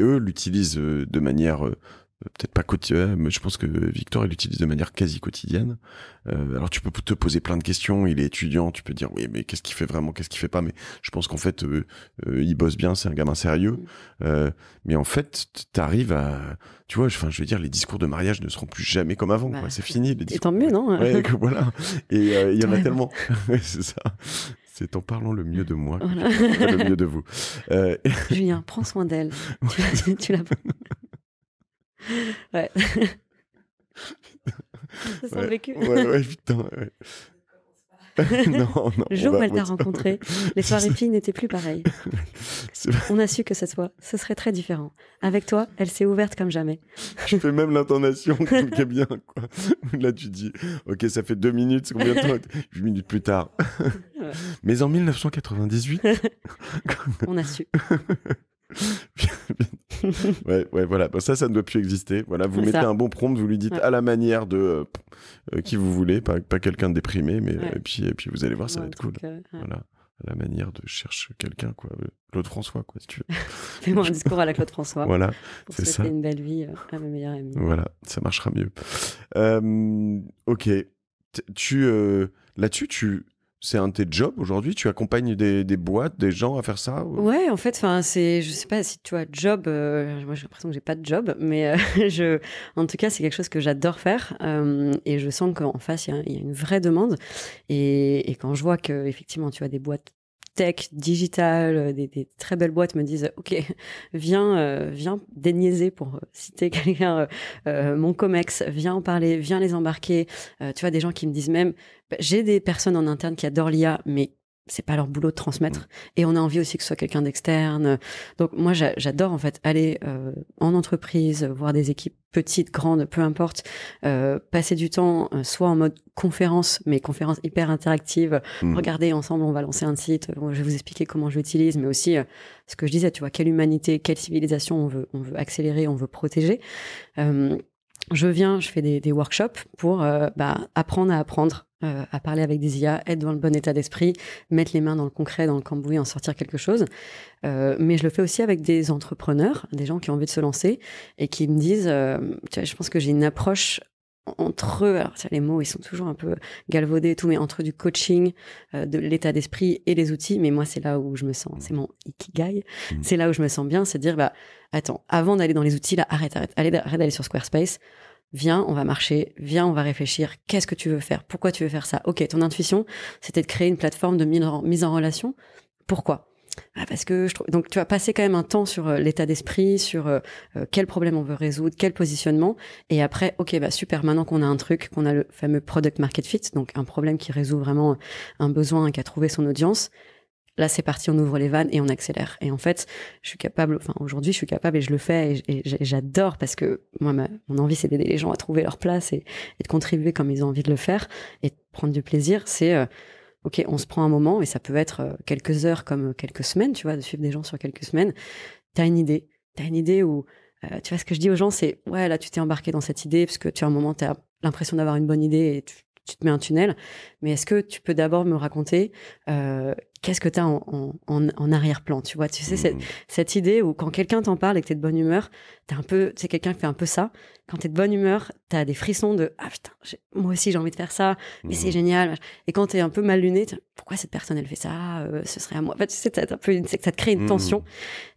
eux l'utilisent de manière euh, peut-être pas quotidien, mais je pense que Victor, il l'utilise de manière quasi quotidienne. Euh, alors tu peux te poser plein de questions, il est étudiant, tu peux dire oui, mais qu'est-ce qu'il fait vraiment, qu'est-ce qu'il fait pas, mais je pense qu'en fait, euh, il bosse bien, c'est un gamin sérieux. Mm. mais en fait, tu arrives à, tu vois, enfin, je veux dire, les discours de mariage ne seront plus jamais comme avant, bah, c'est fini. Les discours. Et tant mieux, non [LAUGHS] Voilà. Et il y en a tellement. [LAUGHS] c'est ça. C'est en parlant le mieux de moi que le mieux de vous. [LAUGHS] Julien, prends soin d'elle. tu, ouais. [LAUGHS] Ça Ouais, ouais, putain, [LAUGHS] non, non, le jour où elle t'a rencontré, les [LAUGHS] soirées filles n'étaient plus pareilles. On a su que cette fois, ce serait très différent. Avec toi, elle s'est ouverte comme jamais. Je fais même l'intonation qui est bien. Quoi. Là, tu dis, ok, ça fait deux minutes, c'est combien de temps minutes plus tard. Mais en 1998, on a su. [LAUGHS] ouais, ouais, voilà. ça, ça ne doit plus exister. Voilà, vous mettez un bon prompt, vous lui dites à la manière de euh, euh, qui vous voulez, pas, pas quelqu'un de déprimé, mais euh, et puis et puis vous allez voir, ça va être cool. Voilà, à la manière de chercher quelqu'un quoi, Claude François quoi, si tu veux. [LAUGHS] Fais-moi un discours à la Claude François. voilà, c'est ça. Une belle vie mes Voilà, ça marchera mieux. ok, tu là-dessus, tu c'est un de tes jobs aujourd'hui Tu accompagnes des, boîtes, des gens à faire ça Ouais, en fait, enfin, c'est, je sais pas si tu as job. Euh, moi, j'ai l'impression que n'ai pas de job, mais euh, [LAUGHS] je, en tout cas, c'est quelque chose que j'adore faire euh, et je sens qu'en face, il y, a une vraie demande. Et, et, quand je vois que effectivement, tu as des boîtes tech, digital, euh, des, très belles boîtes me disent OK, [LAUGHS] viens, euh, viens déniaiser pour euh, citer [LAUGHS] quelqu'un, mon comex, viens en parler, viens les embarquer. tu vois, des gens qui me disent même, bah, j'ai des personnes en interne qui adorent l'IA, mais c'est pas leur boulot de transmettre. Mmh. Et on a envie aussi que ce soit quelqu'un d'externe. Donc moi, j'adore en fait aller euh, en entreprise, euh, voir des équipes petites, grandes, peu importe, euh, passer du temps soit en mode conférence, mais conférence hyper interactive. Mmh. Regarder ensemble, on va lancer un site. je vais vous expliquer comment je l'utilise, mais aussi ce que je disais, tu vois, quelle humanité, quelle civilisation on veut, on veut accélérer, on veut protéger je viens, je fais des, workshops pour bah, apprendre à apprendre, euh, à parler avec des IA, être dans le bon état d'esprit, mettre les mains dans le concret, dans le cambouis, en sortir quelque chose. Euh, mais je le fais aussi avec des entrepreneurs, des gens qui ont envie de se lancer et qui me disent, euh, tu vois, je pense que j'ai une approche entre eux, alors les mots ils sont toujours un peu galvaudés et tout, mais entre du coaching, de l'état d'esprit et les outils, mais moi c'est là où je me sens, c'est mon ikigai, mmh. c'est là où je me sens bien, c'est dire bah attends, avant d'aller dans les outils là, arrête, arrête, arrête d'aller sur Squarespace, viens, on va marcher, viens, on va réfléchir, qu'est-ce que tu veux faire, pourquoi tu veux faire ça. Ok, ton intuition, c'était de créer une plateforme de mise en relation. Pourquoi ah, parce que je trouve... donc tu vas passer quand même un temps sur euh, l'état d'esprit, sur euh, euh, quel problème on veut résoudre, quel positionnement, et après ok bah super maintenant qu'on a un truc, qu'on a le fameux product market fit, donc un problème qui résout vraiment un besoin, hein, qui a trouvé son audience, là c'est parti, on ouvre les vannes et on accélère. Et en fait, je suis capable, enfin aujourd'hui je suis capable et je le fais et j'adore parce que moi mon envie c'est d'aider les gens à trouver leur place et, de contribuer comme ils ont envie de le faire et de prendre du plaisir. C'est euh, ok, on se prend un moment et ça peut être euh, quelques heures comme euh, quelques semaines, tu vois, de suivre des gens sur quelques semaines. T'as une idée, t'as une idée où tu vois ce que je dis aux gens, c'est ouais là tu t'es embarqué dans cette idée parce que tu as un moment t'as l'impression d'avoir une bonne idée et tu, tu te mets un tunnel, mais est-ce que tu peux d'abord me raconter euh, qu'est-ce que tu as en, arrière-plan Tu vois, tu sais, mmh. cette, idée où quand quelqu'un t'en parle et que tu es de bonne humeur, t'es un peu, c'est quelqu'un qui fait un peu ça. Quand tu es de bonne humeur, tu as des frissons de Ah putain, moi aussi j'ai envie de faire ça, mais c'est mmh. génial. Et quand tu es un peu mal luné, pourquoi cette personne elle fait ça euh, Ce serait à moi. fait, tu sais, un peu une, que ça te crée une mmh. tension.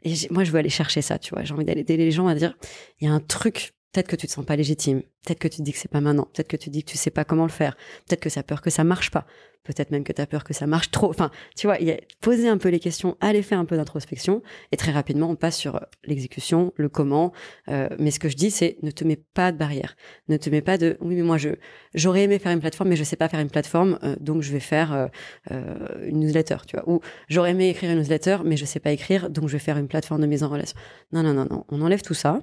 Et moi, je veux aller chercher ça, tu vois. J'ai envie d'aller aider les gens à dire Il y a un truc Peut-être que tu te sens pas légitime. Peut-être que tu te dis que c'est pas maintenant. Peut-être que tu te dis que tu sais pas comment le faire. Peut-être que ça peur que ça marche pas. Peut-être même que tu as peur que ça marche trop. Enfin, tu vois, y a, poser un peu les questions, aller faire un peu d'introspection. Et très rapidement, on passe sur euh, l'exécution, le comment. Euh, mais ce que je dis, c'est ne te mets pas de barrière. Ne te mets pas de, oui, mais moi, je j'aurais aimé faire une plateforme, mais je sais pas faire une plateforme, euh, donc je vais faire une newsletter, tu vois. Ou j'aurais aimé écrire une newsletter, mais je sais pas écrire, donc je vais faire une plateforme de mise en relation. Non, non, non, non. On enlève tout ça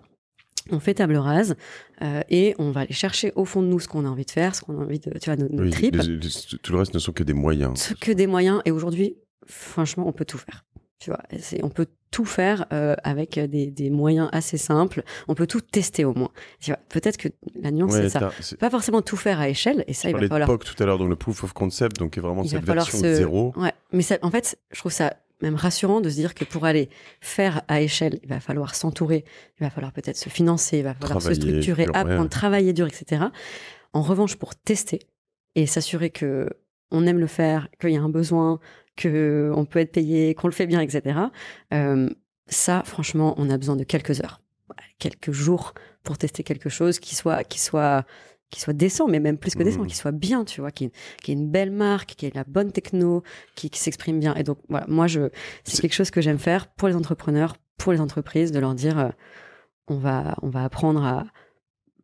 on fait table rase euh, et on va aller chercher au fond de nous ce qu'on a envie de faire, ce qu'on a envie de, tu vois, nos, tout le reste ne sont que des moyens. Ce que des moyens. Et aujourd'hui, franchement, on peut tout faire. Tu vois, on peut tout faire euh, avec des, moyens assez simples. On peut tout tester au moins. Peut-être que la nuance c'est ça. Pas forcément tout faire à échelle. Et ça, il va falloir. tout à l'heure, donc le proof of concept, donc est vraiment cette version zéro. Ouais. Mais en fait, je trouve ça même rassurant de se dire que pour aller faire à échelle, il va falloir s'entourer, il va falloir peut-être se financer, il va falloir se structurer, apprendre, travailler dur, etc. En revanche, pour tester et s'assurer que on aime le faire, qu'il y a un besoin, que on peut être payé, qu'on le fait bien, etc. Euh, ça, franchement, on a besoin de quelques heures, quelques jours pour tester quelque chose qui soit, qui soit qui soit décent, mais même plus que décent, qu'il mmh. qui soit bien, tu vois, qui, qui ait une belle marque, qui ait la bonne techno, qui, s'exprime bien. Et donc, voilà, moi, je, c'est quelque chose que j'aime faire pour les entrepreneurs, pour les entreprises, de leur dire, euh, on, va, on va apprendre à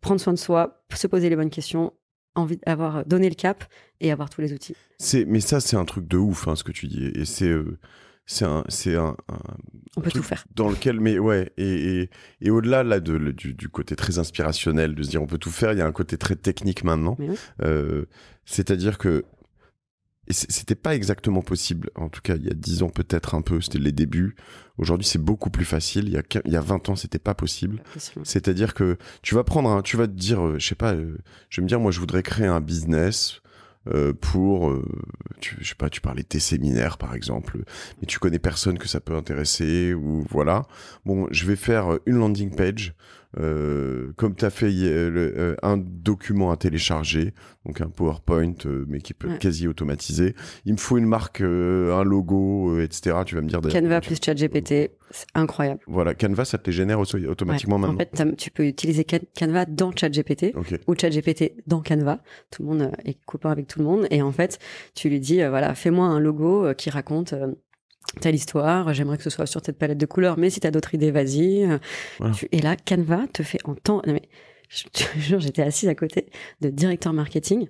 prendre soin de soi, se poser les bonnes questions, envie d'avoir euh, donné le cap et avoir tous les outils. C'est, mais ça, c'est un truc de ouf, hein, ce que tu dis. Et c'est, euh, c'est un, c'est un, on peut tout faire dans lequel, mais ouais, et, et, au-delà là de, du, côté très inspirationnel de se dire on peut tout faire, il y a un côté très technique maintenant. Euh, c'est-à-dire que c'était pas exactement possible, en tout cas il y a dix ans peut-être un peu, c'était les débuts. Aujourd'hui c'est beaucoup plus facile. Il y a, il y a 20 ans c'était pas possible. C'est-à-dire que tu vas prendre, tu vas te dire, euh, je sais pas, euh, je vais me dire moi je voudrais créer un business euh, pour, euh, tu, je sais pas, tu parlais de tes séminaires par exemple, mais tu connais personne que ça peut intéresser ou voilà. Bon, je vais faire une landing page euh, comme tu as fait euh, un document à télécharger, donc un PowerPoint, euh, mais qui peut être quasi automatisé. Il me faut une marque, un logo, etc. Tu vas me dire. Canva plus ChatGPT, c'est incroyable. Voilà, Canva, ça te les génère automatiquement maintenant. En fait, tu peux utiliser Canva dans ChatGPT ou ChatGPT dans Canva. Tout le monde est copain avec tout le monde. Et en fait, tu lui dis, voilà, fais-moi un logo qui raconte telle histoire, j'aimerais que ce soit sur cette palette de couleurs, mais si t'as d'autres idées, vas-y. Et là, Canva te fait entendre. [LAUGHS] j'étais assise à côté de directeur marketing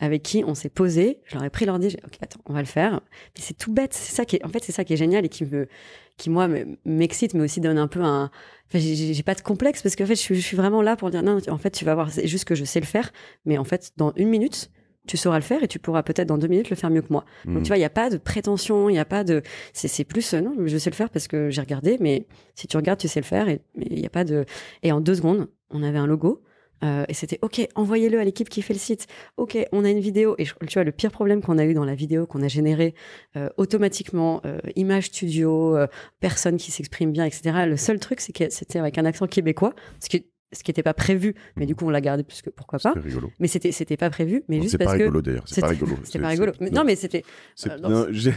avec qui on s'est posé. Je leur ai pris leur dit, ok, attends, on va le faire. Mais c'est tout bête. C'est ça qui est, en fait, c'est ça qui est génial et qui me, qui moi m'excite, mais aussi donne un peu un. Enfin, j'ai pas de complexe parce qu'en fait, je suis, vraiment là pour dire non. En fait, tu vas voir, c'est juste que je sais le faire, mais en fait, dans une minute, tu sauras le faire et tu pourras peut-être dans deux minutes le faire mieux que moi. Donc hmm. tu vois, il n'y a pas de prétention, il n'y a pas de. C'est plus, euh, non, je sais le faire parce que j'ai regardé, mais si tu regardes, tu sais le faire et il n'y a pas de. Et en deux secondes, on avait un logo. Euh, et c'était OK, envoyez-le à l'équipe qui fait le site. OK, on a une vidéo. Et tu vois, le pire problème qu'on a eu dans la vidéo qu'on a généré euh, automatiquement, image studio, personne qui s'exprime bien, etc. Le seul truc, c'est que c'était avec un accent québécois, ce qui n'était pas prévu. Mais du mmh. coup, on l'a gardé parce que pourquoi pas. Mais c'était, c'était pas prévu. Mais juste parce rigolo, D'ailleurs. C'est pas [LAUGHS] rigolo C'est pas rigolo. non. mais c'était. Euh, non, [LAUGHS] j'ai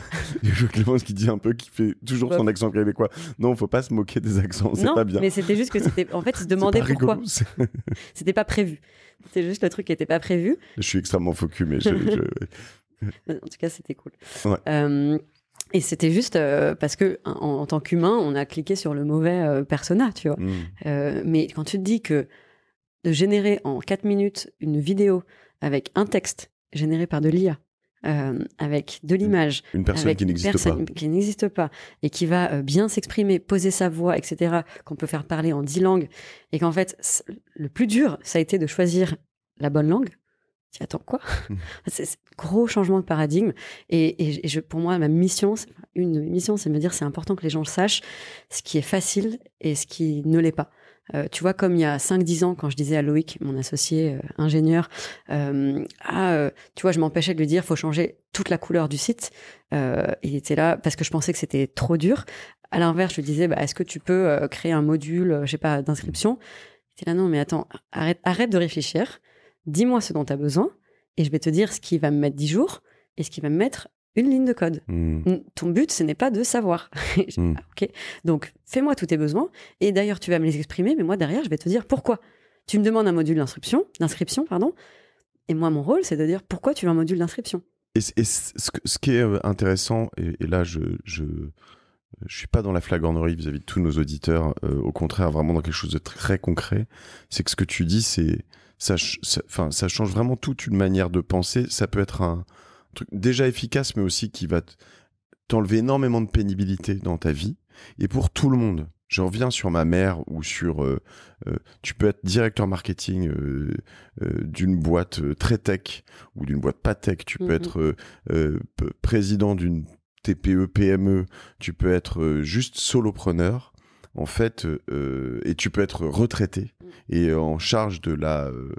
Clémence qui dit un peu, qui fait toujours son accent québécois. Non, faut pas se moquer des accents. C'est pas bien. Mais c'était juste que c'était. En fait, ils se [LAUGHS] demandaient pourquoi. c'était pas prévu. C'était juste le truc qui n'était pas prévu. Je suis extrêmement focus, mais je... en tout cas, c'était cool. Euh, et c'était juste euh, parce que en, tant qu'humain, on a cliqué sur le mauvais euh, persona, tu vois. Hmm. Euh, mais quand tu te dis que de générer en 4 minutes une vidéo avec un texte généré par de l'IA, avec de l'image, une personne qui n'existe pas, qui n'existe pas et qui va bien s'exprimer, poser sa voix, etc., qu'on peut faire parler en 10 langues, et qu'en fait le plus dur, ça a été de choisir la bonne langue tu attends quoi [LAUGHS] ah, C'est un gros changement de paradigme. Et, je, pour moi, ma mission, une mission, c'est de me dire c'est important que les gens sachent ce qui est facile et ce qui ne l'est pas. Euh, tu vois, comme il y a 5-10 ans, quand je disais à Loïc, mon associé euh, ingénieur, euh, ah, tu vois, je m'empêchais de lui dire, faut changer toute la couleur du site. il était là parce que je pensais que c'était trop dur. À l'inverse, je lui disais, bah, est-ce que tu peux créer un module, je sais pas, d'inscription Il était là, non, mais attends, arrête, arrête de réfléchir dis-moi ce dont tu as besoin, et je vais te dire ce qui va me mettre 10 jours et ce qui va me mettre une ligne de code. Hmm. Ton but, ce n'est pas de savoir. [LAUGHS] Hmm. Ah, ok Donc, fais-moi tous tes besoins, et d'ailleurs, tu vas me les exprimer, mais moi, derrière, je vais te dire pourquoi. Tu me demandes un module d'inscription, d'inscription, pardon, et moi, mon rôle, c'est de dire pourquoi tu veux un module d'inscription. Et, ce, qui est euh, intéressant, et, là, je, je... Je suis pas dans la flagornerie vis-à-vis de tous nos auditeurs. Euh, au contraire, vraiment dans quelque chose de très concret. C'est que ce que tu dis, c'est ça, change vraiment toute une manière de penser. Ça peut être un truc déjà efficace, mais aussi qui va t'enlever énormément de pénibilité dans ta vie et pour tout le monde. j'en reviens sur ma mère ou sur. Euh, euh, tu peux être directeur marketing euh, d'une boîte très tech ou d'une boîte pas tech. Tu peux mhm. être président d'une TPE, PME. Tu peux être juste solopreneur. En fait, et tu peux être retraité et euh, en charge de la, euh,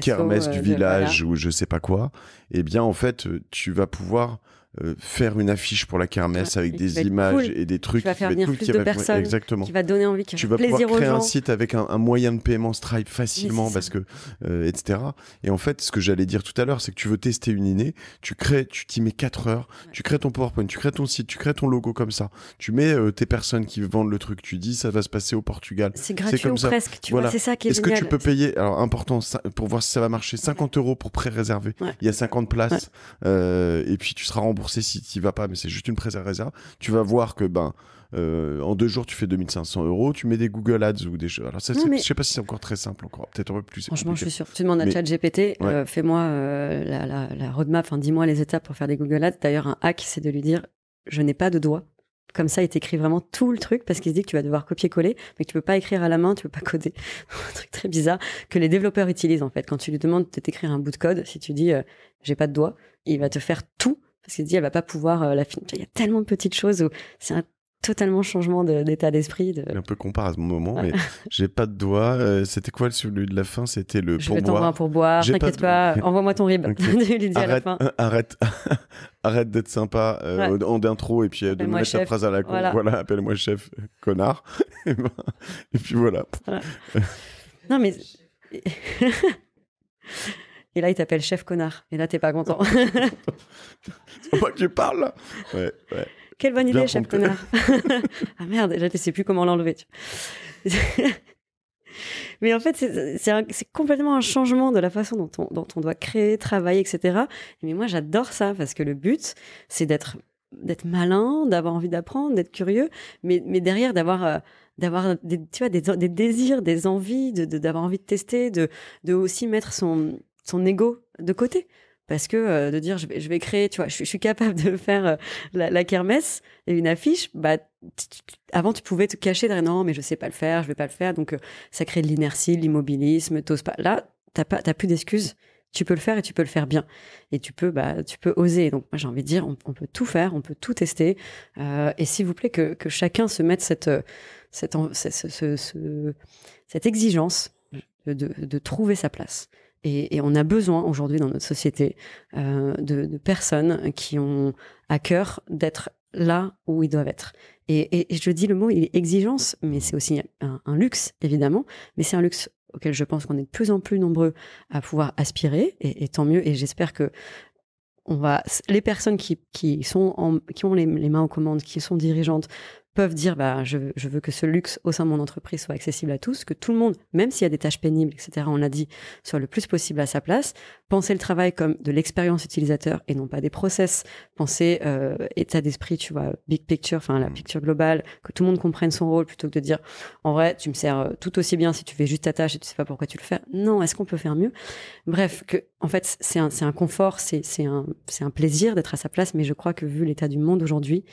kermesse du village ou je sais pas quoi, eh bien en fait euh, tu vas pouvoir euh, faire une affiche pour la kermesse avec des images et des trucs. Tu vas faire venir de va... Exactement. Qui va donner envie. Qui tu vas pouvoir créer un site avec un, moyen de paiement Stripe facilement parce que euh, etc. Et en fait, ce que j'allais dire tout à l'heure, c'est que tu veux tester une idée, tu crées, tu t'y mets 4 heures, tu crées ton PowerPoint, tu crées ton site, tu crées ton logo comme ça, tu mets euh, tes personnes qui vendent le truc, tu dis ça va se passer au Portugal. C'est gratuit comme presque. voilà. c'est ça qui est. Est-ce que tu peux payer Alors important pour voir si ça va marcher, 50 euros pour pré-réserver. Il y a 50 places et puis tu seras remboursé c'est si tu vas pas, mais c'est juste une pré réserve. Tu vas voir que ben euh, en deux jours tu fais 2500 euros, tu mets des Google Ads ou des choses. Alors je sais pas si c'est encore très simple encore, peut-être un peu plus. Franchement, je suis sûr. Tu demandes à mais... ChatGPT, euh, fais-moi euh, la, roadmap, dis-moi les étapes pour faire des Google Ads. D'ailleurs, un hack, c'est de lui dire, je n'ai pas de doigts. Comme ça, il t'écrit vraiment tout le truc parce qu'il se dit que tu vas devoir copier-coller, mais que tu peux pas écrire à la main, tu peux pas coder. [LAUGHS] un truc très bizarre que les développeurs utilisent en fait. Quand tu lui demandes de t'écrire un bout de code, si tu dis j'ai pas de doigts, il va te faire tout parce qu'il dit, elle va pas pouvoir euh, la finir. Il y a tellement de petites choses où c'est un totalement changement d'état d'esprit. De... Un peu comparé à ce moment, mais [LAUGHS] j'ai pas de doigt. Euh, c'était quoi le celui de la fin C'était le pour boire. pour boire, t'inquiète pas, euh, envoie-moi ton rib. [LAUGHS] arrête, [LAUGHS] arrête, d'être sympa en d'intro et puis de me mettre sa phrase à la con. Voilà, appelle-moi chef, connard. Ben, et, puis voilà. non mais. Et là, il t'appelle chef connard. Et là, t'es pas content. [LAUGHS] c'est moi que tu parles, là. Quelle bonne idée, chef connard. [LAUGHS] ah merde, déjà, je sais plus comment l'enlever. [LAUGHS] Mais en fait, c'est complètement un changement de la façon dont on, dont on doit créer, travailler, etc. Mais moi, j'adore ça parce que le but, c'est d'être d'être malin, d'avoir envie d'apprendre, d'être curieux, mais, derrière d'avoir euh, d'avoir des, tu vois, des, désirs, des envies, d'avoir envie de tester, de, de aussi mettre son son ego de côté. Parce que euh, de dire, je vais, créer, tu vois, je, suis capable de faire euh, la, kermesse et une affiche, bah, avant, tu pouvais te cacher derrière, non, mais je sais pas le faire, je vais pas le faire. Donc, euh, ça crée de l'inertie, de l'immobilisme, pas. Là, t'as pas, t'as plus d'excuses. Tu peux le faire et tu peux le faire bien. Et tu peux, bah, tu peux oser. Donc, moi, j'ai envie de dire, on, peut tout faire, on peut tout tester. et s'il vous plaît, que, chacun se mette cette, cette, cette, exigence de, de trouver sa place. Et, on a besoin aujourd'hui dans notre société euh, de, personnes qui ont à cœur d'être là où ils doivent être. Et, je dis le mot exigence, mais c'est aussi un, luxe, évidemment, mais c'est un luxe auquel je pense qu'on est de plus en plus nombreux à pouvoir aspirer, et, tant mieux. Et j'espère que on va, les personnes qui, sont en, qui ont les, les, mains aux commandes, qui sont dirigeantes, peuvent dire bah, je, veux que ce luxe au sein de mon entreprise soit accessible à tous, que tout le monde, même s'il y a des tâches pénibles, etc., on l'a dit, soit le plus possible à sa place. Penser le travail comme de l'expérience utilisateur et non pas des process. Penser euh, état d'esprit, tu vois, big picture, enfin la mm. picture globale, que tout le monde comprenne son rôle plutôt que de dire en vrai, tu me sers euh, tout aussi bien si tu fais juste ta tâche et tu sais pas pourquoi tu le fais. Non, est-ce qu'on peut faire mieux Bref, que en fait, c'est un, un confort, c'est un, un plaisir d'être à sa place, mais je crois que vu l'état du monde aujourd'hui,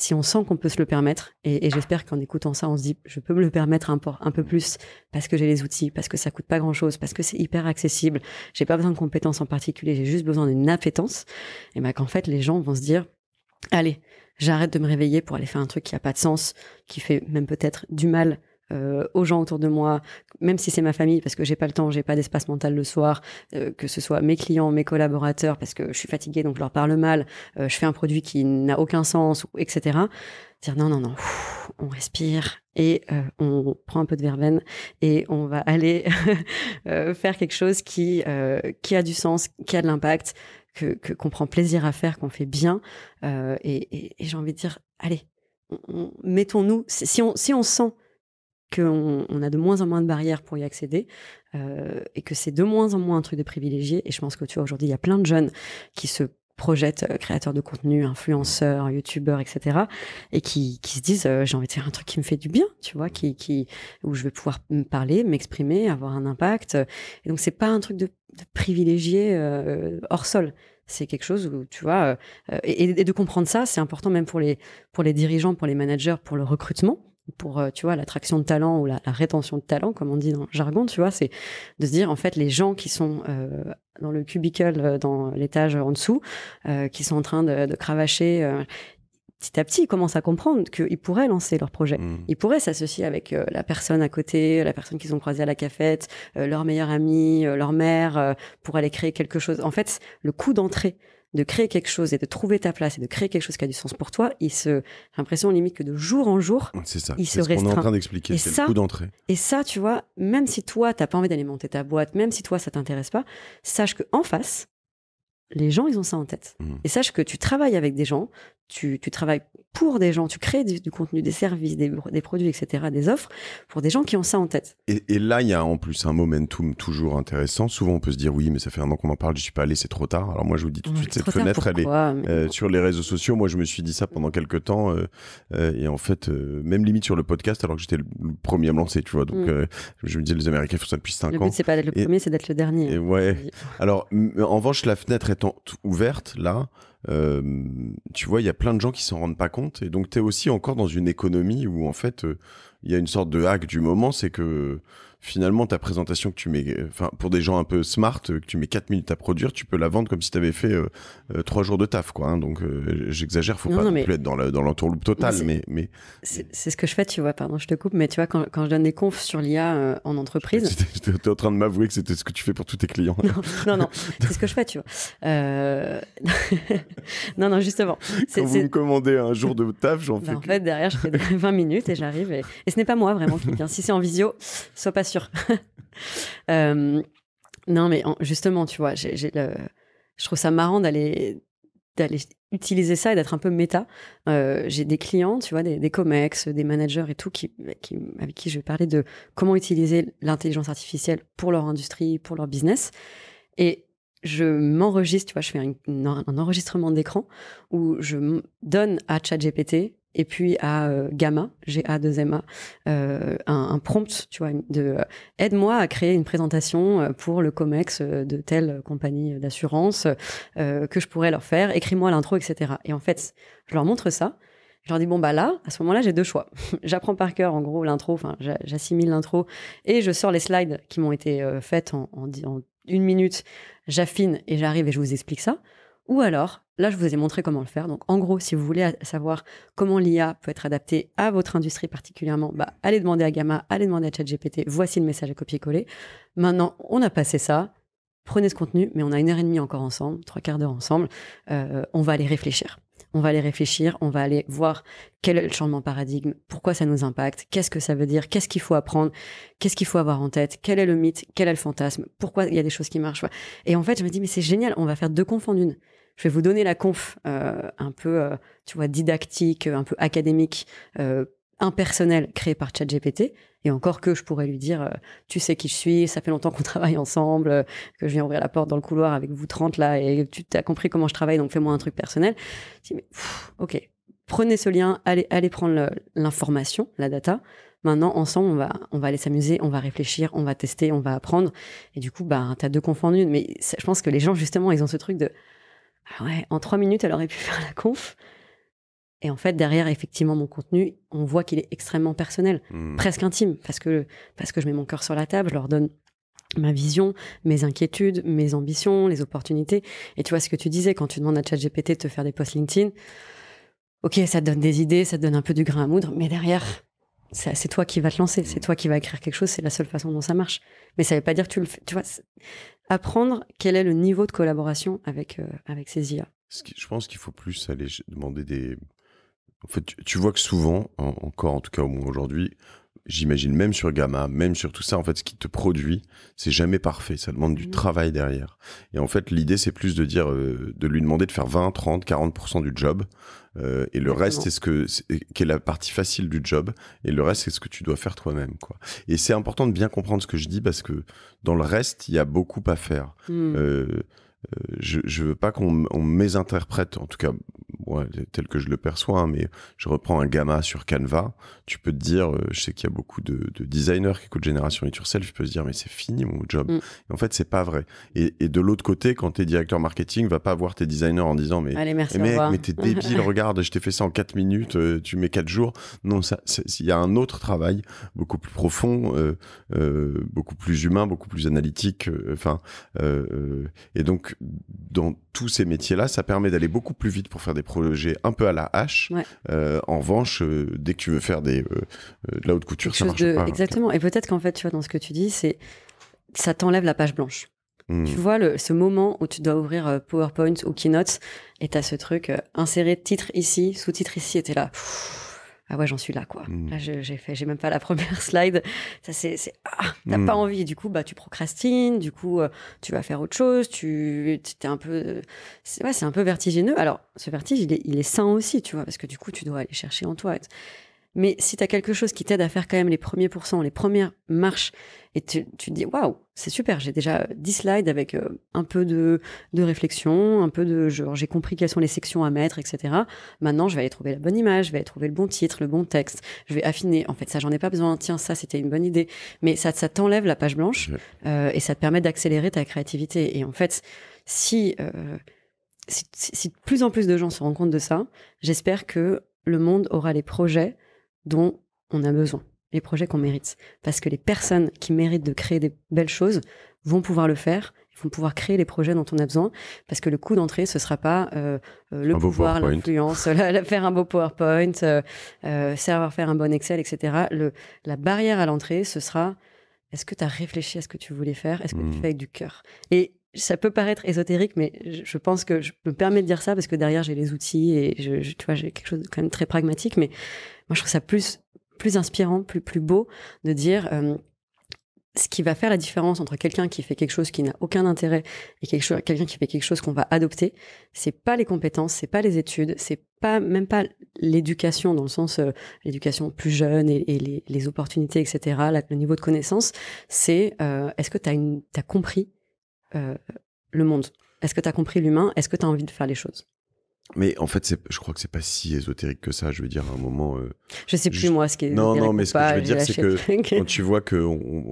si on sent qu'on peut se le permettre, et, j'espère qu'en écoutant ça, on se dit, je peux me le permettre un, peu plus parce que j'ai les outils, parce que ça coûte pas grand chose, parce que c'est hyper accessible, j'ai pas besoin de compétences en particulier, j'ai juste besoin d'une appétence, et ben qu'en fait, les gens vont se dire, allez, j'arrête de me réveiller pour aller faire un truc qui a pas de sens, qui fait même peut-être du mal euh, aux gens autour de moi, même si c'est ma famille, parce que j'ai pas le temps, j'ai pas d'espace mental le soir, euh, que ce soit mes clients, mes collaborateurs, parce que je suis fatiguée, donc je leur parle mal, euh, je fais un produit qui n'a aucun sens, etc. Dire non, non, non, on respire et on prend un peu de verveine et on va aller [LAUGHS] faire quelque chose qui, qui a du sens, qui a de l'impact, qu'on que, qu'on prend plaisir à faire, qu'on fait bien. et, et, et j'ai envie de dire, allez, mettons-nous, si on, si on sent qu'on on a de moins en moins de barrières pour y accéder euh, et que c'est de moins en moins un truc de privilégié. Et je pense que tu vois, aujourd'hui, il y a plein de jeunes qui se projettent euh, créateurs de contenu, influenceurs, youtubeurs, etc. et qui, qui se disent euh, j'ai envie de faire un truc qui me fait du bien, tu vois, qui, qui où je vais pouvoir me parler, m'exprimer, avoir un impact. Et donc c'est pas un truc de, privilégié hors sol c'est quelque chose où tu vois et, et, de comprendre ça c'est important même pour les pour les dirigeants pour les managers pour le recrutement pour euh, tu vois l'attraction de talent ou la, rétention de talent comme on dit dans le jargon tu vois c'est de se dire en fait les gens qui sont euh, dans le cubicle euh, dans l'étage en dessous qui sont en train de, cravacher petit à petit, ils commencent à comprendre qu'ils pourraient lancer leur projet. Mm. Ils pourraient s'associer avec la personne à côté, la personne qu'ils ont croisée à la cafette, leur meilleur ami, leur mère, pour aller créer quelque chose. En fait, le coup d'entrée de créer quelque chose et de trouver ta place et de créer quelque chose qui a du sens pour toi, il se, j'ai l'impression limite que de jour en jour, c'est ça. il se ce qu'on est en train d'expliquer, c'est le coup d'entrée. Et ça, tu vois, même si toi, t'as pas envie d'aller monter ta boîte, même si toi, ça t'intéresse pas, sache que en face, les gens, ils ont ça en tête. Mmh. Et sache que tu travailles avec des gens, tu, tu travailles pour des gens. Tu crées du, contenu, des services, des, produits, etc., des offres pour des gens qui ont ça en tête. Et, là, il y a en plus un momentum toujours intéressant. Souvent, on peut se dire oui, mais ça fait un an qu'on en parle, je suis pas allé, c'est trop tard. Alors moi, je vous dis tout de suite, cette fenêtre, elle est euh, sur les réseaux sociaux. Moi, je me suis dit ça pendant quelques temps, euh, euh, et en fait, même limite sur le podcast, alors que j'étais le premier à me lancer, tu vois. Donc, mm. je me disais, les Américains font ça depuis 5 ans. Le but c'est pas d'être le premier, c'est d'être le dernier. ouais. Alors, en revanche, la fenêtre étant ouverte là. Euh, tu vois, il y a plein de gens qui s'en rendent pas compte. Et donc, tu es aussi encore dans une économie où, en fait, euh, il y a une sorte de hack du moment, c'est que finalement, ta présentation que tu mets, euh, enfin, pour des gens un peu smart, euh, que tu mets 4 minutes à produire, tu peux la vendre comme si tu avais fait 3 euh, jours de taf, quoi. Hein. donc, j'exagère, faut pas non, être dans l'entourloupe dans totale, mais. mais, C'est ce que je fais, tu vois, pardon, je te coupe, mais tu vois, quand, je donne des confs sur l'IA en entreprise. [LAUGHS] J'étais en train de m'avouer que c'était ce que tu fais pour tous tes clients. Non, non, c'est ce que je fais, tu vois. [LAUGHS] non, non, justement. Quand vous me commandez un jour de taf, j'en fais. Bah, en fait, derrière, je fais 20 [LAUGHS] minutes et j'arrive. Et... ce n'est pas moi vraiment qui me vient. Si c'est en visio, sois pas sûr. [LAUGHS] Euh, non, mais justement, tu vois, j'ai le, je trouve ça marrant d'aller d'aller utiliser ça et d'être un peu méta. Euh, j'ai des clients, tu vois, des, comex, des managers et tout, qui, avec qui je vais parler de comment utiliser l'intelligence artificielle pour leur industrie, pour leur business. Et je m'enregistre, tu vois, je fais un, un enregistrement d'écran où je donne à ChatGPT et puis à euh, Gamma, G-A-2-M-A, euh, un, prompt, tu vois, de euh, aide-moi à créer une présentation pour le COMEX de telle compagnie d'assurance que je pourrais leur faire, écris-moi l'intro, etc. Et en fait, je leur montre ça. Je leur dis, bon, bah là, à ce moment-là, j'ai deux choix. [LAUGHS] J'apprends par cœur, en gros, l'intro, enfin, j'assimile l'intro et je sors les slides qui m'ont été faites en, en une minute, j'affine et j'arrive et je vous explique ça. Ou alors, Là, je vous ai montré comment le faire. Donc, en gros, si vous voulez savoir comment l'IA peut être adaptée à votre industrie particulièrement, bah, allez demander à Gamma, allez demander à ChatGPT. Voici le message à copier-coller. Maintenant, on a passé ça. Prenez ce contenu, mais on a une heure et demie encore ensemble, trois quarts d'heure ensemble. Euh, on va aller réfléchir. On va aller réfléchir, on va aller voir quel est le changement de paradigme, pourquoi ça nous impacte, qu'est-ce que ça veut dire, qu'est-ce qu'il faut apprendre, qu'est-ce qu'il faut avoir en tête, quel est le mythe, quel est le fantasme, pourquoi il y a des choses qui marchent. Et en fait, je me dis, mais c'est génial, on va faire deux confondus. Je vais vous donner la conf euh, un peu, euh, tu vois, didactique, un peu académique, euh, impersonnelle, créée par ChatGPT. Et encore que je pourrais lui dire, euh, tu sais qui je suis, ça fait longtemps qu'on [LAUGHS] travaille ensemble, que je viens ouvrir la porte dans le couloir avec vous 30 là, et tu as compris comment je travaille, donc fais-moi un truc personnel. Je dis, mais ok, prenez ce lien, allez, allez prendre l'information, la data. Maintenant, ensemble, on va, on va aller s'amuser, on va réfléchir, on va tester, on va apprendre. Et du coup, bah, t'as deux confs en une. Mais je pense que les gens, justement, ils ont ce truc de ah en trois minutes, elle aurait pu [LAUGHS] faire la conf. Et en fait, derrière, effectivement, mon contenu, on voit qu'il est extrêmement personnel, hmm. presque intime, parce que, parce que je mets mon cœur sur la table, je leur donne ma vision, mes inquiétudes, mes ambitions, les opportunités. Et tu vois ce que tu disais, quand tu demandes à ChatGPT de te faire des posts LinkedIn, ok, ça te donne des idées, ça te donne un peu du grain à moudre, mais derrière, c'est toi qui vas te lancer, c'est hmm. toi qui vas écrire quelque chose, c'est la seule façon dont ça marche. Mais ça ne veut pas dire que tu le fais. Tu vois, apprendre quel est le niveau de collaboration avec, euh, avec ces IA. je pense qu'il faut plus aller demander des. En fait, tu, vois que souvent, encore en tout cas au moins aujourd'hui, j'imagine même sur Gamma, même sur tout ça, en fait, ce qui te produit, c'est jamais parfait. Ça demande du mmh. travail derrière. Et en fait, l'idée, c'est plus de dire, euh, de lui demander de faire 20, 30, 40% du job euh, et le reste, c'est ce que, qui est la partie facile du job. Et le reste, c'est ce que tu dois faire toi-même, quoi. Et c'est important de bien comprendre ce que je dis parce que dans le reste, il y a beaucoup à faire. Hmm. Euh, euh, je, veux pas qu'on mésinterprète, en tout cas, tel que je le perçois, hein, mais je reprends un gamma sur Canva, tu peux te dire, euh, je sais qu'il y a beaucoup de, de, designers qui écoutent Génération It Yourself, je peux se dire, mais c'est fini mon job. Mm. en fait, c'est pas vrai. Et, et de l'autre côté, quand t'es directeur marketing, va pas voir tes designers en disant, mais, eh, mais t'es débile, [LAUGHS] regarde, je t'ai fait ça en 4 minutes, euh, tu mets 4 jours. Non, ça, il y a un autre travail beaucoup plus profond, euh, beaucoup plus humain, beaucoup plus analytique, enfin, et donc, dans tous ces métiers-là, ça permet d'aller beaucoup plus vite pour faire des projets un peu à la hache. Euh, en revanche, euh, dès que tu veux faire des, euh, de la haute couture, marche hein. Exactement. Et peut-être qu'en fait, tu vois, dans ce que tu dis, c'est ça t'enlève la page blanche. Hmm. Tu vois ce moment où tu dois ouvrir PowerPoint ou Keynote et tu as ce truc, insérer titre ici, sous-titre ici, et tu es là ah ouais, j'en suis là, quoi. Mm. Là, j'ai fait, j'ai même pas la première [LAUGHS] slide. Ça, c'est, ah, t'as mm. pas envie. Du coup, bah, tu procrastines. Du coup, euh, tu vas faire autre chose. Tu, t'es un peu, c'est, ouais, c'est un peu vertigineux. Alors, ce vertige, il est, il est sain aussi, tu vois, parce que du coup, tu dois aller chercher en toi. Mais si tu as quelque chose qui t'aide à faire quand même les premiers pourcents, les premières marches, et tu, te dis, waouh, c'est super, j'ai déjà 10 slides avec euh, un peu de, réflexion, un peu de genre, j'ai compris quelles sont les sections à mettre, etc. Maintenant, je vais aller trouver la bonne image, je vais aller trouver le bon titre, le bon texte, je vais affiner. En fait, ça, j'en ai pas besoin. Tiens, ça, c'était une bonne idée. Mais ça, ça t'enlève la page blanche euh, et ça te permet d'accélérer ta créativité. Et en fait, euh, si, si de plus en plus de gens se rendent compte de ça, j'espère que le monde aura les projets dont on a besoin, les projets qu'on mérite. Parce que les personnes qui méritent de créer des belles choses vont pouvoir le faire vont pouvoir créer les projets dont on a besoin parce que le coût d'entrée ce sera pas euh, euh, le pouvoir l'influence [LAUGHS] faire un beau PowerPoint euh, savoir faire un bon Excel etc le, la barrière à l'entrée ce sera est-ce que tu as réfléchi à ce que tu voulais faire est-ce que tu hmm. fais avec du cœur et ça peut paraître ésotérique, mais je pense que je me permets de dire ça parce que derrière j'ai les outils et je, tu vois j'ai quelque chose de quand même très pragmatique. Mais moi, je trouve ça plus, inspirant, plus, beau de dire euh, ce qui va faire la différence entre quelqu'un qui fait quelque chose qui n'a aucun intérêt et quelqu'un qui fait quelque chose qu'on va adopter, c'est pas les compétences, c'est pas les études, c'est pas même pas l'éducation dans le sens euh, l'éducation plus jeune et, les, opportunités, etc. le niveau de connaissance, c'est euh, est-ce que tu as, compris le monde, est-ce que tu as compris l'humain, est-ce que tu as envie de faire les choses. Mais en fait, je crois que c'est pas si ésotérique que ça. Je veux dire, à un moment. Euh, je sais plus, moi, ce qui est. Non, non, mais ce que je veux dire, c'est que quand tu vois qu'il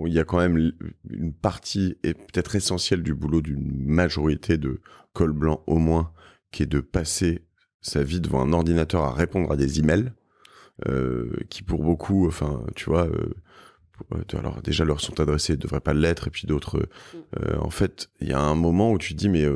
y a quand même une partie, et peut-être essentielle, du boulot d'une majorité de col blanc au moins, qui est de passer sa vie devant un ordinateur à répondre à des emails, euh, qui pour beaucoup, enfin, tu vois. Euh, euh alors déjà leur sont adressés, ne devraient pas l'être, et puis d'autres. Euh, mm. en fait, il y a un moment où tu dis mais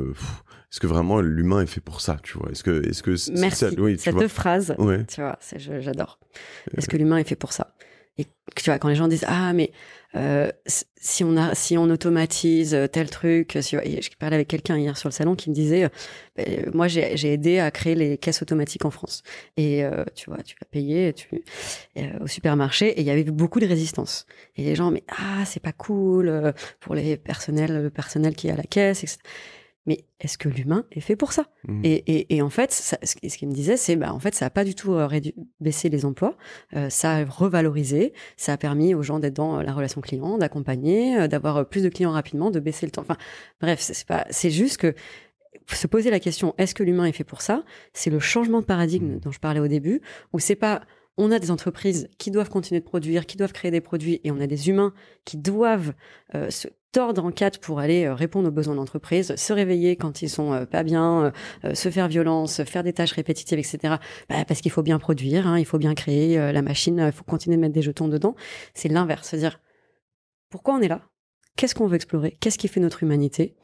est-ce que vraiment l'humain est fait pour ça, tu vois Est-ce que, est-ce que Merci. Ça, oui, tu phrase, tu vois, j'adore. Euh, est-ce que l'humain est fait pour ça Et tu vois, quand les gens disent ah mais euh, si on a, si on automatise euh, tel truc, si, je parlais avec quelqu'un hier sur le salon qui me disait, ben, moi j'ai aidé à créer les caisses automatiques en France. Et tu vois, tu vas payer tu, au supermarché et il y avait beaucoup de résistance. Et les gens mais ah c'est pas cool pour les personnels, le personnel qui est à la caisse, mais est-ce que l'humain est fait pour ça mmh. et, en fait, ce, qu'il me disait, c'est bah, en fait, ça n'a pas du tout euh, baissé les emplois, euh, ça a revalorisé, ça a permis aux gens d'être dans la relation client, d'accompagner, euh, d'avoir plus de clients rapidement, de baisser le temps. Enfin, bref, c'est pas, c'est juste que se poser la question est-ce que l'humain est fait pour ça C'est le changement de paradigme mmh. dont je parlais au début, où c'est pas on a des entreprises qui doivent continuer de produire, qui doivent créer des produits, et on a des humains qui doivent se tordre en quatre pour aller euh, répondre aux besoins de l'entreprise, se réveiller quand ils sont euh, pas bien, euh, se faire violence, faire des tâches répétitives, etc. Bah, parce qu'il faut bien produire, hein, il faut bien créer la machine, il faut continuer de mettre des jetons dedans. C'est l'inverse, cest dire pourquoi on est là, qu'est-ce qu'on veut explorer, qu'est-ce qui fait notre humanité,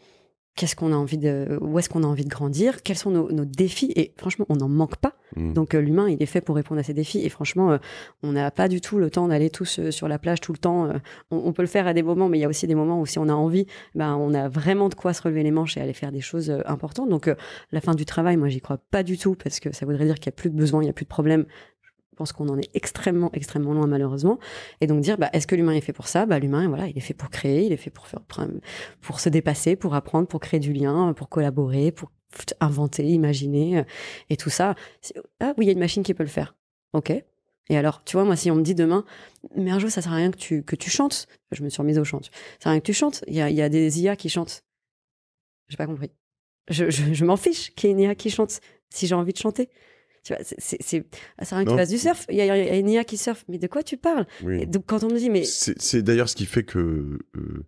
qu'est-ce qu'on a envie de, où est-ce qu'on a envie de grandir, quels sont nos défis, et franchement, on n'en manque pas. Mm. Donc euh, l'humain, il est fait pour répondre à ces défis. Et franchement, euh, on n'a pas du tout le temps d'aller tous euh, sur la plage tout le temps. On, peut le faire à des moments, mais il y a aussi des moments où si on a envie, ben, on a vraiment de quoi se relever les manches et aller faire des choses importantes. Donc la fin du travail, moi, j'y crois pas du tout parce que ça voudrait dire qu'il n'y a plus de besoin, il n'y a plus de problème. Je pense qu'on en est extrêmement, extrêmement loin malheureusement. Et donc dire, bah, est-ce que l'humain est fait pour ça bah, L'humain, voilà, il est fait pour créer, il est fait pour, faire, pour se dépasser, pour apprendre, pour créer du lien, pour collaborer, pour inventer, imaginer euh, et tout ça. Ah oui, il y a une machine qui peut le faire. Ok. Et alors, tu vois, moi, si on me dit demain, mais un jour, ça sert à rien que tu, que tu chantes. Je me suis remise au chant. Ça sert à rien que tu chantes. Il y a, des IA qui chantent. J'ai pas compris. Je, m'en fiche qu'il y ait une IA qui chante si j'ai envie de chanter. Tu vois, c'est, ah, ça sert à rien que tu fasses du surf. Il y, a une IA qui surfe. Mais de quoi tu parles quand on me dit, mais. C'est, d'ailleurs ce qui fait que. Euh,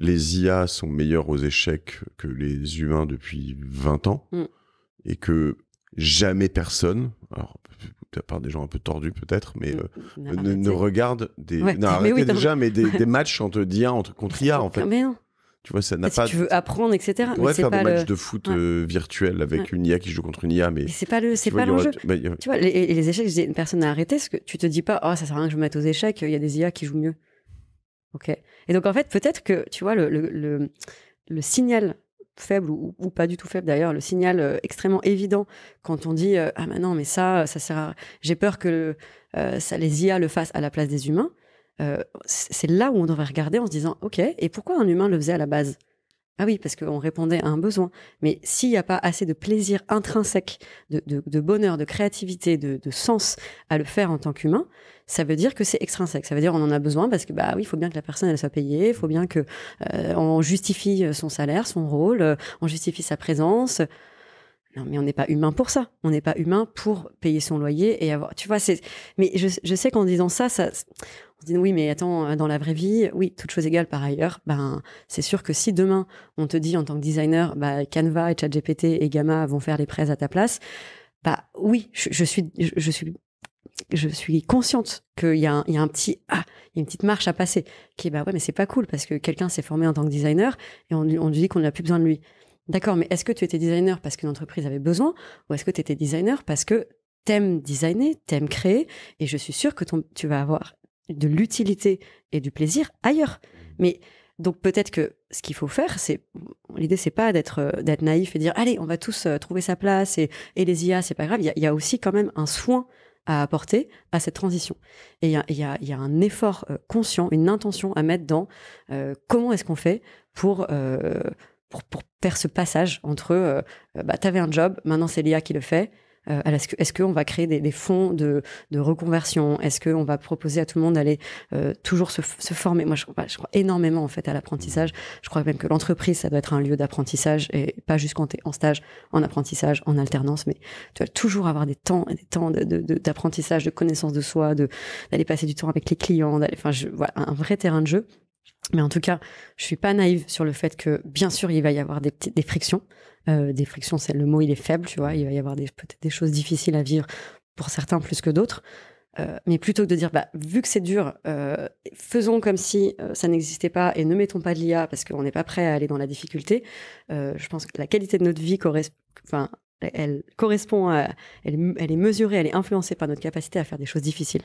les IA sont meilleurs aux échecs que les humains depuis 20 ans mm. et que jamais personne, à part des gens un peu tordus peut-être, mais mm. euh, ne, regarde des. des, matchs entre IA entre, contre IA en fait. Tu vois, ça n'a pas. tu veux apprendre, etc. On pourrait faire des matchs de foot euh, virtuel avec une IA qui joue contre une IA, mais. C'est pas le, c'est pas l'enjeu. Bah, tu vois, les, échecs, une personne a arrêté. Ce que tu te dis pas, oh, ça sert à rien que je me mette aux échecs. Il y a des IA qui jouent mieux. Et donc en fait, peut-être que tu vois le, signal faible ou, pas du tout faible d'ailleurs, le signal euh, extrêmement évident quand on dit euh, ah mais non mais ça ça sert j'ai peur que euh, ça, les IA le fassent à la place des humains. c'est là où on devrait regarder en se disant ok et pourquoi un humain le faisait à la base ah oui, parce qu'on répondait à un besoin. Mais s'il n'y a pas assez de plaisir intrinsèque, de, bonheur, de créativité, de, sens à le faire en tant qu'humain, ça veut dire que c'est extrinsèque. Ça veut dire on en a besoin parce que bah oui, il faut bien que la personne elle soit payée, il faut bien que euh, on justifie euh, son salaire, son rôle, euh, on justifie sa présence. Non, mais on n'est pas humain pour ça. On n'est pas humain pour payer son loyer et avoir. Tu vois, c'est. Mais je, je sais qu'en disant ça, ça. On se dit oui, mais attends, dans la vraie vie, oui, toutes chose égale par ailleurs. Ben, c'est sûr que si demain on te dit en tant que designer, bah, Canva et ChatGPT et Gamma vont faire les prêts à ta place, bah oui, je, suis, je, suis je suis consciente qu'il y, a un petit ah, il y a une petite marche à passer qui est bah ouais mais c'est pas cool parce que quelqu'un s'est formé en tant que designer et on, lui dit qu'on n'a plus besoin de lui. D'accord, mais est-ce que tu étais designer parce qu'une entreprise avait besoin ou est-ce que tu étais designer parce que aimes designer, aimes créer et je suis sûre que tu vas avoir de l'utilité et du plaisir ailleurs. Mmh. Mais donc peut-être que ce qu'il faut faire, c'est l'idée, c'est pas d'être euh, naïf et dire allez, on va tous euh, trouver sa place et, et les IA, c'est pas grave. Il y, a aussi quand même un soin à apporter à cette transition. Et il y a, un effort euh, conscient, une intention à mettre dans euh, comment est-ce qu'on fait euh, pour, pour, faire ce passage entre, bah, t'avais un job, maintenant c'est l'IA qui le fait, euh, est-ce qu'on va créer des, fonds de, reconversion Est-ce qu'on va proposer à tout le monde d'aller euh, toujours se, former Moi, je, crois énormément en fait à l'apprentissage. Je crois même que l'entreprise, ça doit être un lieu d'apprentissage et pas juste quand tu es en stage, en apprentissage, en alternance, mais tu vas toujours avoir des temps, des temps d'apprentissage, de, connaissance de soi, d'aller passer du temps avec les clients, enfin, un vrai terrain de jeu. Mais en tout cas, je suis pas naïve sur le fait que, bien sûr, il va y avoir des frictions. Euh, des frictions, c'est le mot, il est faible, tu vois. Il va y avoir peut-être des choses difficiles à vivre pour certains plus que d'autres. Euh, mais plutôt que de dire, bah, vu que c'est dur, euh, faisons comme si ça n'existait pas et ne mettons pas de l'IA parce qu'on n'est pas prêt à aller dans la difficulté. je pense que la qualité de notre vie correspond, elle correspond, elle, est mesurée, elle est influencée par notre capacité à faire des choses difficiles,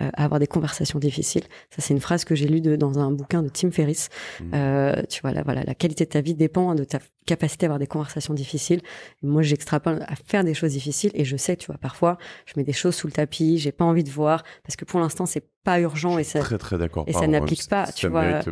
à avoir des conversations difficiles. Ça, c'est une phrase que j'ai lue de, dans un bouquin de Tim Ferriss. Mmh. tu vois, là, voilà, la qualité de ta vie dépend de ta capacité à avoir des conversations difficiles. Moi, j'extrapole à faire des choses difficiles et je sais, tu vois, parfois, je mets des choses sous le tapis, j'ai pas envie de voir parce que pour l'instant, c'est pas urgent et ça d'accord et ça n'applique pas, tu vois. à,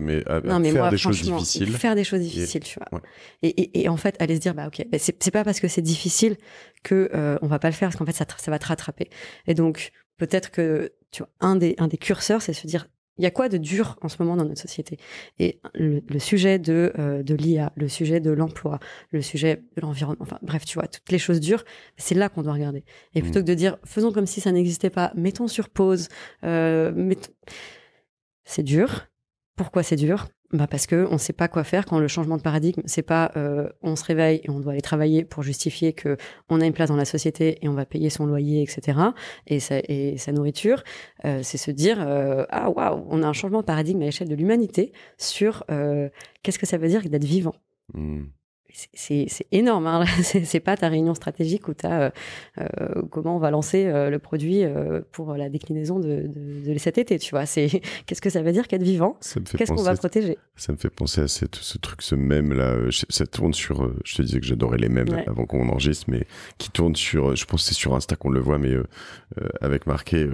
non, mais faire des choses difficiles, faire des choses difficiles, tu vois. Et, en fait, aller se dire, bah ok, bah, c'est pas parce que c'est difficile que euh, on va pas le faire parce qu'en fait, ça, va te rattraper. Et donc, peut-être que tu vois, un des un des curseurs, c'est se dire il y a quoi de dur en ce moment dans notre société Et le, sujet de, euh, l'IA, le sujet de l'emploi, le sujet de l'environnement, enfin bref, tu vois, toutes les choses dures, c'est là qu'on doit regarder. Et plutôt mmh. que de dire, faisons comme si ça n'existait pas, mettons sur pause, euh, c'est dur. Pourquoi c'est dur bah parce que on sait pas quoi faire quand le changement de paradigme, c'est pas euh, on se réveille et on doit aller travailler pour justifier que on a une place dans la société et on va payer son loyer, etc. et sa, et sa nourriture. Euh, c'est se dire euh, ah waouh, on a un changement de paradigme à l'échelle de l'humanité sur euh, qu'est-ce que ça veut dire d'être vivant. Hmm c'est énorme. Hein. [LAUGHS] c'est pas ta réunion stratégique où tu as euh, euh, comment on va lancer euh, le produit pour la déclinaison de, cet été. Tu vois, c'est [LAUGHS] qu'est-ce que ça veut dire qu'être vivant Qu'est-ce qu'on va protéger Ça me fait penser à ce truc, ce même là. Ça tourne sur. Je te disais que j'adorais les mêmes avant qu'on enregistre, mais qui tourne sur. Je pense c'est sur Insta qu'on le voit, mais avec marqué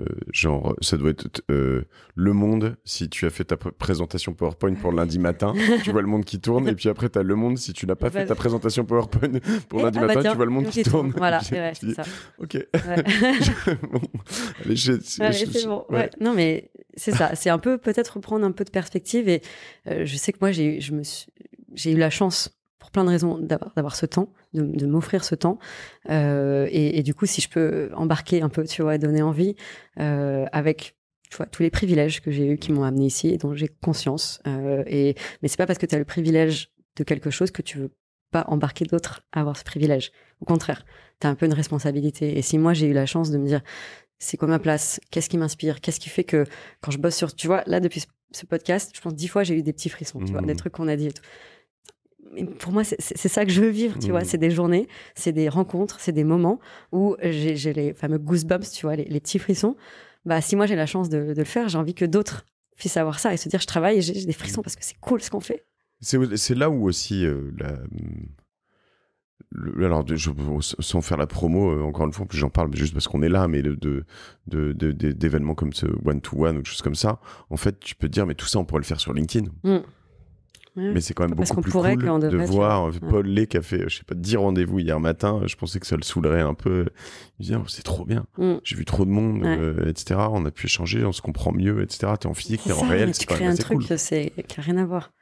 euh, genre, ça doit être euh, Le Monde, si tu as fait ta présentation PowerPoint pour lundi matin, tu vois le monde qui tourne, et puis après, tu as Le Monde, si tu n'as pas bah, fait ta présentation PowerPoint pour eh, lundi ah bah matin, tu vois le monde qui tourne. Voilà, [LAUGHS] c'est ça. Ok. allez, Non, mais c'est ça. C'est un peu, peut-être prendre un peu de perspective, et euh, je sais que moi, j'ai eu la chance, pour plein de raisons, d'avoir ce temps de, m'offrir ce temps. Euh, et, du coup, si je peux embarquer un peu, tu vois, donner envie euh, avec tu vois, tous les privilèges que j'ai eus qui m'ont amené ici et dont j'ai conscience. Euh, et, mais c'est pas parce que tu as le privilège de quelque chose que tu veux pas embarquer d'autres à avoir ce privilège. Au contraire, tu as un peu une responsabilité. Et si moi, j'ai eu la chance de me dire, c'est quoi ma place Qu'est-ce qui m'inspire Qu'est-ce qui fait que quand je bosse sur... Tu vois, là, depuis ce podcast, je pense dix fois, j'ai eu des petits frissons, tu vois, des mmh. trucs qu'on a dit et tout pour moi, c'est ça que je veux vivre, tu vois. Mmh. C'est des journées, c'est des rencontres, c'est des moments où j'ai les fameux goosebumps, tu vois, les, petits frissons. Bah, si moi j'ai la chance de, le faire, j'ai envie que d'autres puissent avoir ça et se dire je travaille et j'ai des frissons mmh. parce que c'est cool ce qu'on fait. C'est là où aussi euh, alors sans faire la promo euh, encore une fois j'en parle juste parce qu'on est là mais de d'événements comme ce one to one ou choses comme ça en fait tu peux te dire mais tout ça on pourrait le faire sur LinkedIn mmh. Mais c'est quand même beaucoup plus pourrait cool de voir euh, Paul les qui a fait, euh, je sais pas, 10 rendez-vous hier matin. Je pensais que ça le saoulerait un peu. Il me dit, oh, c'est trop bien. Mm. J'ai vu trop de monde, euh, etc. On a pu échanger, on se comprend mieux, etc. T'es en physique, t'es en réel. C'est quand un truc cool. qui a rien à voir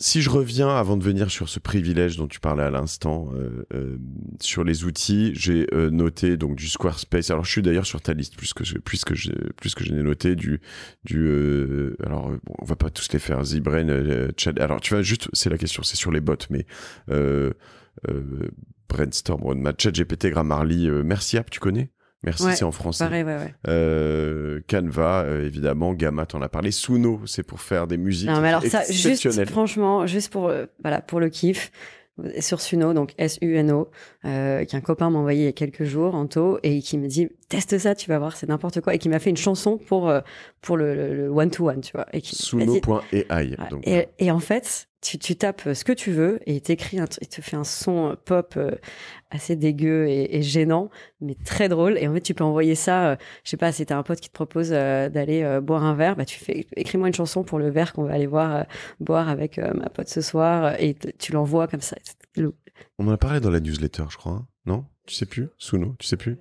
si je reviens avant de venir sur ce privilège dont tu parlais à l'instant, euh, euh, sur les outils, j'ai euh, noté donc du Squarespace. Alors je suis d'ailleurs sur ta liste plus que je, plus plus noté du du. alors on va pas tous les faire. ZBrain, Chad. Alors tu vas juste, c'est la question, c'est sur les bots, mais. Brainstorm, Roadmap, ChatGPT, Grammarly, Merci tu connais Merci, c'est en français. Euh, Canva, euh, évidemment. Gamma, t'en as parlé. Suno, c'est pour faire des musiques non, mais alors ça, juste, franchement, juste pour, euh, voilà, pour le kiff, sur Suno, donc S-U-N-O, euh, qu'un copain m'a envoyé il y a quelques jours, Anto, et qui me dit teste ça, tu vas voir, c'est n'importe quoi, et qui m'a fait une chanson pour pour le, one to one, tu vois. Suno.ai. et, et, en fait, tu, tapes euh, ce que tu veux et il t'écrit, il te fait un son euh, pop euh, assez dégueu et, gênant, mais très drôle. Et en fait, tu peux envoyer ça, je sais pas, si t'as un pote qui te propose d'aller boire un verre, bah tu fais, écris-moi une chanson pour le verre qu'on va aller voir boire avec ma pote ce soir et tu l'envoies comme ça. On en a parlé dans la newsletter, je crois, hein. non Tu sais plus Suno, tu sais plus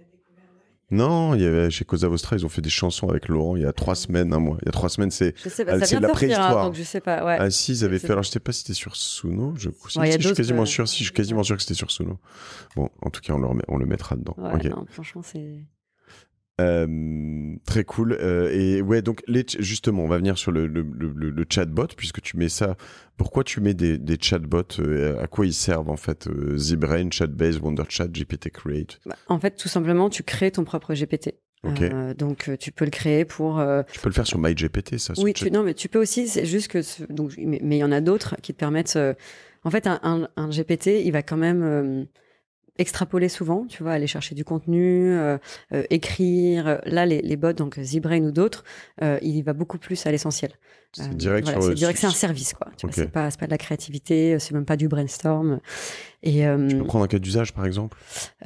non, il y avait, chez Cosa Vostra, ils ont fait des chansons avec Laurent il y a trois mm. semaines, un mois. Il y a trois semaines, c'est la préhistoire. Hein, donc je sais pas, ouais. Ah si, ils avaient fait. Alors je sais pas si c'était sur Suno. Je, suis quasiment euh, sûr. Si je suis quasiment sûr que c'était sur Suno. Bon, en tout cas, on le, on le mettra dedans. Ouais, franchement, c'est. Euh, très cool. Euh, et ouais, donc les justement, on va venir sur le, chatbot, puisque tu mets ça. Pourquoi tu mets des, chatbots euh, À quoi ils servent en fait ZBrain, ChatBase, WonderChat, GPT Create bah, En fait, tout simplement, tu crées ton propre GPT. donc tu peux le créer pour. Tu peux le faire sur MyGPT, ça. Oui, tu... non, mais tu peux aussi. C'est juste que donc, mais il y en a d'autres qui te permettent. En fait, un, GPT, il va quand même extrapoler souvent, tu vois, aller chercher du contenu, euh, euh, écrire. Euh, là, les, bots, donc ZBrain ou d'autres, il y va beaucoup plus à l'essentiel. Euh, c'est direct c'est un service, quoi. C'est pas, pas, de la créativité, euh, c'est même pas du brainstorm. Et, euh, tu peux prendre un cas d'usage, par exemple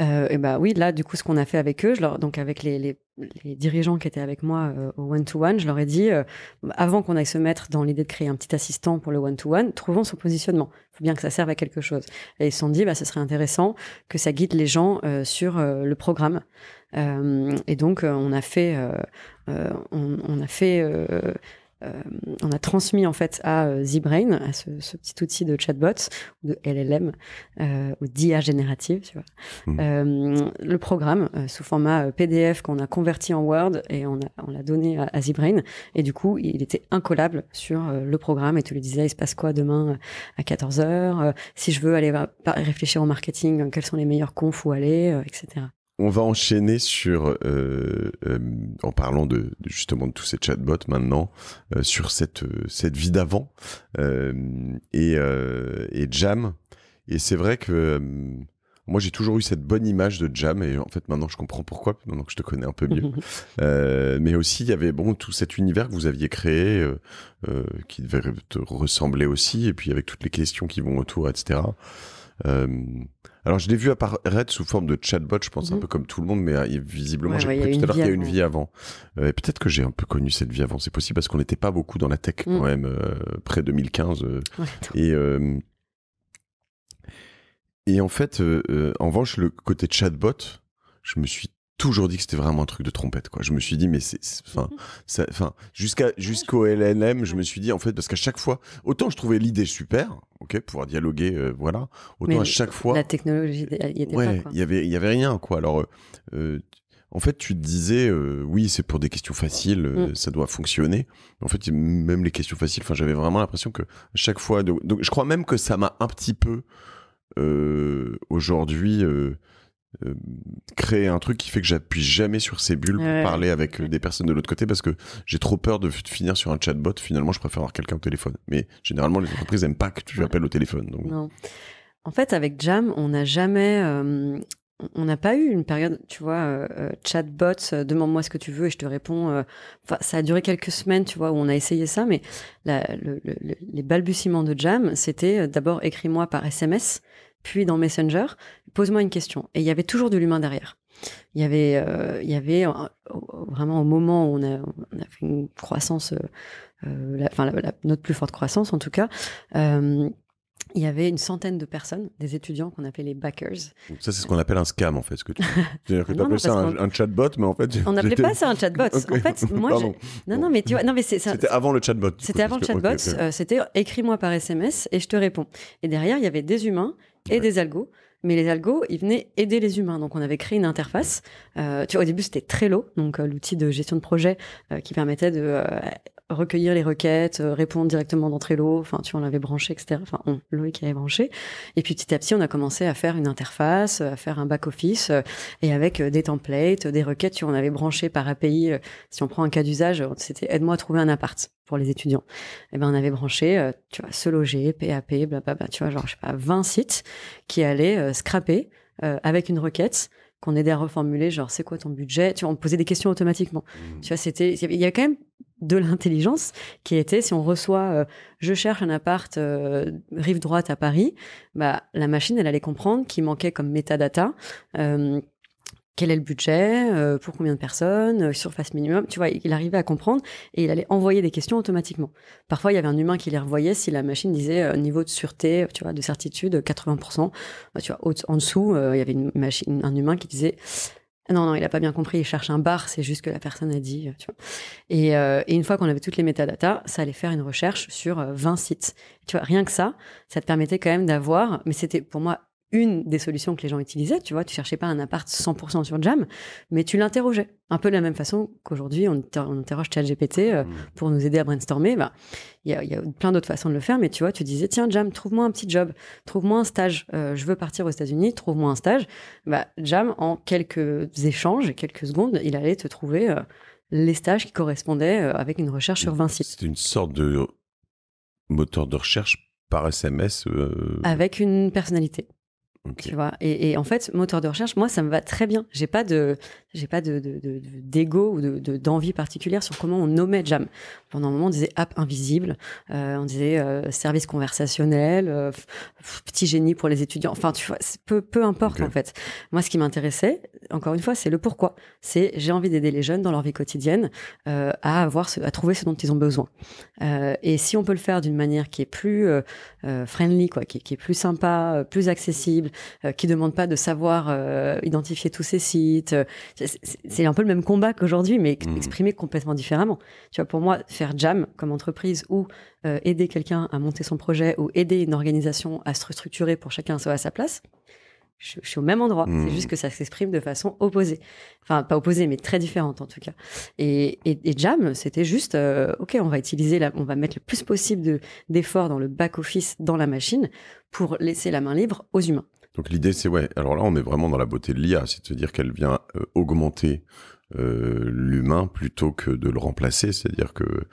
euh, et bah Oui, là, du coup, ce qu'on a fait avec eux, leur, donc avec les, les, dirigeants qui étaient avec moi au one-to-one, je leur ai dit, avant qu'on aille se mettre dans l'idée de créer un petit assistant pour le one-to-one, trouvons son positionnement. Il faut bien que ça serve à quelque chose. Et ils se sont dit, bah, ce serait intéressant que ça guide les gens sur le programme. et donc, on a fait... on, on a fait euh, on a transmis en fait à euh, ZBrain, à ce, petit outil de chatbot, de LLM, ou euh, d'IA générative, tu mmh. le programme sous format PDF qu'on a converti en Word et on l'a donné à, à ZBrain. Et du coup, il était incollable sur le programme et tu lui disais, il se passe quoi demain à 14h Si je veux aller réfléchir au marketing, quels sont les meilleurs confs où aller, etc on va enchaîner sur, euh, euh, en parlant de, justement de tous ces chatbots maintenant, euh, sur cette, cette vie d'avant et, et, Jam. Et c'est vrai que moi j'ai toujours eu cette bonne image de Jam et en fait maintenant je comprends pourquoi, maintenant que je te connais un peu mieux. [LAUGHS] mais aussi il y avait bon tout cet univers que vous aviez créé qui devait te ressembler aussi et puis avec toutes les questions qui vont autour, etc. Euh, alors, je l'ai vu apparaître sous forme de chatbot, je pense, un mhm. peu comme tout le monde, mais euh, visiblement, j'ai tout à l'heure qu'il y a une vie avant. Euh, peut-être que j'ai un peu connu cette vie avant, c'est possible, parce qu'on n'était pas beaucoup dans la tech mm. quand même, près 2015. et, et en fait, en revanche, le côté chatbot, je me suis toujours dit que c'était vraiment un truc de trompette, quoi. Je me suis dit, mais c'est, enfin, enfin, jusqu'à, jusqu'au LNM, je me suis dit, en fait, parce qu'à chaque fois, autant je trouvais l'idée super, ok, pouvoir dialoguer, euh, voilà, autant à chaque fois. La technologie, il y, ouais, y avait, il y avait rien, quoi. Alors, euh, euh, en fait, tu te disais, oui, c'est pour des questions faciles, mm. ça doit fonctionner. En fait, même les questions faciles, enfin, j'avais vraiment l'impression que chaque fois, donc je crois même que ça m'a un petit peu euh, aujourd'hui euh, créer un truc qui fait que j'appuie jamais sur ces bulles pour parler avec euh, des personnes de l'autre côté parce que j'ai trop peur de finir sur un chatbot. Finalement, je préfère avoir quelqu'un au téléphone. Mais généralement, les entreprises n'aiment pas que tu appelles au téléphone. Donc... Non. En fait, avec Jam, on n'a jamais. Euh, on n'a pas eu une période, tu vois, chatbot, demande-moi ce que tu veux et je te réponds. ça a duré quelques semaines, tu vois, où on a essayé ça, mais les balbutiements de Jam, c'était d'abord écris-moi par SMS puis dans Messenger, pose-moi une question. Et il y avait toujours de l'humain derrière. Il y avait, euh, il y avait euh, vraiment au moment où on a, fait une croissance, euh, enfin notre plus forte croissance en tout cas, il y avait une centaine de personnes, des étudiants qu'on appelait les backers. Ça, c'est ce qu'on appelle un scam, en fait. Ce que tu... dire [LAUGHS] que tu appelles ça un, chatbot, mais en fait. On n'appelait pas ça un chatbot. [LAUGHS] Non, non, mais tu vois. Non, mais C'était avant le chatbot. C'était avant le chatbot. c'était écris-moi par SMS et je te réponds. Et derrière, il y avait des humains et des algos. Mais les algos, ils venaient aider les humains. Donc, on avait créé une interface. Euh, tu vois, au début, c'était Trello, donc euh, l'outil de gestion de projet euh, qui permettait de euh, recueillir les requêtes, euh, répondre directement dans Trello. Enfin, tu vois, on l'avait branché, etc. Enfin, on, Loïc l'avait branché. Et puis petit à petit, on a commencé à faire une interface, à faire un back-office, euh, et avec euh, des templates, des requêtes. Tu on avait branché par API. Si on prend un cas d'usage, c'était aide-moi à trouver un appart pour les étudiants. Et eh ben, on avait branché, tu vois, se loger, PAP, blablabla. Tu vois, genre, je sais pas, 20 sites qui allaient scraper avec une requête qu'on aidait à reformuler, genre c'est quoi ton budget Tu vois, on posait des questions automatiquement. Mmh. Tu vois, c'était il y a quand même de l'intelligence qui était si on reçoit euh, je cherche un appart euh, rive droite à Paris, bah la machine elle allait comprendre qu'il manquait comme metadata euh, » quel est le budget, euh, pour combien de personnes, euh, surface minimum. Tu vois, il arrivait à comprendre et il allait envoyer des questions automatiquement. Parfois, il y avait un humain qui les revoyait si la machine disait euh, niveau de sûreté, tu vois, de certitude 80%. Bah, tu vois, en dessous, il y avait une machine, un humain qui disait non, non, il n'a pas bien compris, il cherche un bar, c'est juste que la personne a dit. Et, une fois qu'on avait toutes les métadatas, ça allait faire une recherche sur 20 sites. Tu vois, rien que ça, ça te permettait quand même d'avoir, mais c'était pour moi une des solutions que les gens utilisaient. Tu vois, tu cherchais pas un appart 100% sur Jam, mais tu l'interrogeais. Un peu de la même façon qu'aujourd'hui, on, interroge ChatGPT euh, mmh. pour nous aider à brainstormer. Bah, il y, a plein d'autres façons de le faire, mais tu vois, tu disais, tiens, Jam, trouve-moi un petit job, trouve-moi un stage. Euh, je veux partir aux États-Unis, trouve-moi un stage. Bah, Jam, en quelques échanges quelques secondes, il allait te trouver euh, les stages qui correspondaient avec une recherche sur 20 sites. C'était une sorte de moteur de recherche par SMS. Avec une personnalité. Tu vois. Et, et, en fait, moteur de recherche, moi, ça me va très bien. J'ai pas de, j'ai pas de, d'ego de, de, ou d'envie particulière sur comment on nommait Jam. Pendant un moment, on disait app invisible, euh, on disait euh, service conversationnel, euh, petit génie pour les étudiants. Enfin, tu vois, peu, peu importe en fait. Moi, ce qui m'intéressait, encore une fois, c'est le pourquoi. C'est j'ai envie d'aider les jeunes dans leur vie quotidienne à avoir, ce, à trouver ce dont ils ont besoin. et si on peut le faire d'une manière qui est plus friendly, quoi, qui est plus sympa, plus accessible euh, qui demande pas de savoir euh, identifier tous ces sites. Euh, c'est un peu le même combat qu'aujourd'hui, mais mmh. exprimé complètement différemment. Tu vois, pour moi, faire Jam comme entreprise ou aider quelqu'un à monter son projet ou aider une organisation à se structurer pour chacun soit à sa place, je, suis au même endroit. C'est mmh. juste que ça s'exprime de façon opposée. Enfin, pas opposée, mais très différente en tout cas. Et, Jam, c'était juste, OK, on va utiliser, on va mettre le plus possible d'efforts dans le back-office, dans la machine, pour laisser la main libre aux humains. Donc l'idée, c'est ouais. Alors là, on est vraiment dans la beauté de l'IA, c'est de dire qu'elle vient euh, augmenter euh, l'humain plutôt que de le remplacer. C'est-à-dire que euh,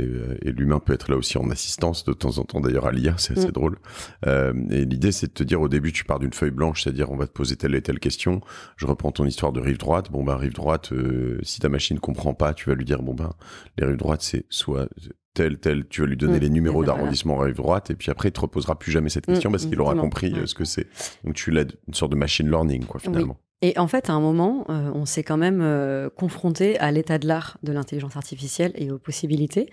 euh, et l'humain peut être là aussi en assistance de temps en temps d'ailleurs à lire c'est assez mm. drôle. et l'idée c'est de te dire au début tu pars d'une feuille blanche, c'est-à-dire on va te poser telle et telle question. Je reprends ton histoire de rive droite. Bon ben rive droite, si ta machine ne comprend pas, tu vas lui dire bon ben les rives droites c'est soit tel, tel, tu vas lui donner mm. les numéros d'arrondissement rive droite, et puis après, il te reposera plus jamais cette question mm. parce qu'il aura compris ce que c'est. Donc, tu l'aides une sorte de machine learning, quoi, finalement. Et en fait, à un moment, euh, on s'est quand même euh, confronté à l'état de l'art de l'intelligence artificielle et aux possibilités.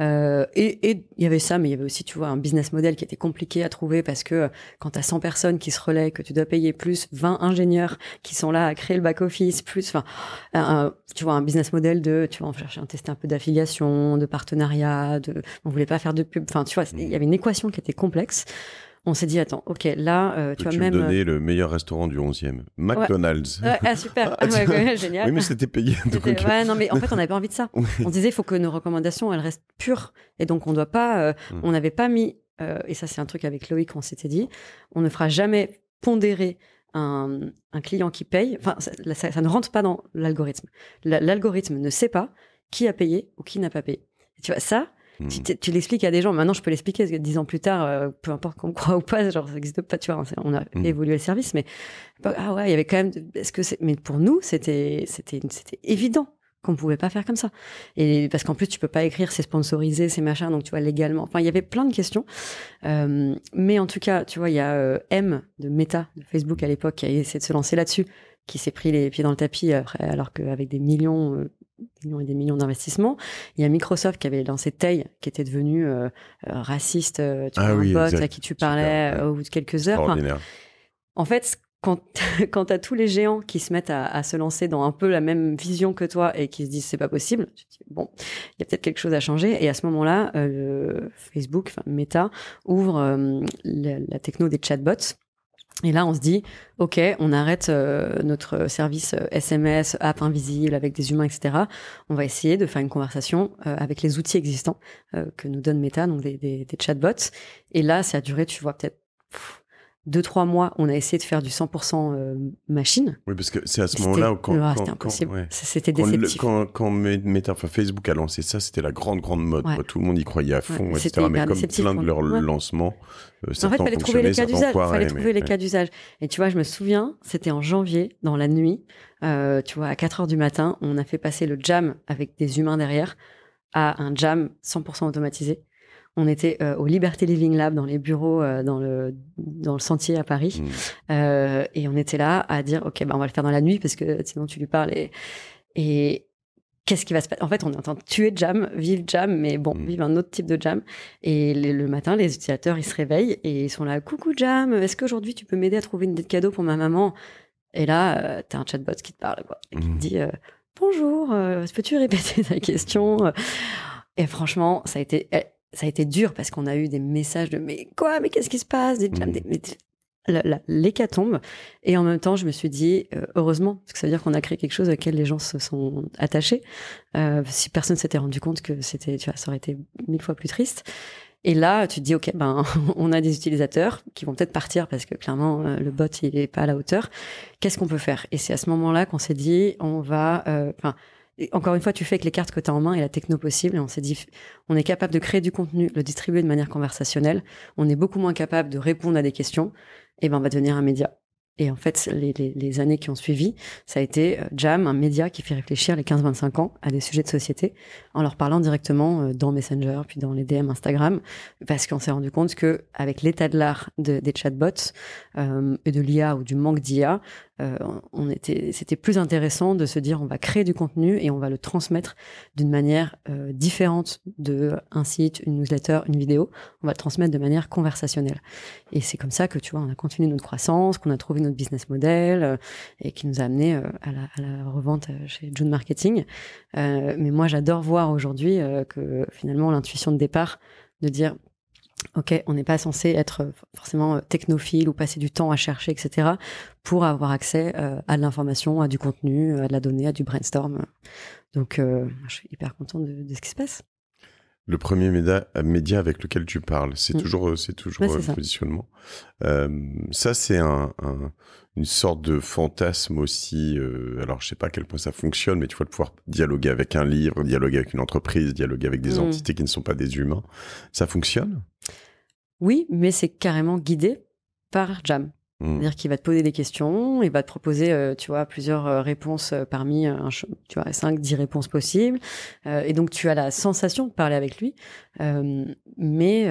Euh, et il y avait ça, mais il y avait aussi, tu vois, un business model qui était compliqué à trouver parce que euh, quand tu as 100 personnes qui se relaient, que tu dois payer plus 20 ingénieurs qui sont là à créer le back-office, plus, enfin, tu vois, un business model de, tu vois, on cherchait un tester un peu d'affiliation, de partenariat, de, on voulait pas faire de pub, enfin, tu vois, il y avait une équation qui était complexe on s'est dit attends, ok, là, euh, tu as même. Tu donner euh, le meilleur restaurant du 11e, McDonald's. ah super, [LAUGHS] ah, génial. Oui, mais c'était payé. Donc... Ouais, non, mais en fait, on n'avait pas envie de ça. [LAUGHS] On disait, il faut que nos recommandations, elles restent pures, et donc on doit pas, euh, hmm. on n'avait pas mis. et ça, c'est un truc avec Loïc, on s'était dit, on ne fera jamais pondérer un, client qui paye, enfin, ça, ne rentre pas dans l'algorithme. L'algorithme ne sait pas qui a payé ou qui n'a pas payé. tu vois, ça, Hmm. tu, l'expliques à des gens, maintenant je peux l'expliquer, parce que dix ans plus tard, euh, peu importe qu'on croit [LAUGHS] ou pas, genre ça n'existe pas, tu vois, on a hmm. évolué le service, mais bah, ah ouais, il y avait quand même. Est-ce que c'est, mais pour nous, c'était, c'était, c'était évident qu'on pouvait pas faire comme ça. Et parce qu'en plus, tu peux pas écrire, c'est sponsorisé, c'est machin, donc tu vois légalement. Enfin, il y avait plein de questions. Euh, mais en tout cas, tu vois, il y a euh, M de Meta, de Facebook à l'époque, qui a essayé de se lancer là-dessus, qui s'est pris les pieds dans le tapis alors qu'avec des millions, millions et des millions d'investissements. Il y a Microsoft qui avait lancé Tay, qui était devenu euh, euh, raciste, euh, tu ah vois, un pote à qui tu parlais au bout de quelques heures. en fait, quand, [LAUGHS] tu as tous les géants qui se mettent à, se lancer dans un peu la même vision que toi et qui se disent c'est pas possible, tu te dis bon, il y a peut-être quelque chose à changer. Et à ce moment-là, Facebook, Meta, ouvre la techno des chatbots et là, on se dit, OK, on arrête euh, notre euh, service SMS, euh, app invisible avec des humains, etc. On va essayer de faire une conversation avec les outils existants que nous donne Meta, donc des, des chatbots. Et là, ça a duré, tu vois, peut-être deux, trois mois, on a essayé de faire du 100% euh, machine. Oui, parce que c'est à ce moment-là quand. c'était impossible. C'était Quand, quand, Facebook a lancé ça, c'était la grande, grande mode. Tout le monde y croyait à fond, ouais, etc. Mais comme plein de leurs lancements, euh, en fait, fallait trouver les cas d'usage. fallait trouver les cas d'usage. Et tu vois, je me souviens, c'était en janvier, dans la nuit, euh, tu vois, à 4 heures du matin, on a fait passer le jam avec des humains derrière à un jam 100% automatisé on était euh, au Liberty Living Lab dans les bureaux euh, dans le dans le sentier à Paris mmh. euh, et on était là à dire ok bah on va le faire dans la nuit parce que sinon tu lui parles et, qu'est-ce qui va se passer En fait, on est en train de tuer Jam, vive Jam, mais bon, mmh. vive un autre type de Jam. Et le matin, les utilisateurs, ils se réveillent et ils sont là, coucou Jam, est-ce qu'aujourd'hui tu peux m'aider à trouver une de cadeau pour ma maman Et là, tu t'as un chatbot qui te parle, quoi, qui te mmh. dit, bonjour, peux-tu répéter [LAUGHS] ta question Et franchement, ça a été eh, ça a été dur parce qu'on a eu des messages de mais quoi, mais qu'est-ce qui se passe des, mmh. des, l'hécatombe. Et en même temps, je me suis dit, euh, heureusement, parce que ça veut dire qu'on a créé quelque chose auquel les gens se sont attachés. Euh, si personne s'était rendu compte que c'était, tu vois, ça aurait été mille fois plus triste. Et là, tu te dis, OK, ben, [LAUGHS] on a des utilisateurs qui vont peut-être partir parce que clairement, euh, le bot, il est pas à la hauteur. Qu'est-ce qu'on peut faire? Et c'est à ce moment-là qu'on s'est dit, on va, enfin, encore une fois, tu fais avec les cartes que tu as en main et la techno possible. Et on s'est dit, on est capable de créer du contenu, le distribuer de manière conversationnelle. On est beaucoup moins capable de répondre à des questions. Et ben, on va devenir un média. Et en fait, les, années qui ont suivi, ça a été euh, Jam, un média qui fait réfléchir les 15-25 ans à des sujets de société en leur parlant directement euh, dans Messenger, puis dans les DM Instagram, parce qu'on s'est rendu compte que avec l'état de l'art des chatbots euh, et de l'IA ou du manque d'IA, euh, on était, c'était plus intéressant de se dire on va créer du contenu et on va le transmettre d'une manière euh, différente de un site, une newsletter, une vidéo. On va le transmettre de manière conversationnelle. Et c'est comme ça que tu vois, on a continué notre croissance, qu'on a trouvé notre business model euh, et qui nous a amené à la, à, la, revente chez June Marketing. mais moi, j'adore voir aujourd'hui que finalement l'intuition de départ de dire Ok, on n'est pas censé être euh, forcément euh, technophile ou passer du temps à chercher, etc., pour avoir accès euh, à de l'information, à du contenu, à de la donnée, à du brainstorm. Donc, je suis hyper content de, ce qui se passe le premier média, avec lequel tu parles. C'est mm. toujours, euh, c'est toujours euh, le positionnement. Euh, ça, c'est un, une sorte de fantasme aussi. alors, je sais pas à quel point ça fonctionne, mais tu vois, de pouvoir dialoguer avec un livre, dialoguer avec une entreprise, dialoguer avec des mm. entités qui ne sont pas des humains, ça fonctionne. Oui, mais c'est carrément guidé par Jam. Mm. C'est-à-dire qu'il va te poser des questions, il va te proposer, euh, tu vois, plusieurs euh, réponses euh, parmi, tu vois, 5, 10 réponses possibles. et donc, tu as la sensation de parler avec lui, mais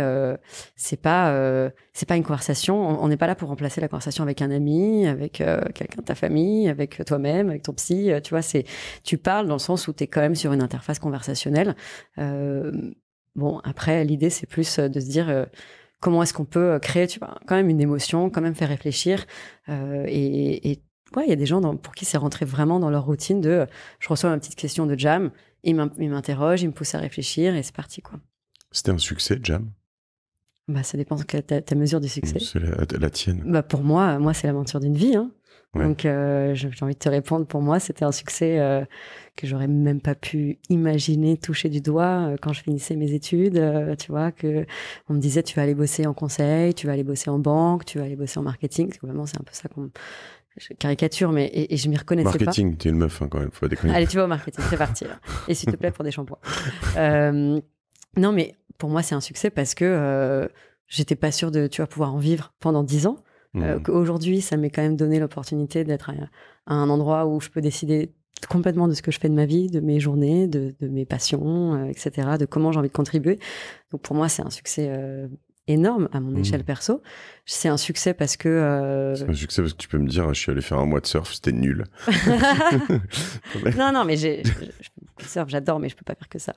c'est pas, c'est pas une conversation. On n'est pas là pour remplacer la conversation avec un ami, avec quelqu'un de ta famille, avec toi-même, avec ton psy. tu vois, c'est, tu parles dans le sens où tu es quand même sur une interface conversationnelle. bon, après, l'idée, c'est plus de se dire comment est-ce qu'on peut euh, créer, tu quand même une émotion, quand même faire réfléchir. Euh, et, et il y a des gens pour qui c'est rentré vraiment dans leur routine de je reçois une petite question de Jam, il m'interroge, il me pousse à réfléchir et c'est parti, quoi. C'était un succès, Jam bah, ça dépend de ta, mesure du succès. C'est la, tienne. Bah, pour moi, moi c'est l'aventure d'une vie. Hein. Donc, euh, j'ai envie de te répondre. Pour moi, c'était un succès euh, que j'aurais même pas pu imaginer toucher du doigt euh, quand je finissais mes études. tu vois que on me disait tu vas aller bosser en conseil, tu vas aller bosser en banque, tu vas aller bosser en marketing. vraiment, c'est un peu ça qu'on caricature, mais et, je m'y reconnaissais pas. Marketing, t'es une meuf hein, quand même, faut Allez, tu vas au marketing, c'est parti. [LAUGHS] Et s'il te plaît pour des shampoings. non, mais pour moi, c'est un succès parce que j'étais pas sûre de tu vas pouvoir en vivre pendant dix ans. Euh, mm. Aujourd'hui, ça m'est quand même donné l'opportunité d'être à, un endroit où je peux décider complètement de ce que je fais de ma vie, de mes journées, de, mes passions, euh, etc., de comment j'ai envie de contribuer. Donc pour moi, c'est un succès euh, énorme à mon mm. échelle perso. C'est un succès parce que. C'est un succès parce que tu peux me dire, je suis allé faire un mois de surf, c'était nul. [LAUGHS] [LAUGHS] non, non, mais j'ai. surf, j'adore, mais je peux pas faire que ça.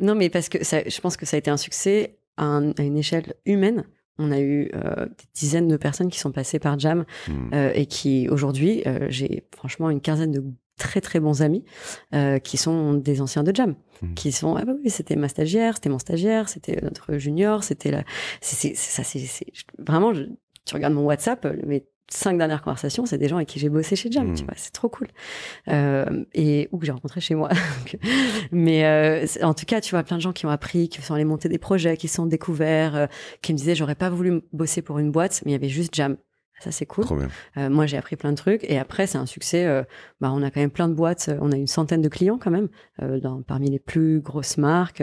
non, mais parce que je pense que ça a été un succès à une échelle humaine on a eu euh, des dizaines de personnes qui sont passées par Jam hmm. euh, et qui aujourd'hui, euh, j'ai franchement une quinzaine de très très bons amis qui sont des anciens de Jam, hmm. qui sont ah bah oui c'était ma stagiaire, c'était mon stagiaire, c'était notre junior, c'était la, c'est ça c'est vraiment je... tu regardes mon WhatsApp mais cinq dernières conversations, c'est des gens avec qui j'ai bossé chez Jam, tu hmm. vois, c'est trop cool. Euh, et ou que j'ai rencontré chez moi. [LAUGHS] Mais euh, en tout cas, tu vois, plein de gens qui ont appris, qui sont allés monter des projets, qui sont découverts, euh, qui me disaient j'aurais pas voulu bosser pour une boîte, mais il y avait juste Jam. Ça, c'est cool. Euh, moi, j'ai appris plein de trucs. Et après, c'est un succès. Euh, bah, on a quand même plein de boîtes. Euh, on a une centaine de clients quand même, dans, parmi les plus grosses marques.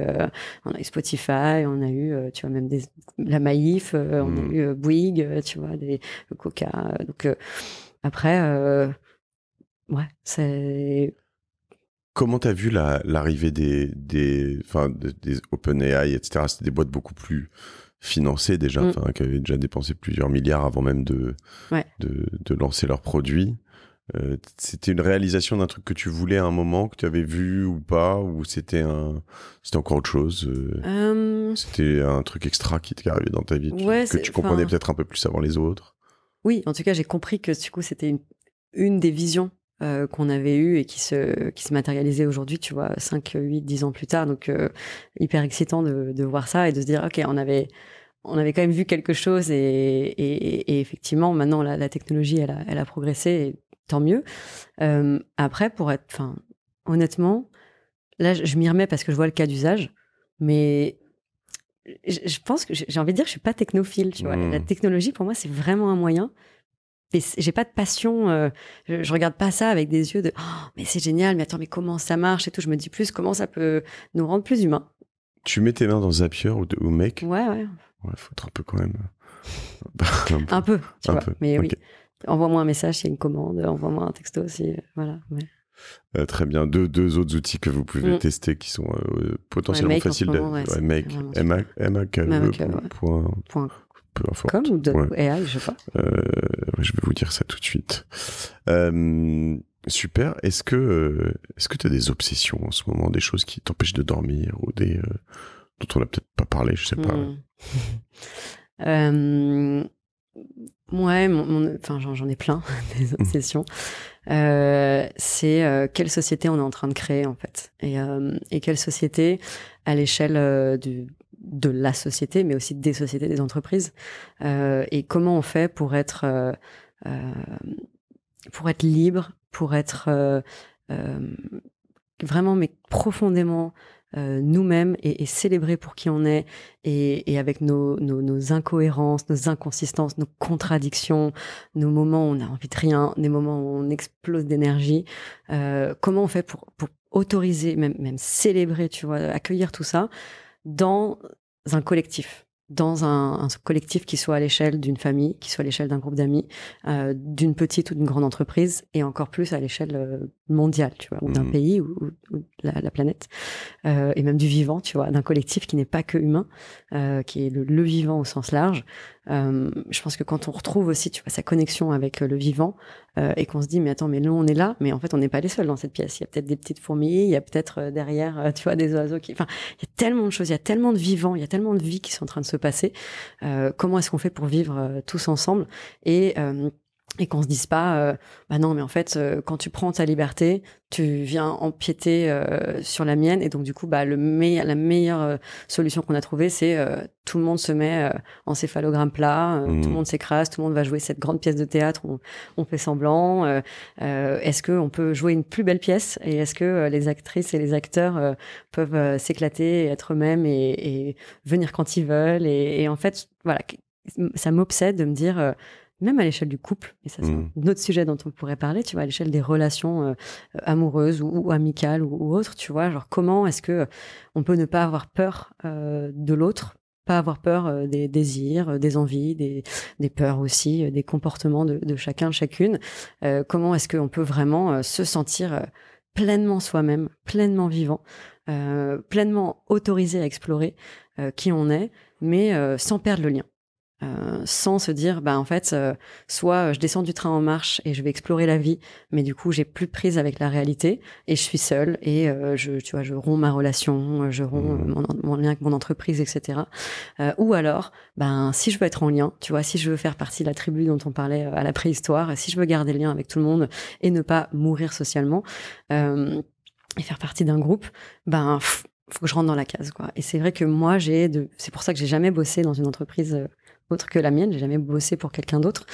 on a eu Spotify, on a eu, tu vois, même la Maïf, on a mm. eu Bouygues, tu vois, des, Coca. Donc, après, ouais, c'est. Comment tu as vu l'arrivée des des, des, des OpenAI, etc. c'est des boîtes beaucoup plus financés déjà, mm. qui avaient déjà dépensé plusieurs milliards avant même de, de, lancer leur produit euh, c'était une réalisation d'un truc que tu voulais à un moment, que tu avais vu ou pas, ou c'était un, c'était encore autre chose. Euh? Euh, c'était un truc extra qui t'est arrivé dans ta vie, que tu comprenais peut-être un peu plus avant les autres. Oui, en tout cas, j'ai compris que du coup, c'était une, des visions euh, qu'on avait eu et qui se, qui se matérialisait aujourd'hui, tu vois, 5, 8, 10 ans plus tard. Donc, euh, hyper excitant de, de, voir ça et de se dire, OK, on avait, on avait quand même vu quelque chose et, effectivement, maintenant, la, technologie, elle a, elle a progressé et tant mieux. Euh, après, pour être, enfin, honnêtement, là, je, m'y remets parce que je vois le cas d'usage, mais je, pense que j'ai envie de dire, je suis pas technophile, tu vois. La hmm. technologie, pour moi, c'est vraiment un moyen mais j'ai pas de passion. Euh, je, regarde pas ça avec des yeux de oh, mais c'est génial, mais attends, mais comment ça marche et tout. Je me dis plus comment ça peut nous rendre plus humains. Tu mets tes mains dans Zapier ou, ou Make Ouais, ouais. Ouais, faut être un peu quand même. Euh, [LAUGHS] un peu. Un peu, tu vois. Mais oui. Envoie-moi un message il y a une commande, envoie-moi un texto aussi. Euh, voilà. très bien. Deux, deux autres outils que vous pouvez mm. tester qui sont potentiellement faciles. Ouais, make, comme ou AI, je sais pas. Euh, je vais vous dire ça tout de suite. Euh, super. Est-ce que euh, est-ce que tu as des obsessions en ce moment, des choses qui t'empêchent de dormir ou des dont on n'a peut-être pas parlé, je sais pas. Hmm. [LAUGHS] Ouais, mon, enfin j'en ai plein [LAUGHS] des hmm. obsessions. c'est quelle société on est en train de créer en fait, et quelle société à l'échelle du, de la société, mais aussi des sociétés, des entreprises. Euh, et comment on fait pour être, euh, euh, pour être libre, pour être vraiment, mais profondément nous-mêmes et, célébrer pour qui on est et, avec nos, nos, incohérences, nos inconsistances, nos contradictions, nos moments où on a envie de rien, des moments où on explose d'énergie. comment on fait pour, autoriser, même, même célébrer, tu vois, accueillir tout ça dans un collectif dans un, collectif qui soit à l'échelle d'une famille, qui soit à l'échelle d'un groupe d'amis, euh, d'une petite ou d'une grande entreprise, et encore plus à l'échelle euh, mondiale, tu vois, ou d'un mm. pays ou, de la, planète, euh, et même du vivant, tu vois, d'un collectif qui n'est pas que humain, euh, qui est le, vivant au sens large. Euh, je pense que quand on retrouve aussi, tu vois, sa connexion avec le vivant et qu'on se dit, mais attends, mais nous on est là, mais en fait on n'est pas les seuls dans cette pièce. Il y a peut-être des petites fourmis, il y a peut-être derrière, tu vois, des oiseaux qui, enfin, il y a tellement de choses, il y a tellement de vivants, il y a tellement de vies qui sont en train de se passer. comment est-ce qu'on fait pour vivre tous ensemble et et qu'on se dise pas euh, bah non mais en fait euh, quand tu prends ta liberté tu viens empiéter euh, sur la mienne et donc du coup bah le me la meilleure solution qu'on a trouvée c'est tout le monde se met en céphalogramme plat mmh. tout le monde s'écrase tout le monde va jouer cette grande pièce de théâtre on, on fait semblant est-ce que on peut jouer une plus belle pièce et est-ce que les actrices et les acteurs peuvent s'éclater être eux-mêmes et, venir quand ils veulent et, et en fait voilà ça m'obsède de me dire même à l'échelle du couple, et ça c'est mm. un autre sujet dont on pourrait parler, tu vois, à l'échelle des relations euh, amoureuses ou, amicales ou, autres, tu vois, genre comment est-ce que euh, on peut ne pas avoir peur euh, de l'autre, pas avoir peur des désirs, des envies, des, peurs aussi, des comportements de, chacun, chacune. comment est-ce qu'on peut vraiment se sentir pleinement soi-même, pleinement vivant, pleinement autorisé à explorer qui on est, mais sans perdre le lien. Euh, sans se dire, bah en fait, euh, soit euh, je descends du train en marche et je vais explorer la vie, mais du coup j'ai plus prise avec la réalité et je suis seule et euh, je, tu vois, je romps ma relation, je romps mmh. mon, mon lien avec mon entreprise, etc. ou alors, ben si je veux être en lien, tu vois, si je veux faire partie de la tribu dont on parlait à la préhistoire, si je veux garder le lien avec tout le monde et ne pas mourir socialement et faire partie d'un groupe, ben faut que je rentre dans la case quoi. Et c'est vrai que moi j'ai de c'est pour ça que j'ai jamais bossé dans une entreprise autre que la mienne, j'ai jamais bossé pour quelqu'un d'autre,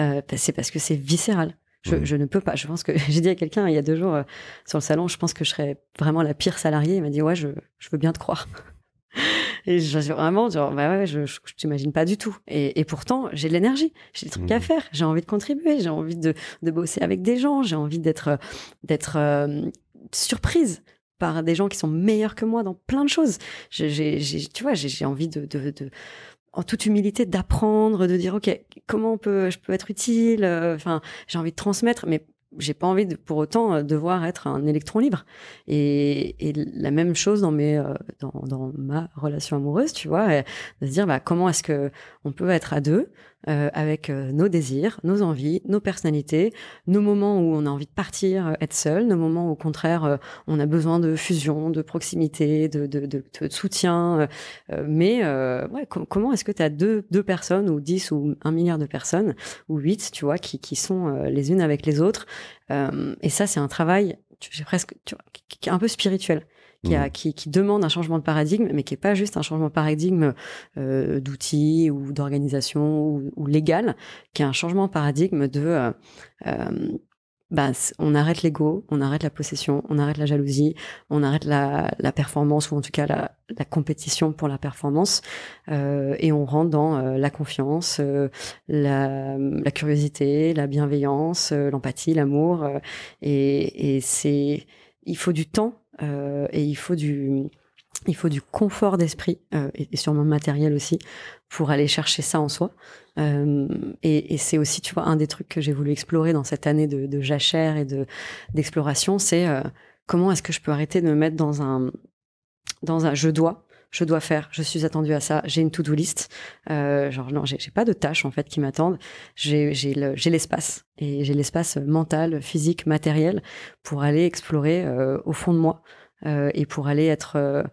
euh, bah, c'est parce que c'est viscéral. Je, ne peux pas. Je pense que [LAUGHS] j'ai dit à quelqu'un il y a deux jours euh, sur le salon, je pense que je serais vraiment la pire salariée. Il m'a dit ouais, je, veux bien te croire. [LAUGHS] et je, vraiment genre bah ouais, je, t'imagine pas du tout. Et, pourtant j'ai de l'énergie, j'ai des trucs à mmh. faire, j'ai envie de contribuer, j'ai envie de, bosser avec des gens, j'ai envie d'être euh, d'être surprise par des gens qui sont meilleurs que moi dans plein de choses. tu vois, j'ai, envie de, en toute humilité d'apprendre, de dire ok comment on peut, je peux être utile. Euh, enfin, j'ai envie de transmettre, mais j'ai pas envie pour autant euh, devoir être un électron libre. Et, et la même chose dans mes euh, dans, dans ma relation amoureuse, tu vois, de se dire bah comment est-ce que on peut être à deux euh, avec euh, nos désirs, nos envies, nos personnalités, nos moments où on a envie de partir, euh, être seul, nos moments où au contraire on a besoin de fusion, de proximité, de, de, de, soutien. mais ouais, comment est-ce que tu as deux, deux personnes ou dix ou un milliard de personnes ou huit, tu vois, qui, qui sont les unes avec les autres et ça, c'est un travail j'ai presque tu vois, un peu spirituel qui, mm. qui, qui, demande un changement de paradigme, mais qui n'est pas juste un changement de paradigme euh, d'outils ou d'organisation ou, ou, légal, qui est un changement de paradigme de... Euh, euh ben, on arrête l'ego, on arrête la possession, on arrête la jalousie, on arrête la, la performance ou en tout cas la, la compétition pour la performance euh, et on rentre dans euh, la confiance, euh, la, la, curiosité, la bienveillance, l'empathie, l'amour et, et c'est il faut du temps euh, et il faut du il faut du confort d'esprit euh, et, sur mon matériel aussi pour aller chercher ça en soi. Euh, et, c'est aussi, tu vois, un des trucs que j'ai voulu explorer dans cette année de, jachère et de d'exploration, c'est comment est-ce que je peux arrêter de me mettre dans un dans un je dois je dois faire, je suis attendue à ça, j'ai une to-do list. Euh, genre, non, j'ai pas de tâches en fait qui m'attendent. J'ai l'espace et j'ai l'espace mental, physique, matériel pour aller explorer euh, au fond de moi euh, et pour aller être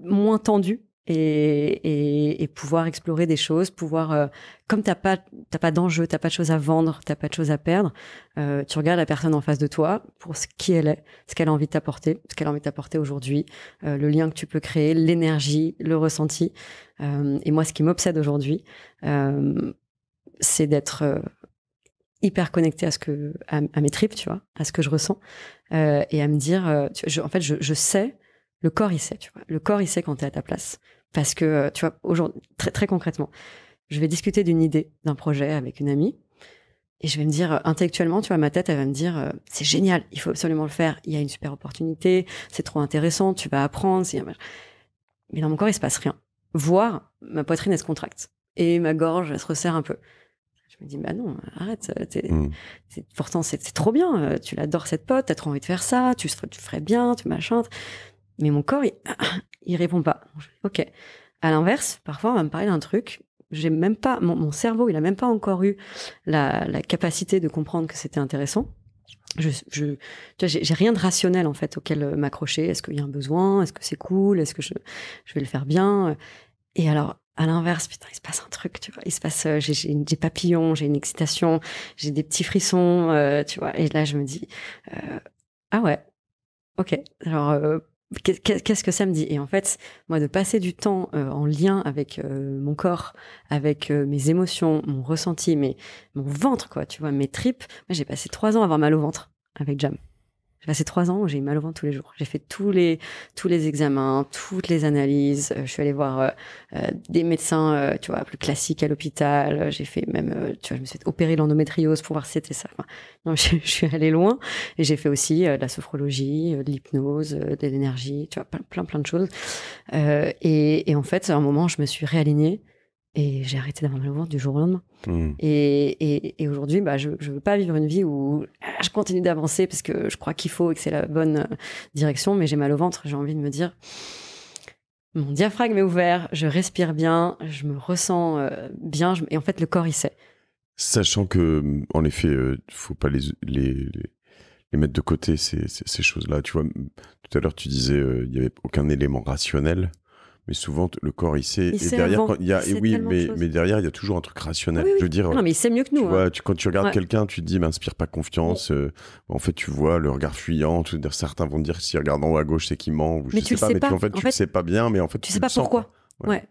moins tendu et, et, et, pouvoir explorer des choses, pouvoir euh, comme t'as pas t'as pas d'enjeu, t'as pas de choses à vendre, t'as pas de choses à perdre, euh, tu regardes la personne en face de toi pour ce qui elle est, ce qu'elle a envie de t'apporter, ce qu'elle a envie de t'apporter aujourd'hui, euh, le lien que tu peux créer, l'énergie, le ressenti. Euh, et moi, ce qui m'obsède aujourd'hui, c'est d'être hyper connecté à ce que à, mes tripes, tu vois, à ce que je ressens, et à me dire, tu, en fait, je, je sais le corps, il sait, tu vois. Le corps, il sait quand tu es à ta place. Parce que, euh, tu vois, aujourd'hui, très, concrètement, je vais discuter d'une idée, d'un projet avec une amie. Et je vais me dire, euh, intellectuellement, tu vois, ma tête, elle va me dire, euh, c'est génial, il faut absolument le faire, il y a une super opportunité, c'est trop intéressant, tu vas apprendre. Mais dans mon corps, il se passe rien. Voir, ma poitrine, elle se contracte. Et ma gorge, elle se resserre un peu. Je me dis, bah non, arrête. Hmm. pourtant, c'est, trop bien. Tu l'adores, cette pote. tu as trop envie de faire ça. Tu, tu ferais bien, tu machins mais mon corps, il, ne [CLEARS THROAT] répond pas. Ok. À l'inverse, parfois, on va me parler d'un truc. J'ai même pas, mon, cerveau, il a même pas encore eu la, la capacité de comprendre que c'était intéressant. Je, je, j'ai rien de rationnel en fait auquel euh, m'accrocher. Est-ce qu'il y a un besoin Est-ce que c'est cool Est-ce que je, je vais le faire bien Et alors, à l'inverse, putain, il se passe un truc, tu vois. Il se passe, euh, j'ai des papillons, j'ai une excitation, j'ai des petits frissons, euh, tu vois. Et là, je me dis, ah ouais, ok. Alors, qu'est-ce que ça me dit Et en fait, moi, de passer du temps euh, en lien avec euh, mon corps, avec euh, mes émotions, mon ressenti, mon ventre, quoi, tu vois, mes tripes, j'ai passé trois ans à avoir mal au ventre avec Jam. J'ai passé trois ans, j'ai eu mal au ventre tous les jours. J'ai fait tous les tous les examens, toutes les analyses. Euh, je suis allée voir euh, euh, des médecins, tu vois, plus classiques à l'hôpital. J'ai fait même, tu vois, je me suis fait opérer l'endométriose pour voir si c'était ça. non, [LAUGHS] je, suis allée loin et j'ai fait aussi de la sophrologie, de l'hypnose, de l'énergie, tu vois, plein plein, plein de choses. Et, et, en fait, à un moment, je me suis réalignée et j'ai arrêté d'avoir mal au ventre du jour au lendemain. Hmm. Et, et, aujourd'hui, bah, je ne veux pas vivre une vie où ah, je continue d'avancer parce que je crois qu'il faut et que c'est la bonne euh, direction, mais j'ai mal au ventre. J'ai envie de me dire, mon diaphragme est ouvert, je respire bien, je me ressens euh, bien, je... et en fait, le corps, il sait. Sachant que, mm, en effet, ne euh, faut pas les, les, les, mettre de côté, ces, choses-là. Tu vois, tout à l'heure, tu disais, il n'y avait aucun élément rationnel mais souvent le corps il sait. et derrière, il y a, oui, mais, mais, derrière il y a toujours un truc rationnel. Je veux non, mais il sait mieux que nous. Hein. quand tu regardes quelqu'un, tu te dis, m'inspire pas confiance. Euh, en fait, tu vois le regard fuyant. certains vont dire, si regarde haut à gauche, c'est qu'il ment. je tu sais pas, mais en fait, tu ne sais pas bien, mais en fait, tu, sais pas pourquoi.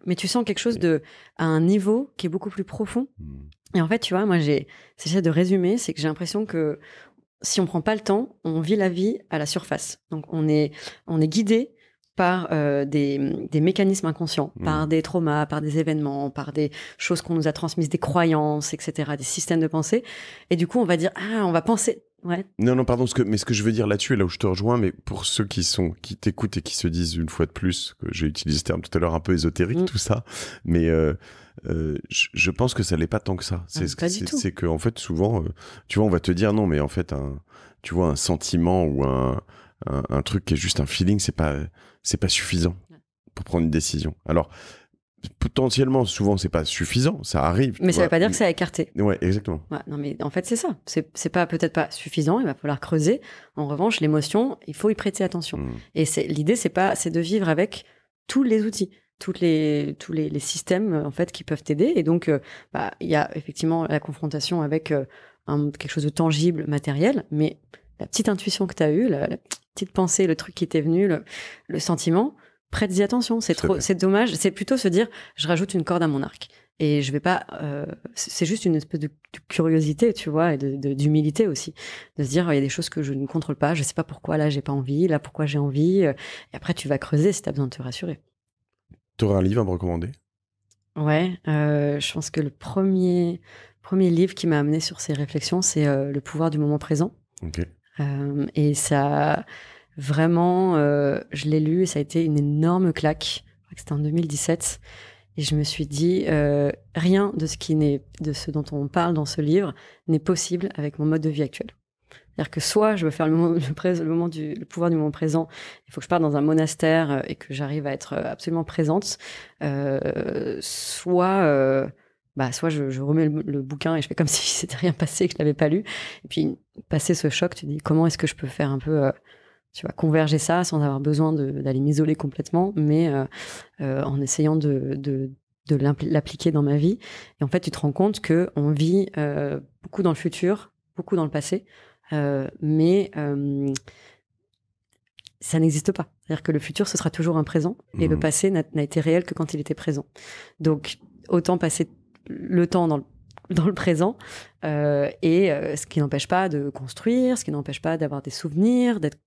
mais tu sens quelque chose de à un niveau qui est beaucoup plus profond. Hmm. Et en fait, tu vois, moi, j'ai, j'essaie de résumer, c'est que j'ai l'impression que si on prend pas le temps, on vit la vie à la surface. Donc, on est, on est guidé par euh, des, mécanismes inconscients, mmh. par des traumas, par des événements, par des choses qu'on nous a transmises, des croyances, etc., des systèmes de pensée. Et du coup, on va dire, ah, on va penser. Ouais. Non, non, pardon, ce que, mais ce que je veux dire là-dessus, là où je te rejoins, mais pour ceux qui sont, qui t'écoutent et qui se disent une fois de plus, que j'ai utilisé ce terme tout à l'heure un peu ésotérique, mmh. tout ça, mais euh, euh, je, pense que ça l'est pas tant que ça. C'est ah, c'est que en fait souvent, tu vois, on va te dire non, mais en fait un, tu vois, un sentiment ou un truc qui est juste un feeling, c'est pas c'est pas suffisant pour prendre une décision. Alors, potentiellement, souvent, c'est pas suffisant, ça arrive. Mais ça veut pas dire que c'est à écarté Ouais, exactement. non, mais en fait, c'est ça. C'est pas peut-être pas suffisant, il va falloir creuser. En revanche, l'émotion, il faut y prêter attention. Hmm. Et l'idée, c'est pas, c'est de vivre avec tous les outils. Toutes les, tous les, systèmes en fait qui peuvent t'aider et donc euh, bah, il y a effectivement la confrontation avec euh, quelque chose de tangible matériel mais la petite intuition que tu as eue, la, petite pensée, le truc qui t'est venu, le, sentiment, prête-y attention. C'est trop, c'est dommage. C'est plutôt se dire, je rajoute une corde à mon arc. Et je vais pas. Euh, c'est juste une espèce de, curiosité, tu vois, et d'humilité aussi. De se dire, oh, il y a des choses que je ne contrôle pas, je sais pas pourquoi là j'ai pas envie, là pourquoi j'ai envie. Euh, et après, tu vas creuser si tu as besoin de te rassurer. Tu aurais un livre à me recommander Ouais, euh, je pense que le premier, premier livre qui m'a amené sur ces réflexions, c'est Le pouvoir du moment présent. Ok. Euh, et ça, vraiment, euh, je l'ai lu et ça a été une énorme claque. C'était en 2017. Et je me suis dit, euh, rien de ce, qui n'est, de ce dont on parle dans ce livre n'est possible avec mon mode de vie actuel. C'est-à-dire que soit je veux faire le, moment, le, le moment du, le pouvoir du moment présent, il faut que je parte dans un monastère et que j'arrive à être absolument présente, euh, soit euh, bah, soit je, remets le, bouquin et je fais comme [LAUGHS] si c'était rien passé et que je l'avais pas lu. Et puis, passer ce choc, tu dis comment est-ce que je peux faire un peu, euh, tu vois, converger ça sans avoir besoin d'aller m'isoler complètement, mais euh, euh, en essayant de, l'appliquer dans ma vie. Et en fait, tu te rends compte que on vit beaucoup dans le futur, beaucoup dans le passé, mais ça n'existe pas. C'est-à-dire que le futur, ce sera toujours un présent, et le mmh. passé n'a été réel que quand il était présent. Donc, autant passer le temps dans le présent, euh, et euh, ce qui n'empêche pas de construire, ce qui n'empêche pas d'avoir des souvenirs, d'être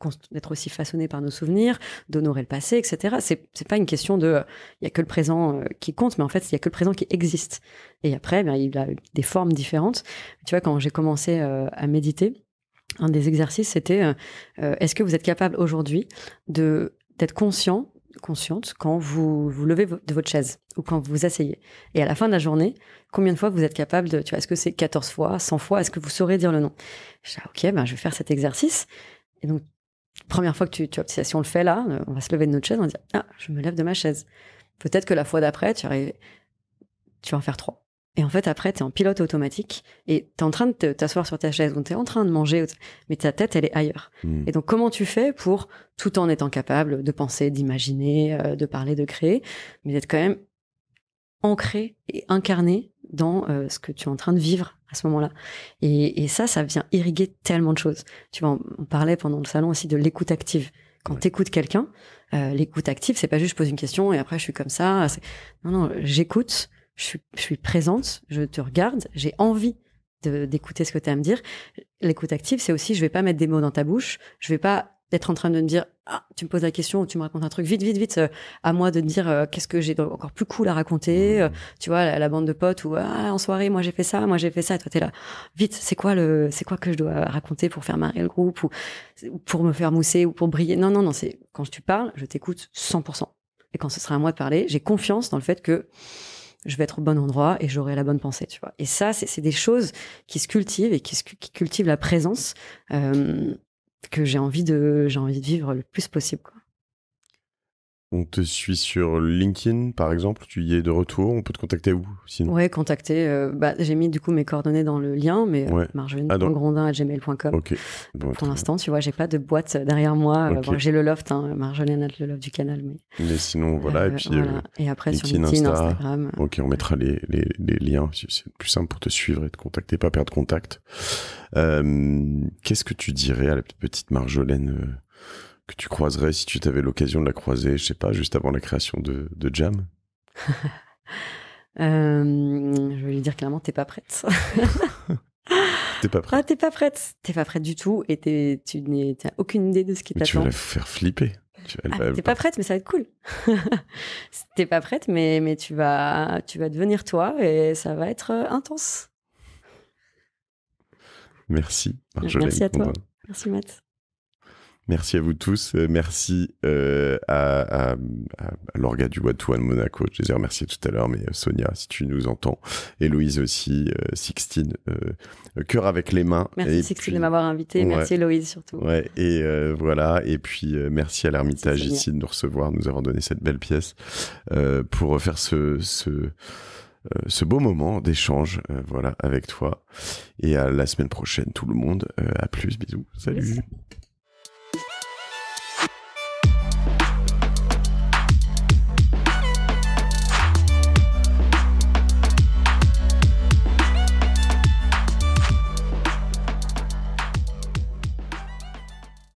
aussi façonné par nos souvenirs, d'honorer le passé, etc. C'est pas une question de il n'y a que le présent euh, qui compte, mais en fait il y a que le présent qui existe. Et après, ben, il a des formes différentes. Tu vois, quand j'ai commencé à méditer, un des exercices c'était est-ce que vous êtes capable aujourd'hui de d'être conscient consciente quand vous vous levez de votre chaise ou quand vous vous asseyez. Et à la fin de la journée, combien de fois vous êtes capable de, tu vois, est-ce que c'est 14 fois, 100 fois, est-ce que vous saurez dire le nom Je dis, ah, ok, ben, je vais faire cet exercice. Et donc, première fois que tu, tu si on le fait là, euh, on va se lever de notre chaise, on va dire, ah, je me lève de ma chaise. Peut-être que la fois d'après, tu arrives, tu vas en faire trois. Et en fait, après, tu es en pilote automatique et tu es en train de t'asseoir sur ta chaise ou tu es en train de manger, mais ta tête, elle est ailleurs. Hmm. Et donc, comment tu fais pour, tout en étant capable de penser, d'imaginer, euh, de parler, de créer, mais d'être quand même ancré et incarné dans euh, ce que tu es en train de vivre à ce moment-là. Et, ça, ça vient irriguer tellement de choses. Tu vois, on, parlait pendant le salon aussi de l'écoute active. Quand t'écoutes tu écoutes quelqu'un, euh, l'écoute active, c'est pas juste je pose une question et après je suis comme ça. Non, non, j'écoute je suis, présente, je te regarde, j'ai envie d'écouter ce que tu as à me dire. L'écoute active, c'est aussi, je vais pas mettre des mots dans ta bouche, je vais pas être en train de me dire, ah, tu me poses la question ou tu me racontes un truc, vite, vite, vite, euh, à moi de dire euh, qu'est-ce que j'ai encore plus cool à raconter, euh, mmh. tu vois, la, la, bande de potes ou, ah, en soirée, moi j'ai fait ça, moi j'ai fait ça, et toi t'es là, vite, c'est quoi le, c'est quoi que je dois raconter pour faire marrer le groupe ou pour me faire mousser ou pour briller. Non, non, non, c'est quand tu parles, je t'écoute 100%. Et quand ce sera à moi de parler, j'ai confiance dans le fait que je vais être au bon endroit et j'aurai la bonne pensée, tu vois. Et ça, c'est des choses qui se cultivent et qui, cultivent la présence euh, que j'ai envie de j'ai envie de vivre le plus possible. Quoi on te suit sur LinkedIn, par exemple, tu y es de retour, on peut te contacter où sinon Ouais, contacter. Euh, bah, j'ai mis du coup mes coordonnées dans le lien, mais euh, ouais. Ah, marjolaine.grondin.gmail.com. Okay. Pour l'instant, tu vois, j'ai pas de boîte derrière moi. Euh, j'ai le loft, hein, Marjolaine Marjolaine le loft du canal. Mais, mais sinon, voilà. et, puis, après, LinkedIn, sur Instagram. Ok, on mettra les, les, les liens. C'est plus simple pour te suivre et te contacter, pas perdre contact. Qu'est-ce que tu dirais à la petite Marjolaine que tu croiserais si tu t'avais l'occasion de la croiser, je sais pas, juste avant la création de, Jam [LAUGHS] euh, Je vais lui dire clairement, t'es pas prête. [LAUGHS] t'es pas prête. Ah, t'es pas prête. T'es pas prête du tout et es, tu n'as aucune idée de ce qui t'attend. Tu vas la faire flipper. Tu ah, t'es pas prête, mais ça va être cool. [LAUGHS] t'es pas prête, mais, mais tu, vas, tu vas devenir toi et ça va être euh, intense. Merci, Merci à toi. Merci, Matt. Merci à vous tous. Euh, merci euh, à, Lorga du Watouan Monaco. Je les ai remerciés tout à l'heure, mais euh, Sonia, si tu nous entends, et Louise aussi, Sixtine, cœur avec les mains. Merci Sixtine de m'avoir invité. merci Louise surtout. Ouais, et voilà. Et puis merci à l'Ermitage ici de nous recevoir, nous avoir donné cette belle pièce pour faire ce, ce beau moment d'échange voilà avec toi et à la semaine prochaine tout le monde à plus bisous salut